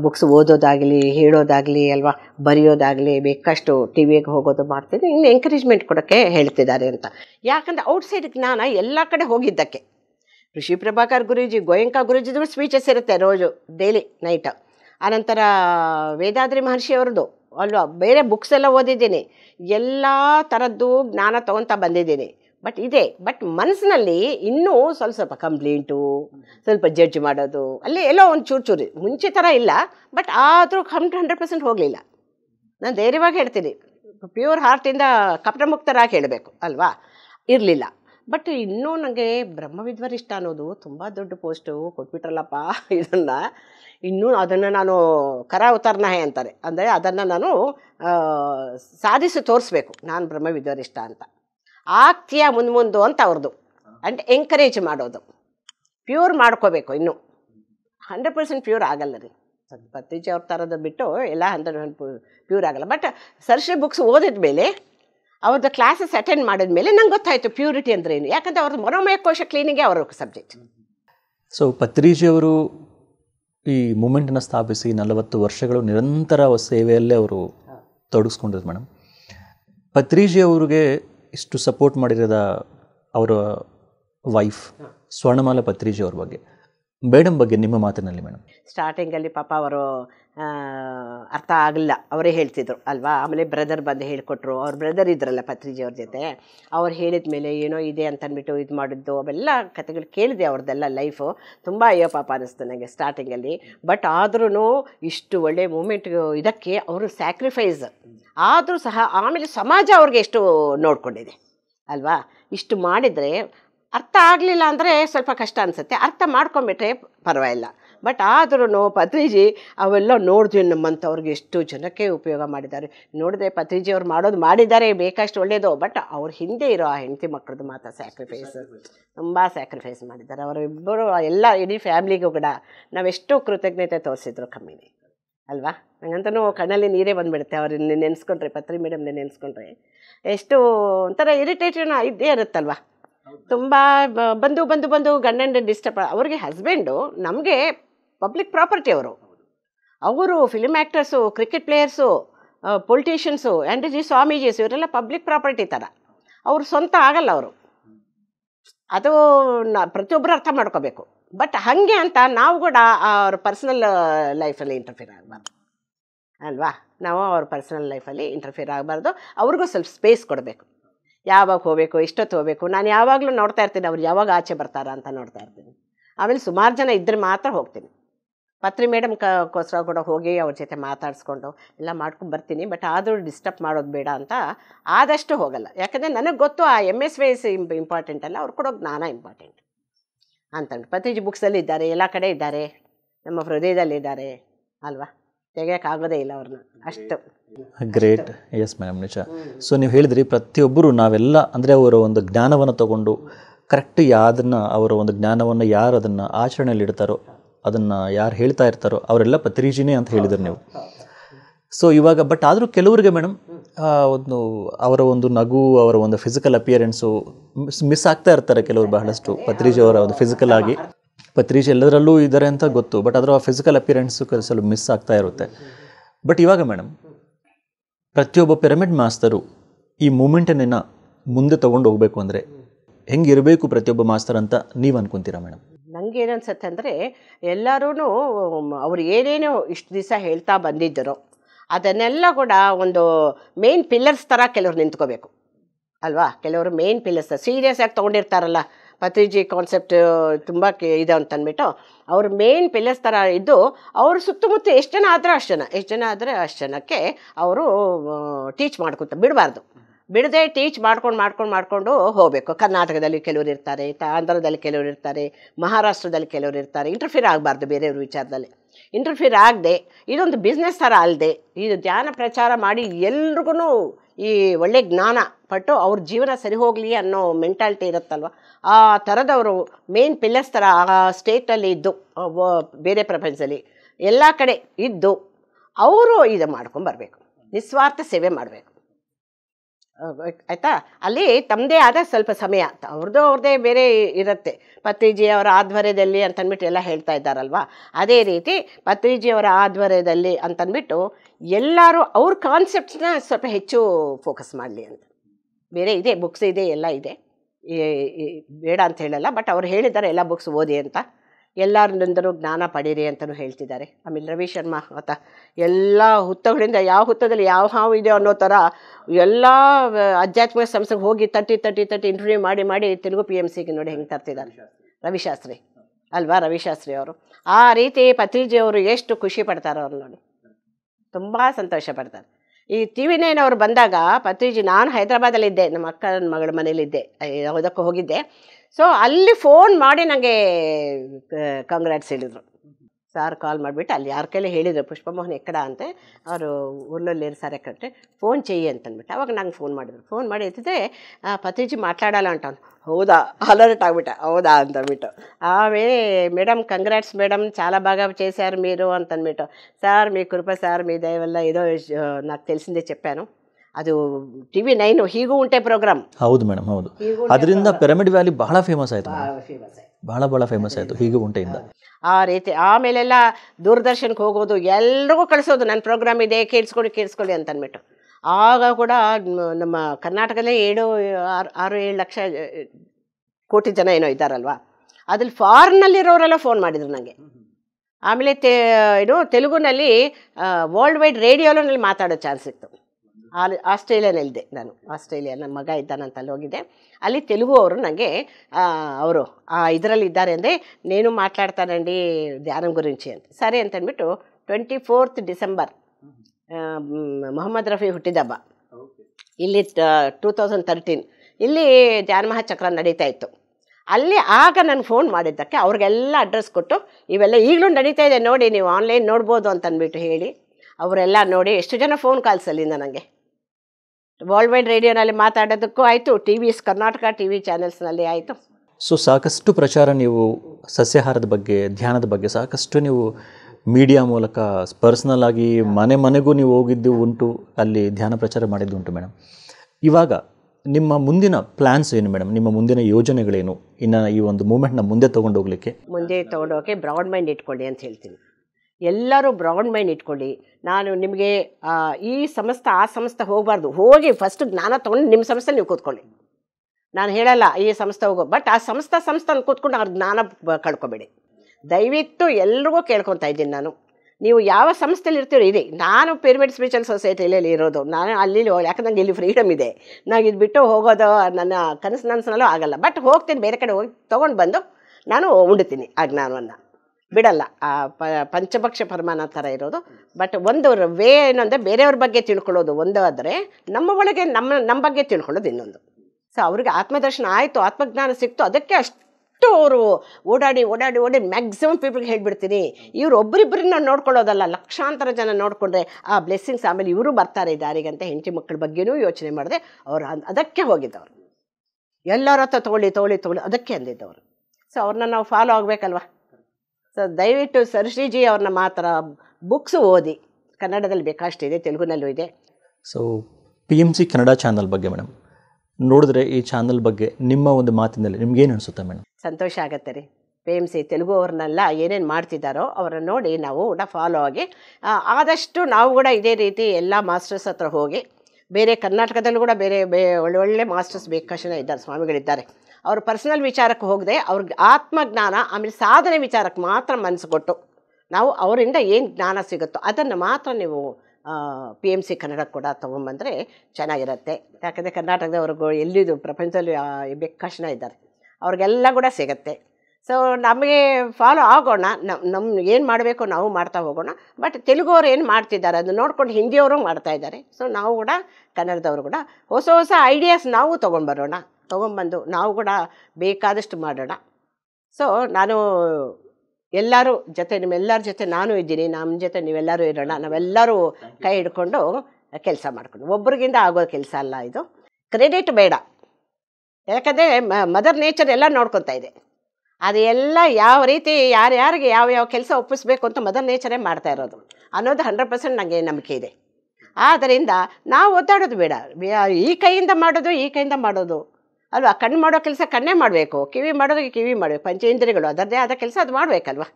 ಬುಕ್ಸ್ ಓದೋದಾಗಲಿ ಹೇಳೋದಾಗಲಿ ಅಲ್ವಾ ಬರೆಯೋದಾಗಲಿ ಬೇಕಷ್ಟು ಟಿ ವಿಗೆ ಹೋಗೋದು ಮಾಡ್ತಿದ್ದೆ ಇನ್ನು ಎಂಕರೇಜ್ಮೆಂಟ್ ಕೊಡೋಕ್ಕೆ ಹೇಳ್ತಿದ್ದಾರೆ ಅಂತ ಯಾಕಂದರೆ ಔಟ್ಸೈಡ್ ಜ್ಞಾನ ಎಲ್ಲ ಕಡೆ ಹೋಗಿದ್ದಕ್ಕೆ ಋಷಿ ಪ್ರಭಾಕರ್ ಗುರೂಜಿ ಗೋಯಂಕ ಗುರೂಜಿದು ಸ್ಪೀಚಸ್ ಇರುತ್ತೆ ರೋಜು ಡೈಲಿ ನೈಟ್ ಆನಂತರ ವೇದಾದ್ರಿ ಮಹರ್ಷಿ ಅವ್ರದ್ದು ಅಲ್ವಾ ಬೇರೆ ಬುಕ್ಸ್ ಎಲ್ಲ ಓದಿದ್ದೀನಿ ಎಲ್ಲ ಥರದ್ದು ಜ್ಞಾನ ತೊಗೊತಾ ಬಂದಿದ್ದೀನಿ ಬಟ್ ಇದೆ ಬಟ್ ಮನಸ್ಸಿನಲ್ಲಿ ಇನ್ನೂ ಸ್ವಲ್ಪ ಸ್ವಲ್ಪ ಕಂಪ್ಲೇಂಟು ಸ್ವಲ್ಪ ಜಡ್ಜ್ ಮಾಡೋದು ಅಲ್ಲಿ ಎಲ್ಲೋ ಒಂದು ಚೂರು ಚೂರು ಮುಂಚೆ ಥರ ಇಲ್ಲ ಬಟ್ ಆದರೂ ಹಂಡ್ರೆಡ್ ಹಂಡ್ರೆಡ್ ಪರ್ಸೆಂಟ್ ಹೋಗಲಿಲ್ಲ ನಾನು ಧೈರ್ಯವಾಗಿ ಹೇಳ್ತೀನಿ ಪ್ಯೂರ್ ಹಾರ್ಟಿಂದ ಕಪಟಮುಕ್ತರಾಗಿ ಹೇಳಬೇಕು ಅಲ್ವಾ ಇರಲಿಲ್ಲ ಬಟ್ ಇನ್ನೂ ನನಗೆ ಬ್ರಹ್ಮವಿದ್ವರ್ ಇಷ್ಟ ಅನ್ನೋದು ತುಂಬ ದೊಡ್ಡ ಪೋಸ್ಟು ಕೊಟ್ಬಿಟ್ರಲ್ಲಪ್ಪ ಇದನ್ನು ಇನ್ನೂ ಅದನ್ನು ನಾನು ಕರ ಹೇ ಅಂತಾರೆ ಅಂದರೆ ಅದನ್ನು ನಾನು ಸಾಧಿಸಿ ತೋರಿಸ್ಬೇಕು ನಾನು ಇಷ್ಟ ಅಂತ ಆಗ್ತೀಯ ಮುಂದೆ ಮುಂದು ಅಂತ ಅವ್ರದ್ದು ಅಂಡ್ ಎಂಕರೇಜ್ ಮಾಡೋದು ಪ್ಯೂರ್ ಮಾಡ್ಕೋಬೇಕು ಇನ್ನೂ ಹಂಡ್ರೆಡ್ ಪರ್ಸೆಂಟ್ ಪ್ಯೂರ್ ಆಗಲ್ಲ ರೀ ಪತ್ರಿಜಿ ಅವ್ರ ಥರದ ಬಿಟ್ಟು ಎಲ್ಲ ಹಂಡ್ರೆಡ್ ಪ್ಯೂರ್ ಆಗಲ್ಲ ಬಟ್ ಸರ್ಷಿ ಬುಕ್ಸ್ ಓದಿದ ಮೇಲೆ ಅವ್ರದ್ದು ಕ್ಲಾಸಸ್ ಅಟೆಂಡ್ ಮಾಡಿದ ಮೇಲೆ ನಂಗೆ ಗೊತ್ತಾಯಿತು ಪ್ಯೂರಿಟಿ ಅಂದ್ರೆ ಏನು ಯಾಕಂದರೆ ಅವ್ರದ್ದು ಮನೋಮಯ ಕೋಶ ಕ್ಲೀನಿಂಗೇ ಅವ್ರ ಸಬ್ಜೆಕ್ಟ್ ಸೊ ಪತ್ರಿಜಿಯವರು ಈ ಮೂಮೆಂಟನ್ನು ಸ್ಥಾಪಿಸಿ ನಲವತ್ತು ವರ್ಷಗಳು ನಿರಂತರ ಸೇವೆಯಲ್ಲೇ ಅವರು ತೊಡಗಿಸ್ಕೊಂಡಿದ್ರು ಮೇಡಮ್ ಪತ್ರಿಜಿಯವ್ರಿಗೆ ಇಷ್ಟು ಸಪೋರ್ಟ್ ಮಾಡಿರೋದ ಅವರ ವೈಫ್ ಸ್ವರ್ಣಮಾಲ ಪತ್ರಿಜಿ ಅವ್ರ ಬಗ್ಗೆ ಮೇಡಮ್ ಬಗ್ಗೆ ನಿಮ್ಮ ಮಾತಿನಲ್ಲಿ ಮೇಡಮ್ ಸ್ಟಾರ್ಟಿಂಗಲ್ಲಿ ಪಾಪ ಅವರು ಅರ್ಥ ಆಗಲಿಲ್ಲ ಅವರೇ ಹೇಳ್ತಿದ್ರು ಅಲ್ವಾ ಆಮೇಲೆ ಬ್ರದರ್ ಬಂದು ಹೇಳಿಕೊಟ್ರು ಅವ್ರ ಬ್ರದರ್ ಇದ್ರಲ್ಲ ಪತ್ರಿಜಿಯವ್ರ ಜೊತೆ ಅವ್ರು ಹೇಳಿದ ಮೇಲೆ ಏನೋ ಇದೆ ಅಂತ ಅಂದ್ಬಿಟ್ಟು ಇದು ಮಾಡಿದ್ದು ಅವೆಲ್ಲ ಕಥೆಗಳು ಕೇಳಿದೆ ಅವ್ರದ್ದೆಲ್ಲ ಲೈಫು ತುಂಬ ಅಯ್ಯೋ ಪಾಪ ಅನ್ನಿಸ್ತು ನನಗೆ ಸ್ಟಾರ್ಟಿಂಗಲ್ಲಿ ಬಟ್ ಆದ್ರೂ ಇಷ್ಟು ಒಳ್ಳೆ ಮೂಮೆಂಟ್ ಇದಕ್ಕೆ ಅವರು ಸ್ಯಾಕ್ರಿಫೈಸ್ ಆದರೂ ಸಹ ಆಮೇಲೆ ಸಮಾಜ ಅವ್ರಿಗೆ ಎಷ್ಟು ನೋಡಿಕೊಂಡಿದೆ ಅಲ್ವಾ ಇಷ್ಟು ಮಾಡಿದರೆ ಅರ್ಥ ಆಗಲಿಲ್ಲ ಅಂದರೆ ಸ್ವಲ್ಪ ಕಷ್ಟ ಅನಿಸುತ್ತೆ ಅರ್ಥ ಮಾಡ್ಕೊಂಬಿಟ್ರೆ ಪರವಾಗಿಲ್ಲ ಬಟ್ ಆದ್ರೂ ಪತ್ರಿಜಿ ಅವೆಲ್ಲ ನೋಡಿದ್ವಿ ನಮ್ಮಂಥವ್ರಿಗೆ ಎಷ್ಟು ಜನಕ್ಕೆ ಉಪಯೋಗ ಮಾಡಿದ್ದಾರೆ ನೋಡಿದ್ರೆ ಪತ್ರಿಜಿ ಅವ್ರು ಮಾಡೋದು ಮಾಡಿದ್ದಾರೆ ಬೇಕಷ್ಟು ಒಳ್ಳೆಯದು ಬಟ್ ಅವ್ರ ಹಿಂದೆ ಇರೋ ಆ ಹೆಂಡತಿ ಮಕ್ಕಳದ್ದು ಮಾತ್ರ ಸ್ಯಾಕ್ರಿಫೈಸ್ ತುಂಬ ಸ್ಯಾಕ್ರಿಫೈಸ್ ಮಾಡಿದ್ದಾರೆ ಅವರಿಬ್ಬರು ಎಲ್ಲ ಇಡೀ ಫ್ಯಾಮ್ಲಿಗೂ ಕೂಡ ನಾವೆಷ್ಟು ಕೃತಜ್ಞತೆ ತೋರಿಸಿದ್ರು ಕಮ್ಮಿನೇ ಅಲ್ವಾ ನಂಗಂತೂ ಕಣ್ಣಲ್ಲಿ ನೀರೇ ಬಂದುಬಿಡುತ್ತೆ ಅವ್ರನ್ನ ನೆನೆಸ್ಕೊಂಡ್ರೆ ಪತ್ರಿ ಮೇಡಮ್ನ ನೆನೆಸ್ಕೊಂಡ್ರೆ ಎಷ್ಟು ಒಂಥರ ಇರಿಟೇಷನ್ ಇದ್ದೇ ಇರುತ್ತಲ್ವ ತುಂಬ ಬಂದು ಬಂದು ಬಂದು ಗಂಡನ ಡಿಸ್ಟರ್ಬ್ ಅವ್ರಿಗೆ ಹಸ್ಬೆಂಡು ನಮಗೆ ಪಬ್ಲಿಕ್ ಪ್ರಾಪರ್ಟಿ ಅವರು ಅವರು film actors cricket players politicians and ಜಿ ಸ್ವಾಮೀಜಿಸ್ ಇವರೆಲ್ಲ ಪಬ್ಲಿಕ್ ಪ್ರಾಪರ್ಟಿ ಥರ ಅವರು ಸ್ವಂತ ಆಗಲ್ಲ ಅವರು ಅದು ನ ಪ್ರತಿಯೊಬ್ಬರು ಅರ್ಥ ಮಾಡ್ಕೋಬೇಕು ಬಟ್ ಹಾಗೆ ಅಂತ ನಾವು ಕೂಡ ಅವ್ರ ಪರ್ಸನಲ್ ಲೈಫಲ್ಲಿ ಇಂಟರ್ಫಿಯರ್ ಆಗಬಾರ್ದು ಅಲ್ವಾ ನಾವು ಅವ್ರ ಪರ್ಸನಲ್ ಲೈಫಲ್ಲಿ ಇಂಟರ್ಫಿಯರ್ ಆಗಬಾರ್ದು ಅವ್ರಿಗೂ ಸ್ವಲ್ಪ ಸ್ಪೇಸ್ ಕೊಡಬೇಕು ಯಾವಾಗ ಹೋಗಬೇಕು ಎಷ್ಟೊತ್ತು ಹೋಗಬೇಕು ನಾನು ಯಾವಾಗಲೂ ನೋಡ್ತಾ ಇರ್ತೀನಿ ಅವ್ರು ಯಾವಾಗ ಆಚೆ ಬರ್ತಾರ ಅಂತ ನೋಡ್ತಾ ಇರ್ತೀನಿ ಆಮೇಲೆ ಸುಮಾರು ಜನ ಇದ್ದರೆ ಮಾತ್ರ ಹೋಗ್ತೀನಿ ಪತ್ರಿ ಮೇಡಮ್ ಕೋಸ್ಕರ ಕೂಡ ಹೋಗಿ ಅವ್ರ ಜೊತೆ ಮಾತಾಡಿಸ್ಕೊಂಡು ಎಲ್ಲ ಮಾಡ್ಕೊಂಡು ಬರ್ತೀನಿ ಬಟ್ ಆದರೂ ಡಿಸ್ಟರ್ಬ್ ಮಾಡೋದು ಬೇಡ ಅಂತ ಆದಷ್ಟು ಹೋಗಲ್ಲ ಯಾಕಂದರೆ ನನಗೆ ಗೊತ್ತು ಆ ಎಮ್ ಎಸ್ ವೈಸ್ ಇಂಪ್ ಇಂಪಾರ್ಟೆಂಟ್ ಅಲ್ಲ ಅವ್ರು ಕೂಡ ಜ್ಞಾನ ಇಂಪಾರ್ಟೆಂಟ್ ಅಂತಂದು ಪತ್ರಿಜಿ ಬುಕ್ಸಲ್ಲಿ ಇದ್ದಾರೆ ಎಲ್ಲ ಕಡೆ ಇದ್ದಾರೆ ನಮ್ಮ ಹೃದಯದಲ್ಲಿದ್ದಾರೆ ಅಲ್ವಾ ಆಗೋದೇ ಇಲ್ಲ ಅವ್ರನ್ನ ಅಷ್ಟು ಗ್ರೇಟ್ ಎಸ್ ಮ್ಯಾಮ್ ನಿಜ ಸೊ ನೀವು ಹೇಳಿದ್ರಿ ಪ್ರತಿಯೊಬ್ಬರು ನಾವೆಲ್ಲ ಅಂದರೆ ಅವರ ಒಂದು ಜ್ಞಾನವನ್ನು ತಗೊಂಡು ಕರೆಕ್ಟ್ ಯಾದನ್ನು ಅವರ ಒಂದು ಜ್ಞಾನವನ್ನು ಯಾರು ಅದನ್ನು ಆಚರಣೆಯಲ್ಲಿ ಇಡ್ತಾರೋ ಅದನ್ನು ಯಾರು ಹೇಳ್ತಾ ಇರ್ತಾರೋ ಅವರೆಲ್ಲ ಪತ್ರಿಜಿನೇ ಅಂತ ಹೇಳಿದ್ರು ನೀವು ಸೊ ಇವಾಗ ಬಟ್ ಆದರೂ ಕೆಲವರಿಗೆ ಮೇಡಮ್ ಒಂದು ಅವರ ಒಂದು ನಗು ಅವರ ಒಂದು ಫಿಸಿಕಲ್ ಅಪಿಯರೆನ್ಸು ಮಿಸ್ ಆಗ್ತಾ ಇರ್ತಾರೆ ಕೆಲವರು ಬಹಳಷ್ಟು ಪತ್ರಿಜಿ ಅವರ ಒಂದು ಫಿಸಿಕಲ್ ಆಗಿ ಇಪ್ಪತ್ತು ಎಲ್ಲದರಲ್ಲೂ ಇದ್ದಾರೆ ಅಂತ ಗೊತ್ತು ಬಟ್ ಅದರ ಫಿಸಿಕಲ್ ಅಪಿಯರೆನ್ಸು ಸ್ವಲ್ಪ ಮಿಸ್ ಆಗ್ತಾ ಇರುತ್ತೆ ಬಟ್ ಇವಾಗ ಮೇಡಮ್ ಪ್ರತಿಯೊಬ್ಬ ಪಿರಮಿಡ್ ಮಾಸ್ತರು ಈ ಮೂಮೆಂಟನ್ನು ಮುಂದೆ ತೊಗೊಂಡು ಹೋಗಬೇಕು ಅಂದರೆ ಹೆಂಗಿರಬೇಕು ಪ್ರತಿಯೊಬ್ಬ ಮಾಸ್ತರ್ ಅಂತ ನೀವು ಅನ್ಕೊಂತೀರಾ ಮೇಡಮ್ ನನಗೆ ಏನನ್ಸುತ್ತೆ ಅಂದರೆ ಎಲ್ಲರೂ ಅವ್ರು ಏನೇನೋ ಇಷ್ಟು ದಿವಸ ಹೇಳ್ತಾ ಬಂದಿದ್ದರು ಅದನ್ನೆಲ್ಲ ಕೂಡ ಒಂದು ಮೇನ್ ಪಿಲ್ಲರ್ಸ್ ಥರ ಕೆಲವ್ರು ನಿಂತ್ಕೋಬೇಕು ಅಲ್ವಾ ಕೆಲವರು ಮೇನ್ ಪಿಲ್ಲರ್ಸ್ ಸೀರಿಯಸ್ ಆಗಿ ತೊಗೊಂಡಿರ್ತಾರಲ್ಲ ಪತ್ರಿಜಿ ಕಾನ್ಸೆಪ್ಟ್ ತುಂಬ ಇದೆ ಅಂತ ಅಂದ್ಬಿಟ್ಟು ಅವ್ರ ಮೇನ್ ಪಿಲ್ಲರ್ಸ್ ಥರ ಇದ್ದು ಅವರು ಸುತ್ತಮುತ್ತ ಎಷ್ಟು ಜನ ಆದರೆ ಅಷ್ಟು ಜನ ಎಷ್ಟು ಜನ ಆದರೆ ಅಷ್ಟು ಜನಕ್ಕೆ ಅವರು ಟೀಚ್ ಮಾಡ್ಕೊತ ಬಿಡಬಾರ್ದು ಬಿಡದೆ ಟೀಚ್ ಮಾಡ್ಕೊಂಡು ಮಾಡ್ಕೊಂಡು ಮಾಡ್ಕೊಂಡು ಹೋಗಬೇಕು ಕರ್ನಾಟಕದಲ್ಲಿ ಕೆಲವರು ಇರ್ತಾರೆ ಆಂಧ್ರದಲ್ಲಿ ಕೆಲವರು ಇರ್ತಾರೆ ಮಹಾರಾಷ್ಟ್ರದಲ್ಲಿ ಕೆಲವರು ಇರ್ತಾರೆ ಇಂಟರ್ಫಿಯರ್ ಆಗಬಾರ್ದು ಬೇರೆಯವ್ರ ವಿಚಾರದಲ್ಲಿ ಇಂಟರ್ಫಿಯರ್ ಆಗದೆ ಇದೊಂದು ಬಿಸ್ನೆಸ್ ಥರ ಅಲ್ಲದೆ ಇದು ಧ್ಯಾನ ಪ್ರಚಾರ ಮಾಡಿ ಎಲ್ರಿಗೂ ಈ ಒಳ್ಳೆ ಜ್ಞಾನ ಪಟ್ಟು ಅವ್ರ ಜೀವನ ಸರಿ ಹೋಗಲಿ ಅನ್ನೋ ಮೆಂಟಾಲಿಟಿ ಇರುತ್ತಲ್ವ ಆ ಥರದವರು ಮೇನ್ ಪಿಲ್ಲರ್ಸ್ ಥರ ಆ ಸ್ಟೇಟಲ್ಲಿ ಇದ್ದು ಬೇರೆ ಪ್ರಪಂಚದಲ್ಲಿ ಎಲ್ಲ ಕಡೆ ಇದ್ದು ಅವರು ಇದು ಬರಬೇಕು ನಿಸ್ವಾರ್ಥ ಸೇವೆ ಮಾಡಬೇಕು ಆಯಿತಾ ಅಲ್ಲಿ ತಮ್ಮದೇ ಆದ ಸ್ವಲ್ಪ ಸಮಯ ಅವ್ರದ್ದು ಅವ್ರದ್ದೇ ಬೇರೆ ಇರುತ್ತೆ ಪತ್ರಿಜಿಯವರ ಆಧ್ವರ್ಯದಲ್ಲಿ ಅಂತಂದ್ಬಿಟ್ಟು ಎಲ್ಲ ಹೇಳ್ತಾ ಇದ್ದಾರಲ್ವ ಅದೇ ರೀತಿ ಪತ್ರಿಜಿಯವರ ಆಧ್ವರ್ಯದಲ್ಲಿ ಅಂತಂದ್ಬಿಟ್ಟು ಎಲ್ಲರೂ ಅವ್ರ ಕಾನ್ಸೆಪ್ಟ್ಸ್ನ ಸ್ವಲ್ಪ ಹೆಚ್ಚು ಫೋಕಸ್ ಮಾಡಲಿ ಅಂತ ಬೇರೆ ಇದೆ ಬುಕ್ಸ್ ಇದೆ ಎಲ್ಲ ಇದೆ ಬೇಡ ಅಂತ ಹೇಳಲ್ಲ ಬಟ್ ಅವ್ರು ಹೇಳಿದ್ದಾರೆ ಎಲ್ಲ ಬುಕ್ಸ್ ಓದಿ ಅಂತ ಎಲ್ಲರಿಂದಲೂ ಜ್ಞಾನ ಪಡೀರಿ ಅಂತಲೂ ಹೇಳ್ತಿದ್ದಾರೆ ಆಮೇಲೆ ರವಿ ಶರ್ಮಾ ಆತ ಎಲ್ಲ ಹುತ್ತಗಳಿಂದ ಯಾವ ಹುತ್ತದಲ್ಲಿ ಯಾವ ಹಾವು ಇದೆ ಅನ್ನೋ ಥರ ಎಲ್ಲ ಆಧ್ಯಾತ್ಮಿಕ ಸಂಸ್ಥೆಗೆ ಹೋಗಿ ತಟ್ಟಿ ತಟ್ಟಿ ತಟ್ಟಿ ಇಂಟರ್ವ್ಯೂ ಮಾಡಿ ಮಾಡಿ ತೆಲುಗು ಪಿ ಎಮ್ ಸಿಗೆ ನೋಡಿ ಹೆಂಗೆ ತರ್ತಿದ್ದಾರೆ ರವಿಶಾಸ್ತ್ರಿ ಅಲ್ವಾ ರವಿಶಾಸ್ತ್ರಿ ಅವರು ಆ ರೀತಿ ಪತ್ರಿಜಿಯವರು ಎಷ್ಟು ಖುಷಿ ಪಡ್ತಾರೋ ಅವ್ರು ನೋಡಿ ತುಂಬ ಸಂತೋಷ ಪಡ್ತಾರೆ ಈ ಟಿ ವಿ ಅವರು ಬಂದಾಗ ಪತ್ರಿಜಿ ನಾನು ಹೈದರಾಬಾದಲ್ಲಿದ್ದೆ ನಮ್ಮ ಅಕ್ಕನ ಮಗಳ ಮನೇಲಿದ್ದೆ ಯಾವುದಕ್ಕೂ ಹೋಗಿದ್ದೆ ಸೊ ಅಲ್ಲಿ ಫೋನ್ ಮಾಡಿ ನನಗೆ ಕಂಗ್ರಾಟ್ಸ್ ಹೇಳಿದರು ಸಾರ್ ಕಾಲ್ ಮಾಡಿಬಿಟ್ಟು ಅಲ್ಲಿ ಯಾರ ಕೈಲಿ ಹೇಳಿದರು ಪುಷ್ಪಮೋಹನ್ ಎಕ್ಕಡ ಅಂತೆ ಅವರು ಊರ್ಲಲ್ಲಿ ಸರ್ ಎಕ್ಕಟ್ಟೆ ಫೋನ್ ಚೆಯಿ ಅಂತನ್ಬಿಟ್ಟು ಅವಾಗ ನಂಗೆ ಫೋನ್ ಮಾಡಿದ್ರು ಫೋನ್ ಮಾಡಿ ಎತ್ತಿದ್ರೆ ಪತ್ರಿಜಿ ಮಾತಾಡಲ್ಲ ಅಂಟ ಹೌದಾ ಅಲರ್ಟ್ అవిట ಹೌದಾ అంతమిటో ఆమె ಮೇಡಮ್ కంగ్రాట్స్ ಮೇಡಮ್ చాలా బాగా చేశారు మీరు అంతమిటో సార్ మీ ಕೃಪ సార్ మీ ದಯವೆಲ್ಲ ಇದೋ ఏదో నాకు తెలిసిందే చెప్పాను ಅದು ಟಿ ವಿ ನೈನು ಹೀಗೂ ಉಂಟೆ ಪ್ರೋಗ್ರಾಮ್ ಹೌದು ಮೇಡಮ್ ಹೌದು ಅದರಿಂದ ಪಿರಮಿಡ್ ವ್ಯಾಲಿ ಬಹಳ ಫೇಮಸ್ ಆಯಿತು ಫೇಮಸ್ ಬಹಳ ಬಹಳ ಫೇಮಸ್ ಆಯಿತು ಹೀಗೂ ಉಂಟೆಯಿಂದ ಆ ರೀತಿ ಆಮೇಲೆಲ್ಲ ದೂರದರ್ಶನಕ್ಕೆ ಹೋಗೋದು ಎಲ್ರಿಗೂ ಕಳಿಸೋದು ನನ್ನ ಪ್ರೋಗ್ರಾಮ್ ಇದೆ ಕೇಳಿಸ್ಕೊಳ್ಳಿ ಕೇಳಿಸ್ಕೊಳ್ಳಿ ಅಂತ ಅಂದ್ಬಿಟ್ಟು ಆಗ ಕೂಡ ನಮ್ಮ ಕರ್ನಾಟಕದಲ್ಲೇ ಏಳು ಆರು ಆರು ಏಳು ಲಕ್ಷ ಕೋಟಿ ಜನ ಏನೋ ಇದ್ದಾರಲ್ವಾ ಅದ್ರಲ್ಲಿ ಫಾರಿನಲ್ಲಿರೋರೆಲ್ಲ ಫೋನ್ ಮಾಡಿದ್ರು ನನಗೆ ಆಮೇಲೆ ತೆ ಏನು ತೆಲುಗುನಲ್ಲಿ ವರ್ಲ್ಡ್ ವೈಡ್ ರೇಡಿಯೋಲ್ಲಿ ಮಾತಾಡೋ ಚಾನ್ಸ್ ಇತ್ತು ಅಲ್ಲಿ ಆಸ್ಟ್ರೇಲಿಯಾನಲ್ಲಿದ್ದೆ ನಾನು ಆಸ್ಟ್ರೇಲಿಯಾ ನನ್ನ ಮಗ ಇದ್ದಾನಂತ ಅಲ್ಲಿ ಹೋಗಿದ್ದೆ ಅಲ್ಲಿ ತೆಲುಗು ಅವರು ನನಗೆ ಅವರು ಇದರಲ್ಲಿ ಇದ್ದಾರೆ ಅಂದರೆ ನೇನು ಮಾತಾಡ್ತಾನಂಡಿ ಧ್ಯಾನಂ ಗುరించి ಅಂತ ಸರಿ ಅಂತಂದ್ಬಿಟ್ಟು twenty fourth December Mohammed Rafi ಹಬ್ಬ ಇಲ್ಲಿ ಟೂ ತೌಸಂಡ್ ತರ್ಟೀನ್ ಇಲ್ಲಿ ಧ್ಯಾನ ಚಕ್ರ ನಡೀತಾ ಇತ್ತು ಅಲ್ಲಿ ಆಗ ನಾನು ಫೋನ್ ಮಾಡಿದ್ದಕ್ಕೆ ಅವ್ರಿಗೆಲ್ಲ ಅಡ್ರೆಸ್ ಕೊಟ್ಟು ಇವೆಲ್ಲ ಈಗಲೂ ನಡೀತಾ ಇದೆ ನೋಡಿ ನೀವು ಆನ್ಲೈನ್ ನೋಡ್ಬೋದು ಅಂತಂದ್ಬಿಟ್ಟು ಹೇಳಿ ಅವರೆಲ್ಲ ನೋಡಿ ಎಷ್ಟು ಜನ ಫೋನ್ ಕಾಲ್ಸಲ್ಲಿಂದ ನನಗೆ ವರ್ಲ್ಡ್ ವೈಡ್ ರೇಡಿಯೋನಲ್ಲಿ ಮಾತಾಡೋದಕ್ಕೂ ಆಯಿತು TVs Karnataka T V ಚಾನೆಲ್ಸ್ನಲ್ಲಿ ಆಯಿತು ಸೊ ಸಾಕಷ್ಟು ಪ್ರಚಾರ ನೀವು ಸಸ್ಯಾಹಾರದ ಬಗ್ಗೆ ಧ್ಯಾನದ ಬಗ್ಗೆ ಸಾಕಷ್ಟು ನೀವು ಮೀಡಿಯಾ ಮೂಲಕ ಪರ್ಸ್ನಲ್ ಆಗಿ ಮನೆ ಮನೆಗೂ ನೀವು ಹೋಗಿದ್ದು ಉಂಟು ಅಲ್ಲಿ ಧ್ಯಾನ ಪ್ರಚಾರ ಮಾಡಿದ್ದು ಉಂಟು ಮೇಡಮ್ ಇವಾಗ ನಿಮ್ಮ ಮುಂದಿನ ಪ್ಲಾನ್ಸ್ ಏನು ಮೇಡಮ್ ನಿಮ್ಮ ಮುಂದಿನ ಯೋಜನೆಗಳೇನು ಇನ್ನು ಈ ಒಂದು ಮೂಮೆಂಟ್ನ ಮುಂದೆ ತೊಗೊಂಡೋಗ್ಲಿಕ್ಕೆ ಮುಂದೆ ತೊಗೊಂಡೋಗಿ ಬ್ರಾಡ್ ಮೈಂಡ್ ಇಟ್ಕೊಳ್ಳಿ ಅಂತ ಹೇಳ್ತೀನಿ ಎಲ್ಲರೂ ಬ್ರೌನ್ ಮೈಂಡ್ ಇಟ್ಕೊಳ್ಳಿ ನಾನು ನಿಮಗೆ ಈ ಸಂಸ್ಥೆ ಆ ಸಂಸ್ಥೆ ಹೋಗಬಾರ್ದು ಹೋಗಿ ಫಸ್ಟ್ ಜ್ಞಾನ ತೊಗೊಂಡು ನಿಮ್ಮ ಸಂಸ್ಥೆ ನೀವು ಕೂತ್ಕೊಳ್ಳಿ ನಾನು ಹೇಳಲ್ಲ ಈ ಸಂಸ್ಥೆ ಹೋಗೋ ಬಟ್ ಆ ಸಂಸ್ಥೆ ಸಂಸ್ಥೆ ಕೂತ್ಕೊಂಡು ಅವ್ರ ಜ್ಞಾನ ಕಳ್ಕೊಬೇಡಿ ದಯವಿಟ್ಟು ಎಲ್ರಿಗೂ ಕೇಳ್ಕೊತಾ ಇದ್ದೀನಿ ನಾನು ನೀವು ಯಾವ ಸಂಸ್ಥೆಯಲ್ಲಿ ಇರ್ತೀರೋ ಇದೆ ನಾನು ಪಿರಮಿಡ್ ಸ್ಪಿರಿಚುವಲ್ ಸೊಸೈಟಿಯಲ್ಲಿ ಇರೋದು ನಾನು ಅಲ್ಲಿ ಯಾಕಂದ್ರೆ ನಂಗೆ ಇಲ್ಲಿ ಫ್ರೀಡಮ್ ಇದೆ ನಾನು ಇದು ಬಿಟ್ಟು ಹೋಗೋದು ನನ್ನ ಕನಸು ನನಸಿನಲ್ಲೂ ಆಗಲ್ಲ ಬಟ್ ಹೋಗ್ತೀನಿ ಬೇರೆ ಕಡೆ ಹೋಗಿ ತೊಗೊಂಡು ಬಂದು ನಾನು ಉಂಡ್ತೀನಿ ಆ ಜ್ಞಾನವನ್ನು ಬಿಡಲ್ಲ ಆ ಪ ಪಂಚಭಕ್ಷ ಪರಮಾನ ಥರ ಇರೋದು ಬಟ್ ಒಂದು ವೇ ಏನು ಅಂದರೆ ಬೇರೆಯವ್ರ ಬಗ್ಗೆ ತಿಳ್ಕೊಳ್ಳೋದು ಒಂದು ಆದರೆ ನಮ್ಮ ಒಳಗೆ ನಮ್ಮ ನಮ್ಮ ಬಗ್ಗೆ ತಿಳ್ಕೊಳ್ಳೋದು ಇನ್ನೊಂದು ಸೊ ಅವ್ರಿಗೆ ಆತ್ಮದರ್ಶನ ಆಯಿತು ಆತ್ಮಜ್ಞಾನ ಸಿಕ್ತು ಅದಕ್ಕೆ ಅಷ್ಟು ಅವರು ಓಡಾಡಿ ಓಡಾಡಿ ಓಡಿ ಮ್ಯಾಕ್ಸಿಮಮ್ ಪೀಪಲ್ಗೆ ಹೇಳ್ಬಿಡ್ತೀನಿ ಇವರು ಒಬ್ಬರಿಬ್ಬರನ್ನ ನೋಡ್ಕೊಳ್ಳೋದಲ್ಲ ಲಕ್ಷಾಂತರ ಜನ ನೋಡಿಕೊಂಡ್ರೆ ಆ ಬ್ಲೆಸ್ಸಿಂಗ್ಸ್ ಆಮೇಲೆ ಇವರು ಬರ್ತಾರೆ ದಾರಿಗಂತ ಅಂತ ಹೆಂಡತಿ ಮಕ್ಕಳ ಬಗ್ಗೆನೂ ಯೋಚನೆ ಮಾಡಿದೆ ಅವ್ರು ಅದಕ್ಕೆ ಹೋಗಿದ್ದವರು ಎಲ್ಲರ ಹತ್ರ ತೊಗೊಳ್ಳಿ ತೊಗೊಳ್ಳಿ ತೊಗೊಳ್ಳಿ ಅದಕ್ಕೆ ಅಂದಿದ್ದವರು ಸೊ ಅವ್ರನ್ನ ನಾವು ಫಾಲೋ ಆಗಬೇಕಲ್ವಾ ಸೊ ದಯವಿಟ್ಟು ಸರ್ಶ್ರೀಜಿ ಅವ್ರನ್ನ ಮಾತ್ರ ಬುಕ್ಸ್ ಓದಿ ಕನ್ನಡದಲ್ಲಿ ಇದೆ ತೆಲುಗುನಲ್ಲೂ ಇದೆ so P M C Kannada channel ಬಗ್ಗೆ ಮೇಡಮ್ ನೋಡಿದ್ರೆ ಈ ಚಾನಲ್ ಬಗ್ಗೆ ನಿಮ್ಮ ಒಂದು ಮಾತಿನಲ್ಲಿ ಏನು ಅನಿಸುತ್ತೆ ಮೇಡಮ್ ಸಂತೋಷ ಆಗತ್ತೆ ರೀ ಪಿ ಎಮ್ ಸಿ ತೆಲುಗು ಅವ್ರನ್ನೆಲ್ಲ ಏನೇನು ಮಾಡ್ತಿದ್ದಾರೋ ಅವರನ್ನು ನೋಡಿ ನಾವು ಕೂಡ ಫಾಲೋ ಆಗಿ ಆದಷ್ಟು ನಾವು ಕೂಡ ಇದೇ ರೀತಿ ಎಲ್ಲ ಮಾಸ್ಟರ್ಸ್ ಹತ್ರ ಹೋಗಿ ಬೇರೆ ಕರ್ನಾಟಕದಲ್ಲೂ ಕೂಡ ಬೇರೆ ಬೇ ಒಳ್ಳೊಳ್ಳೆ ಮಾಸ್ಟರ್ಸ್ ಬೇಕಷ್ಟು ಇದ್ದಾರೆ ಸ್ವಾಮಿಗಳಿದ್ದಾರೆ ಅವ್ರ ಪರ್ಸನಲ್ ವಿಚಾರಕ್ಕೆ ಹೋಗದೆ ಅವ್ರಿಗೆ ಆತ್ಮಜ್ಞಾನ ಆಮೇಲೆ ಸಾಧನೆ ವಿಚಾರಕ್ಕೆ ಮಾತ್ರ ಮನಸ್ಸು ಕೊಟ್ಟು ನಾವು ಅವರಿಂದ ಏನು ಜ್ಞಾನ ಸಿಗುತ್ತೋ ಅದನ್ನು ಮಾತ್ರ ನೀವು ಪಿ ಎಮ್ ಸಿ ಕನ್ನಡ ಕೂಡ ತೊಗೊಂಬಂದರೆ ಚೆನ್ನಾಗಿರುತ್ತೆ ಯಾಕಂದರೆ ಕರ್ನಾಟಕದವ್ರಿಗೂ ಎಲ್ಲಿದು ಪ್ರಪಂಚದಲ್ಲಿ ಬೆಕ್ಕಷ್ಟ ಇದ್ದಾರೆ ಅವ್ರಿಗೆಲ್ಲ ಕೂಡ ಸಿಗುತ್ತೆ ಸೊ ನಮಗೆ ಫಾಲೋ ಆಗೋಣ ನಮ್ಮ ಏನು ಮಾಡಬೇಕು ನಾವು ಮಾಡ್ತಾ ಹೋಗೋಣ ಬಟ್ ಅವ್ರು ಏನು ಮಾಡ್ತಿದ್ದಾರೆ ಅದು ನೋಡ್ಕೊಂಡು ಹಿಂದಿಯವರು ಮಾಡ್ತಾ ಇದ್ದಾರೆ ಸೊ ನಾವು ಕೂಡ ಕನ್ನಡದವರು ಕೂಡ ಹೊಸ ಹೊಸ ಐಡಿಯಾಸ್ ನಾವು ತೊಗೊಂಡ್ಬರೋಣ ತೊಗೊಂಬಂದು ನಾವು ಕೂಡ ಬೇಕಾದಷ್ಟು ಮಾಡೋಣ ಸೊ ನಾನು ಎಲ್ಲರೂ ಜೊತೆ ನಿಮ್ಮೆಲ್ಲರ ಜೊತೆ ನಾನು ಇದ್ದೀನಿ ನಮ್ಮ ಜೊತೆ ನೀವೆಲ್ಲರೂ ಇರೋಣ ನಾವೆಲ್ಲರೂ ಕೈ ಹಿಡ್ಕೊಂಡು ಕೆಲಸ ಮಾಡ್ಕೊಂಡು ಒಬ್ರಿಗಿಂದ ಆಗೋ ಕೆಲಸ ಅಲ್ಲ ಇದು ಕ್ರೆಡಿಟ್ ಬೇಡ ಯಾಕಂದರೆ ಮದರ್ ನೇಚರ್ ಎಲ್ಲ ನೋಡ್ಕೊತಾ ಇದೆ ಅದು ಎಲ್ಲ ಯಾವ ರೀತಿ ಯಾರ್ಯಾರಿಗೆ ಯಾವ ಯಾವ ಕೆಲಸ ಒಪ್ಪಿಸ್ಬೇಕು ಅಂತ ಮದರ್ ನೇಚರೇ ಮಾಡ್ತಾ ಇರೋದು ಅನ್ನೋದು ಹಂಡ್ರೆಡ್ ಪರ್ಸೆಂಟ್ ನನಗೆ ನಂಬಿಕೆ ಇದೆ ಆದ್ದರಿಂದ ನಾವು ಒದ್ದಾಡೋದು ಬೇಡ ಈ ಕೈಯಿಂದ ಮಾಡೋದು ಈ ಕೈಯಿಂದ ಮಾಡೋದು ಅಲ್ವಾ ಕಣ್ಣು ಮಾಡೋ ಕೆಲಸ ಕಣ್ಣೇ ಮಾಡಬೇಕು ಕಿವಿ ಮಾಡೋದಕ್ಕೆ ಕಿವಿ ಮಾಡಬೇಕು ಪಂಚೇಂದ್ರಿಯಗಳು ಅದರದ್ದೇ ಆದ ಕೆಲಸ ಅದು ಮಾಡಬೇಕಲ್ವಾ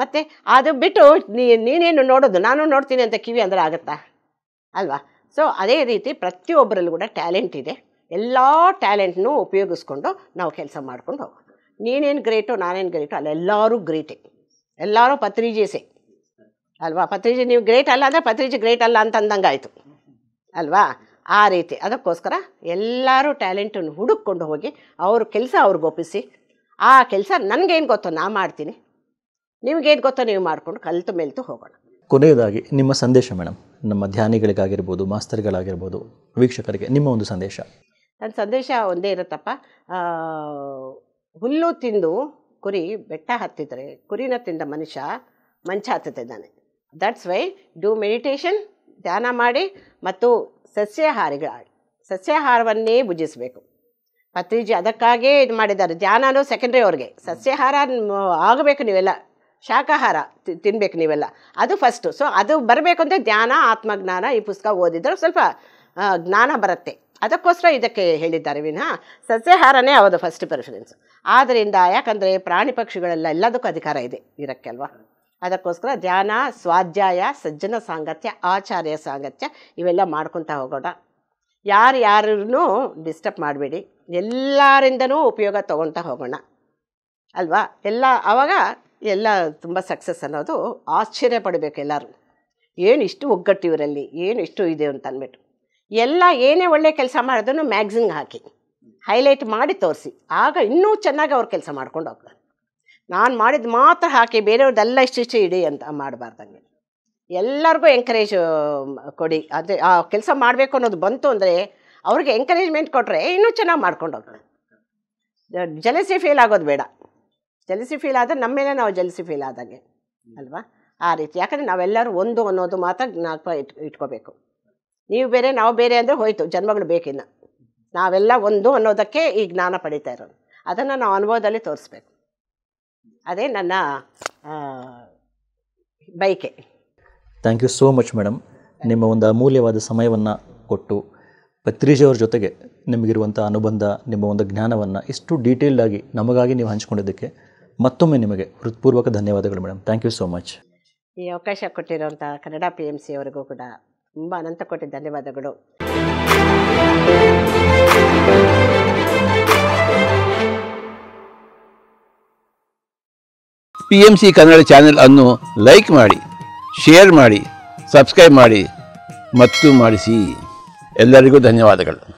ಮತ್ತು ಅದು ಬಿಟ್ಟು ನೀ ನೀನೇನು ನೋಡೋದು ನಾನು ನೋಡ್ತೀನಿ ಅಂತ ಕಿವಿ ಅಂದರೆ ಆಗುತ್ತಾ ಅಲ್ವಾ ಸೊ ಅದೇ ರೀತಿ ಪ್ರತಿಯೊಬ್ಬರಲ್ಲೂ ಕೂಡ ಟ್ಯಾಲೆಂಟ್ ಇದೆ ಎಲ್ಲ ಟ್ಯಾಲೆಂಟ್ನೂ ಉಪಯೋಗಿಸ್ಕೊಂಡು ನಾವು ಕೆಲಸ ಮಾಡ್ಕೊಂಡು ಹೋಗೋದು ನೀನೇನು ಗ್ರೇಟು ನಾನೇನು ಗ್ರೇಟು ಅಲ್ಲೆಲ್ಲರೂ ಗ್ರೇಟೆ ಎಲ್ಲರೂ ಪತ್ರಿಜೆಸೆ ಅಲ್ವಾ ಪತ್ರಿಜಿ ನೀವು ಗ್ರೇಟ್ ಅಲ್ಲ ಅಂದರೆ ಪತ್ರಿಜಿ ಗ್ರೇಟ್ ಅಲ್ಲ ಅಂತ ಅಂದಂಗಾಯಿತು ಅಲ್ವಾ ಆ ರೀತಿ ಅದಕ್ಕೋಸ್ಕರ ಎಲ್ಲರೂ ಟ್ಯಾಲೆಂಟನ್ನು ಹುಡುಕೊಂಡು ಹೋಗಿ ಅವ್ರ ಕೆಲಸ ಅವ್ರಿಗೆ ಒಪ್ಪಿಸಿ ಆ ಕೆಲಸ ನನಗೇನು ಗೊತ್ತೋ ನಾ ಮಾಡ್ತೀನಿ ನಿಮಗೇನು ಗೊತ್ತೋ ನೀವು ಮಾಡಿಕೊಂಡು ಕಲಿತು ಮೆಲ್ತು ಹೋಗೋಣ ಕೊನೆಯದಾಗಿ ನಿಮ್ಮ ಸಂದೇಶ ಮೇಡಮ್ ನಮ್ಮ ಧ್ಯಾನಿಗಳಿಗಾಗಿರ್ಬೋದು ಮಾಸ್ತರ್ಗಳಾಗಿರ್ಬೋದು ವೀಕ್ಷಕರಿಗೆ ನಿಮ್ಮ ಒಂದು ಸಂದೇಶ ನನ್ನ ಸಂದೇಶ ಒಂದೇ ಇರುತ್ತಪ್ಪ ಹುಲ್ಲು ತಿಂದು ಕುರಿ ಬೆಟ್ಟ ಹತ್ತಿದರೆ ಕುರಿನ ತಿಂದ ಮನುಷ್ಯ ಮಂಚ ಹತ್ತುತ್ತಿದ್ದಾನೆ ದಟ್ಸ್ ವೈ ಡೂ ಮೆಡಿಟೇಷನ್ ಧ್ಯಾನ ಮಾಡಿ ಮತ್ತು ಸಸ್ಯಾಹಾರಿಗಳ ಸಸ್ಯಾಹಾರವನ್ನೇ ಭುಜಿಸಬೇಕು ಪತ್ರಿಜಿ ಅದಕ್ಕಾಗೇ ಇದು ಮಾಡಿದ್ದಾರೆ ಧ್ಯಾನನು ಸೆಕೆಂಡ್ರಿ ಅವ್ರಿಗೆ ಸಸ್ಯಾಹಾರ ಆಗಬೇಕು ನೀವೆಲ್ಲ ಶಾಖಾಹಾರ ತಿನ್ನಬೇಕು ನೀವೆಲ್ಲ ಅದು ಫಸ್ಟು ಸೊ ಅದು ಬರಬೇಕು ಅಂದರೆ ಧ್ಯಾನ ಆತ್ಮಜ್ಞಾನ ಈ ಪುಸ್ತಕ ಓದಿದ್ರೆ ಸ್ವಲ್ಪ ಜ್ಞಾನ ಬರುತ್ತೆ ಅದಕ್ಕೋಸ್ಕರ ಇದಕ್ಕೆ ಹೇಳಿದ್ದಾರೆ ವಿನಃ ಸಸ್ಯಾಹಾರನೇ ಅವದು ಫಸ್ಟ್ ಪ್ರಿಫರೆನ್ಸ್ ಆದ್ದರಿಂದ ಯಾಕಂದರೆ ಪ್ರಾಣಿ ಪಕ್ಷಿಗಳೆಲ್ಲ ಎಲ್ಲದಕ್ಕೂ ಅಧಿಕಾರ ಇದೆ ಇರಕ್ಕೆ ಅಲ್ವಾ ಅದಕ್ಕೋಸ್ಕರ ಧ್ಯಾನ ಸ್ವಾಧ್ಯಾಯ ಸಜ್ಜನ ಸಾಂಗತ್ಯ ಆಚಾರ್ಯ ಸಾಂಗತ್ಯ ಇವೆಲ್ಲ ಮಾಡ್ಕೊತಾ ಹೋಗೋಣ ಯಾರು ಯಾರೂ ಡಿಸ್ಟರ್ಬ್ ಮಾಡಬೇಡಿ ಎಲ್ಲರಿಂದನೂ ಉಪಯೋಗ ತೊಗೊತಾ ಹೋಗೋಣ ಅಲ್ವಾ ಎಲ್ಲ ಆವಾಗ ಎಲ್ಲ ತುಂಬ ಸಕ್ಸಸ್ ಅನ್ನೋದು ಆಶ್ಚರ್ಯ ಪಡಬೇಕು ಎಲ್ಲರೂ ಏನು ಇಷ್ಟು ಒಗ್ಗಟ್ಟು ಇವರಲ್ಲಿ ಏನು ಇಷ್ಟು ಇದೆ ಅಂತ ಅಂದ್ಬಿಟ್ಟು ಎಲ್ಲ ಏನೇ ಒಳ್ಳೆ ಕೆಲಸ ಮಾಡೋದನ್ನು ಮ್ಯಾಗ್ಝಿನ್ಗೆ ಹಾಕಿ ಹೈಲೈಟ್ ಮಾಡಿ ತೋರಿಸಿ ಆಗ ಇನ್ನೂ ಚೆನ್ನಾಗಿ ಅವ್ರು ಕೆಲಸ ಮಾಡ್ಕೊಂಡು ಹೋಗ್ತಾರೆ ನಾನು ಮಾಡಿದ್ದು ಮಾತ್ರ ಹಾಕಿ ಬೇರೆಯವ್ರದ್ದೆಲ್ಲ ಇಷ್ಟು ಇಡಿ ಅಂತ ಮಾಡಬಾರ್ದಂಗೆ ಎಲ್ಲರಿಗೂ ಎಂಕರೇಜ್ ಕೊಡಿ ಅದೇ ಆ ಕೆಲಸ ಮಾಡಬೇಕು ಅನ್ನೋದು ಬಂತು ಅಂದರೆ ಅವ್ರಿಗೆ ಎಂಕರೇಜ್ಮೆಂಟ್ ಕೊಟ್ಟರೆ ಇನ್ನೂ ಚೆನ್ನಾಗಿ ಮಾಡ್ಕೊಂಡು ಹೋಗ್ತಾರೆ ಜಲಸಿ ಫೀಲ್ ಆಗೋದು ಬೇಡ ಜಲಸಿ ಫೀಲ್ ಆದರೆ ಮೇಲೆ ನಾವು ಜಲಸಿ ಫೀಲ್ ಆದಂಗೆ ಅಲ್ವಾ ಆ ರೀತಿ ಯಾಕಂದರೆ ನಾವೆಲ್ಲರೂ ಒಂದು ಅನ್ನೋದು ಮಾತ್ರ ಜ್ಞಾಪಕ ಇಟ್ ಇಟ್ಕೋಬೇಕು ನೀವು ಬೇರೆ ನಾವು ಬೇರೆ ಅಂದರೆ ಹೋಯಿತು ಜನ್ಮಗಳು ಬೇಕಿನ್ನ ನಾವೆಲ್ಲ ಒಂದು ಅನ್ನೋದಕ್ಕೆ ಈ ಜ್ಞಾನ ಪಡಿತಾ ಇರೋದು ಅದನ್ನು ನಾವು ಅನುಭವದಲ್ಲಿ ತೋರಿಸ್ಬೇಕು ಅದೇ ನನ್ನ ಬಯಕೆ thank you so much madam ನಿಮ್ಮ ಒಂದು ಅಮೂಲ್ಯವಾದ ಸಮಯವನ್ನು ಕೊಟ್ಟು ಪತ್ರಿಜೆಯವ್ರ ಜೊತೆಗೆ ನಿಮಗಿರುವಂಥ ಅನುಬಂಧ ನಿಮ್ಮ ಒಂದು ಜ್ಞಾನವನ್ನು ಇಷ್ಟು ಡೀಟೇಲ್ಡಾಗಿ ನಮಗಾಗಿ ನೀವು ಹಂಚ್ಕೊಂಡಿದ್ದಕ್ಕೆ ಮತ್ತೊಮ್ಮೆ ನಿಮಗೆ ಹೃತ್ಪೂರ್ವಕ ಧನ್ಯವಾದಗಳು madam thank you so much ಈ ಅವಕಾಶ ಕೊಟ್ಟಿರುವಂಥ ಕನ್ನಡ ಪಿ ಎಮ್ ಸಿ ಅವರಿಗೂ ಕೂಡ ತುಂಬ ಅನಂತ ಕೋಟಿ ಧನ್ಯವಾದಗಳು P M C Kannada channel ಅನ್ನು ಲೈಕ್ ಮಾಡಿ ಶೇರ್ ಮಾಡಿ ಸಬ್ಸ್ಕ್ರೈಬ್ ಮಾಡಿ ಮತ್ತು ಮಾಡಿಸಿ ಎಲ್ಲರಿಗೂ ಧನ್ಯವಾದಗಳು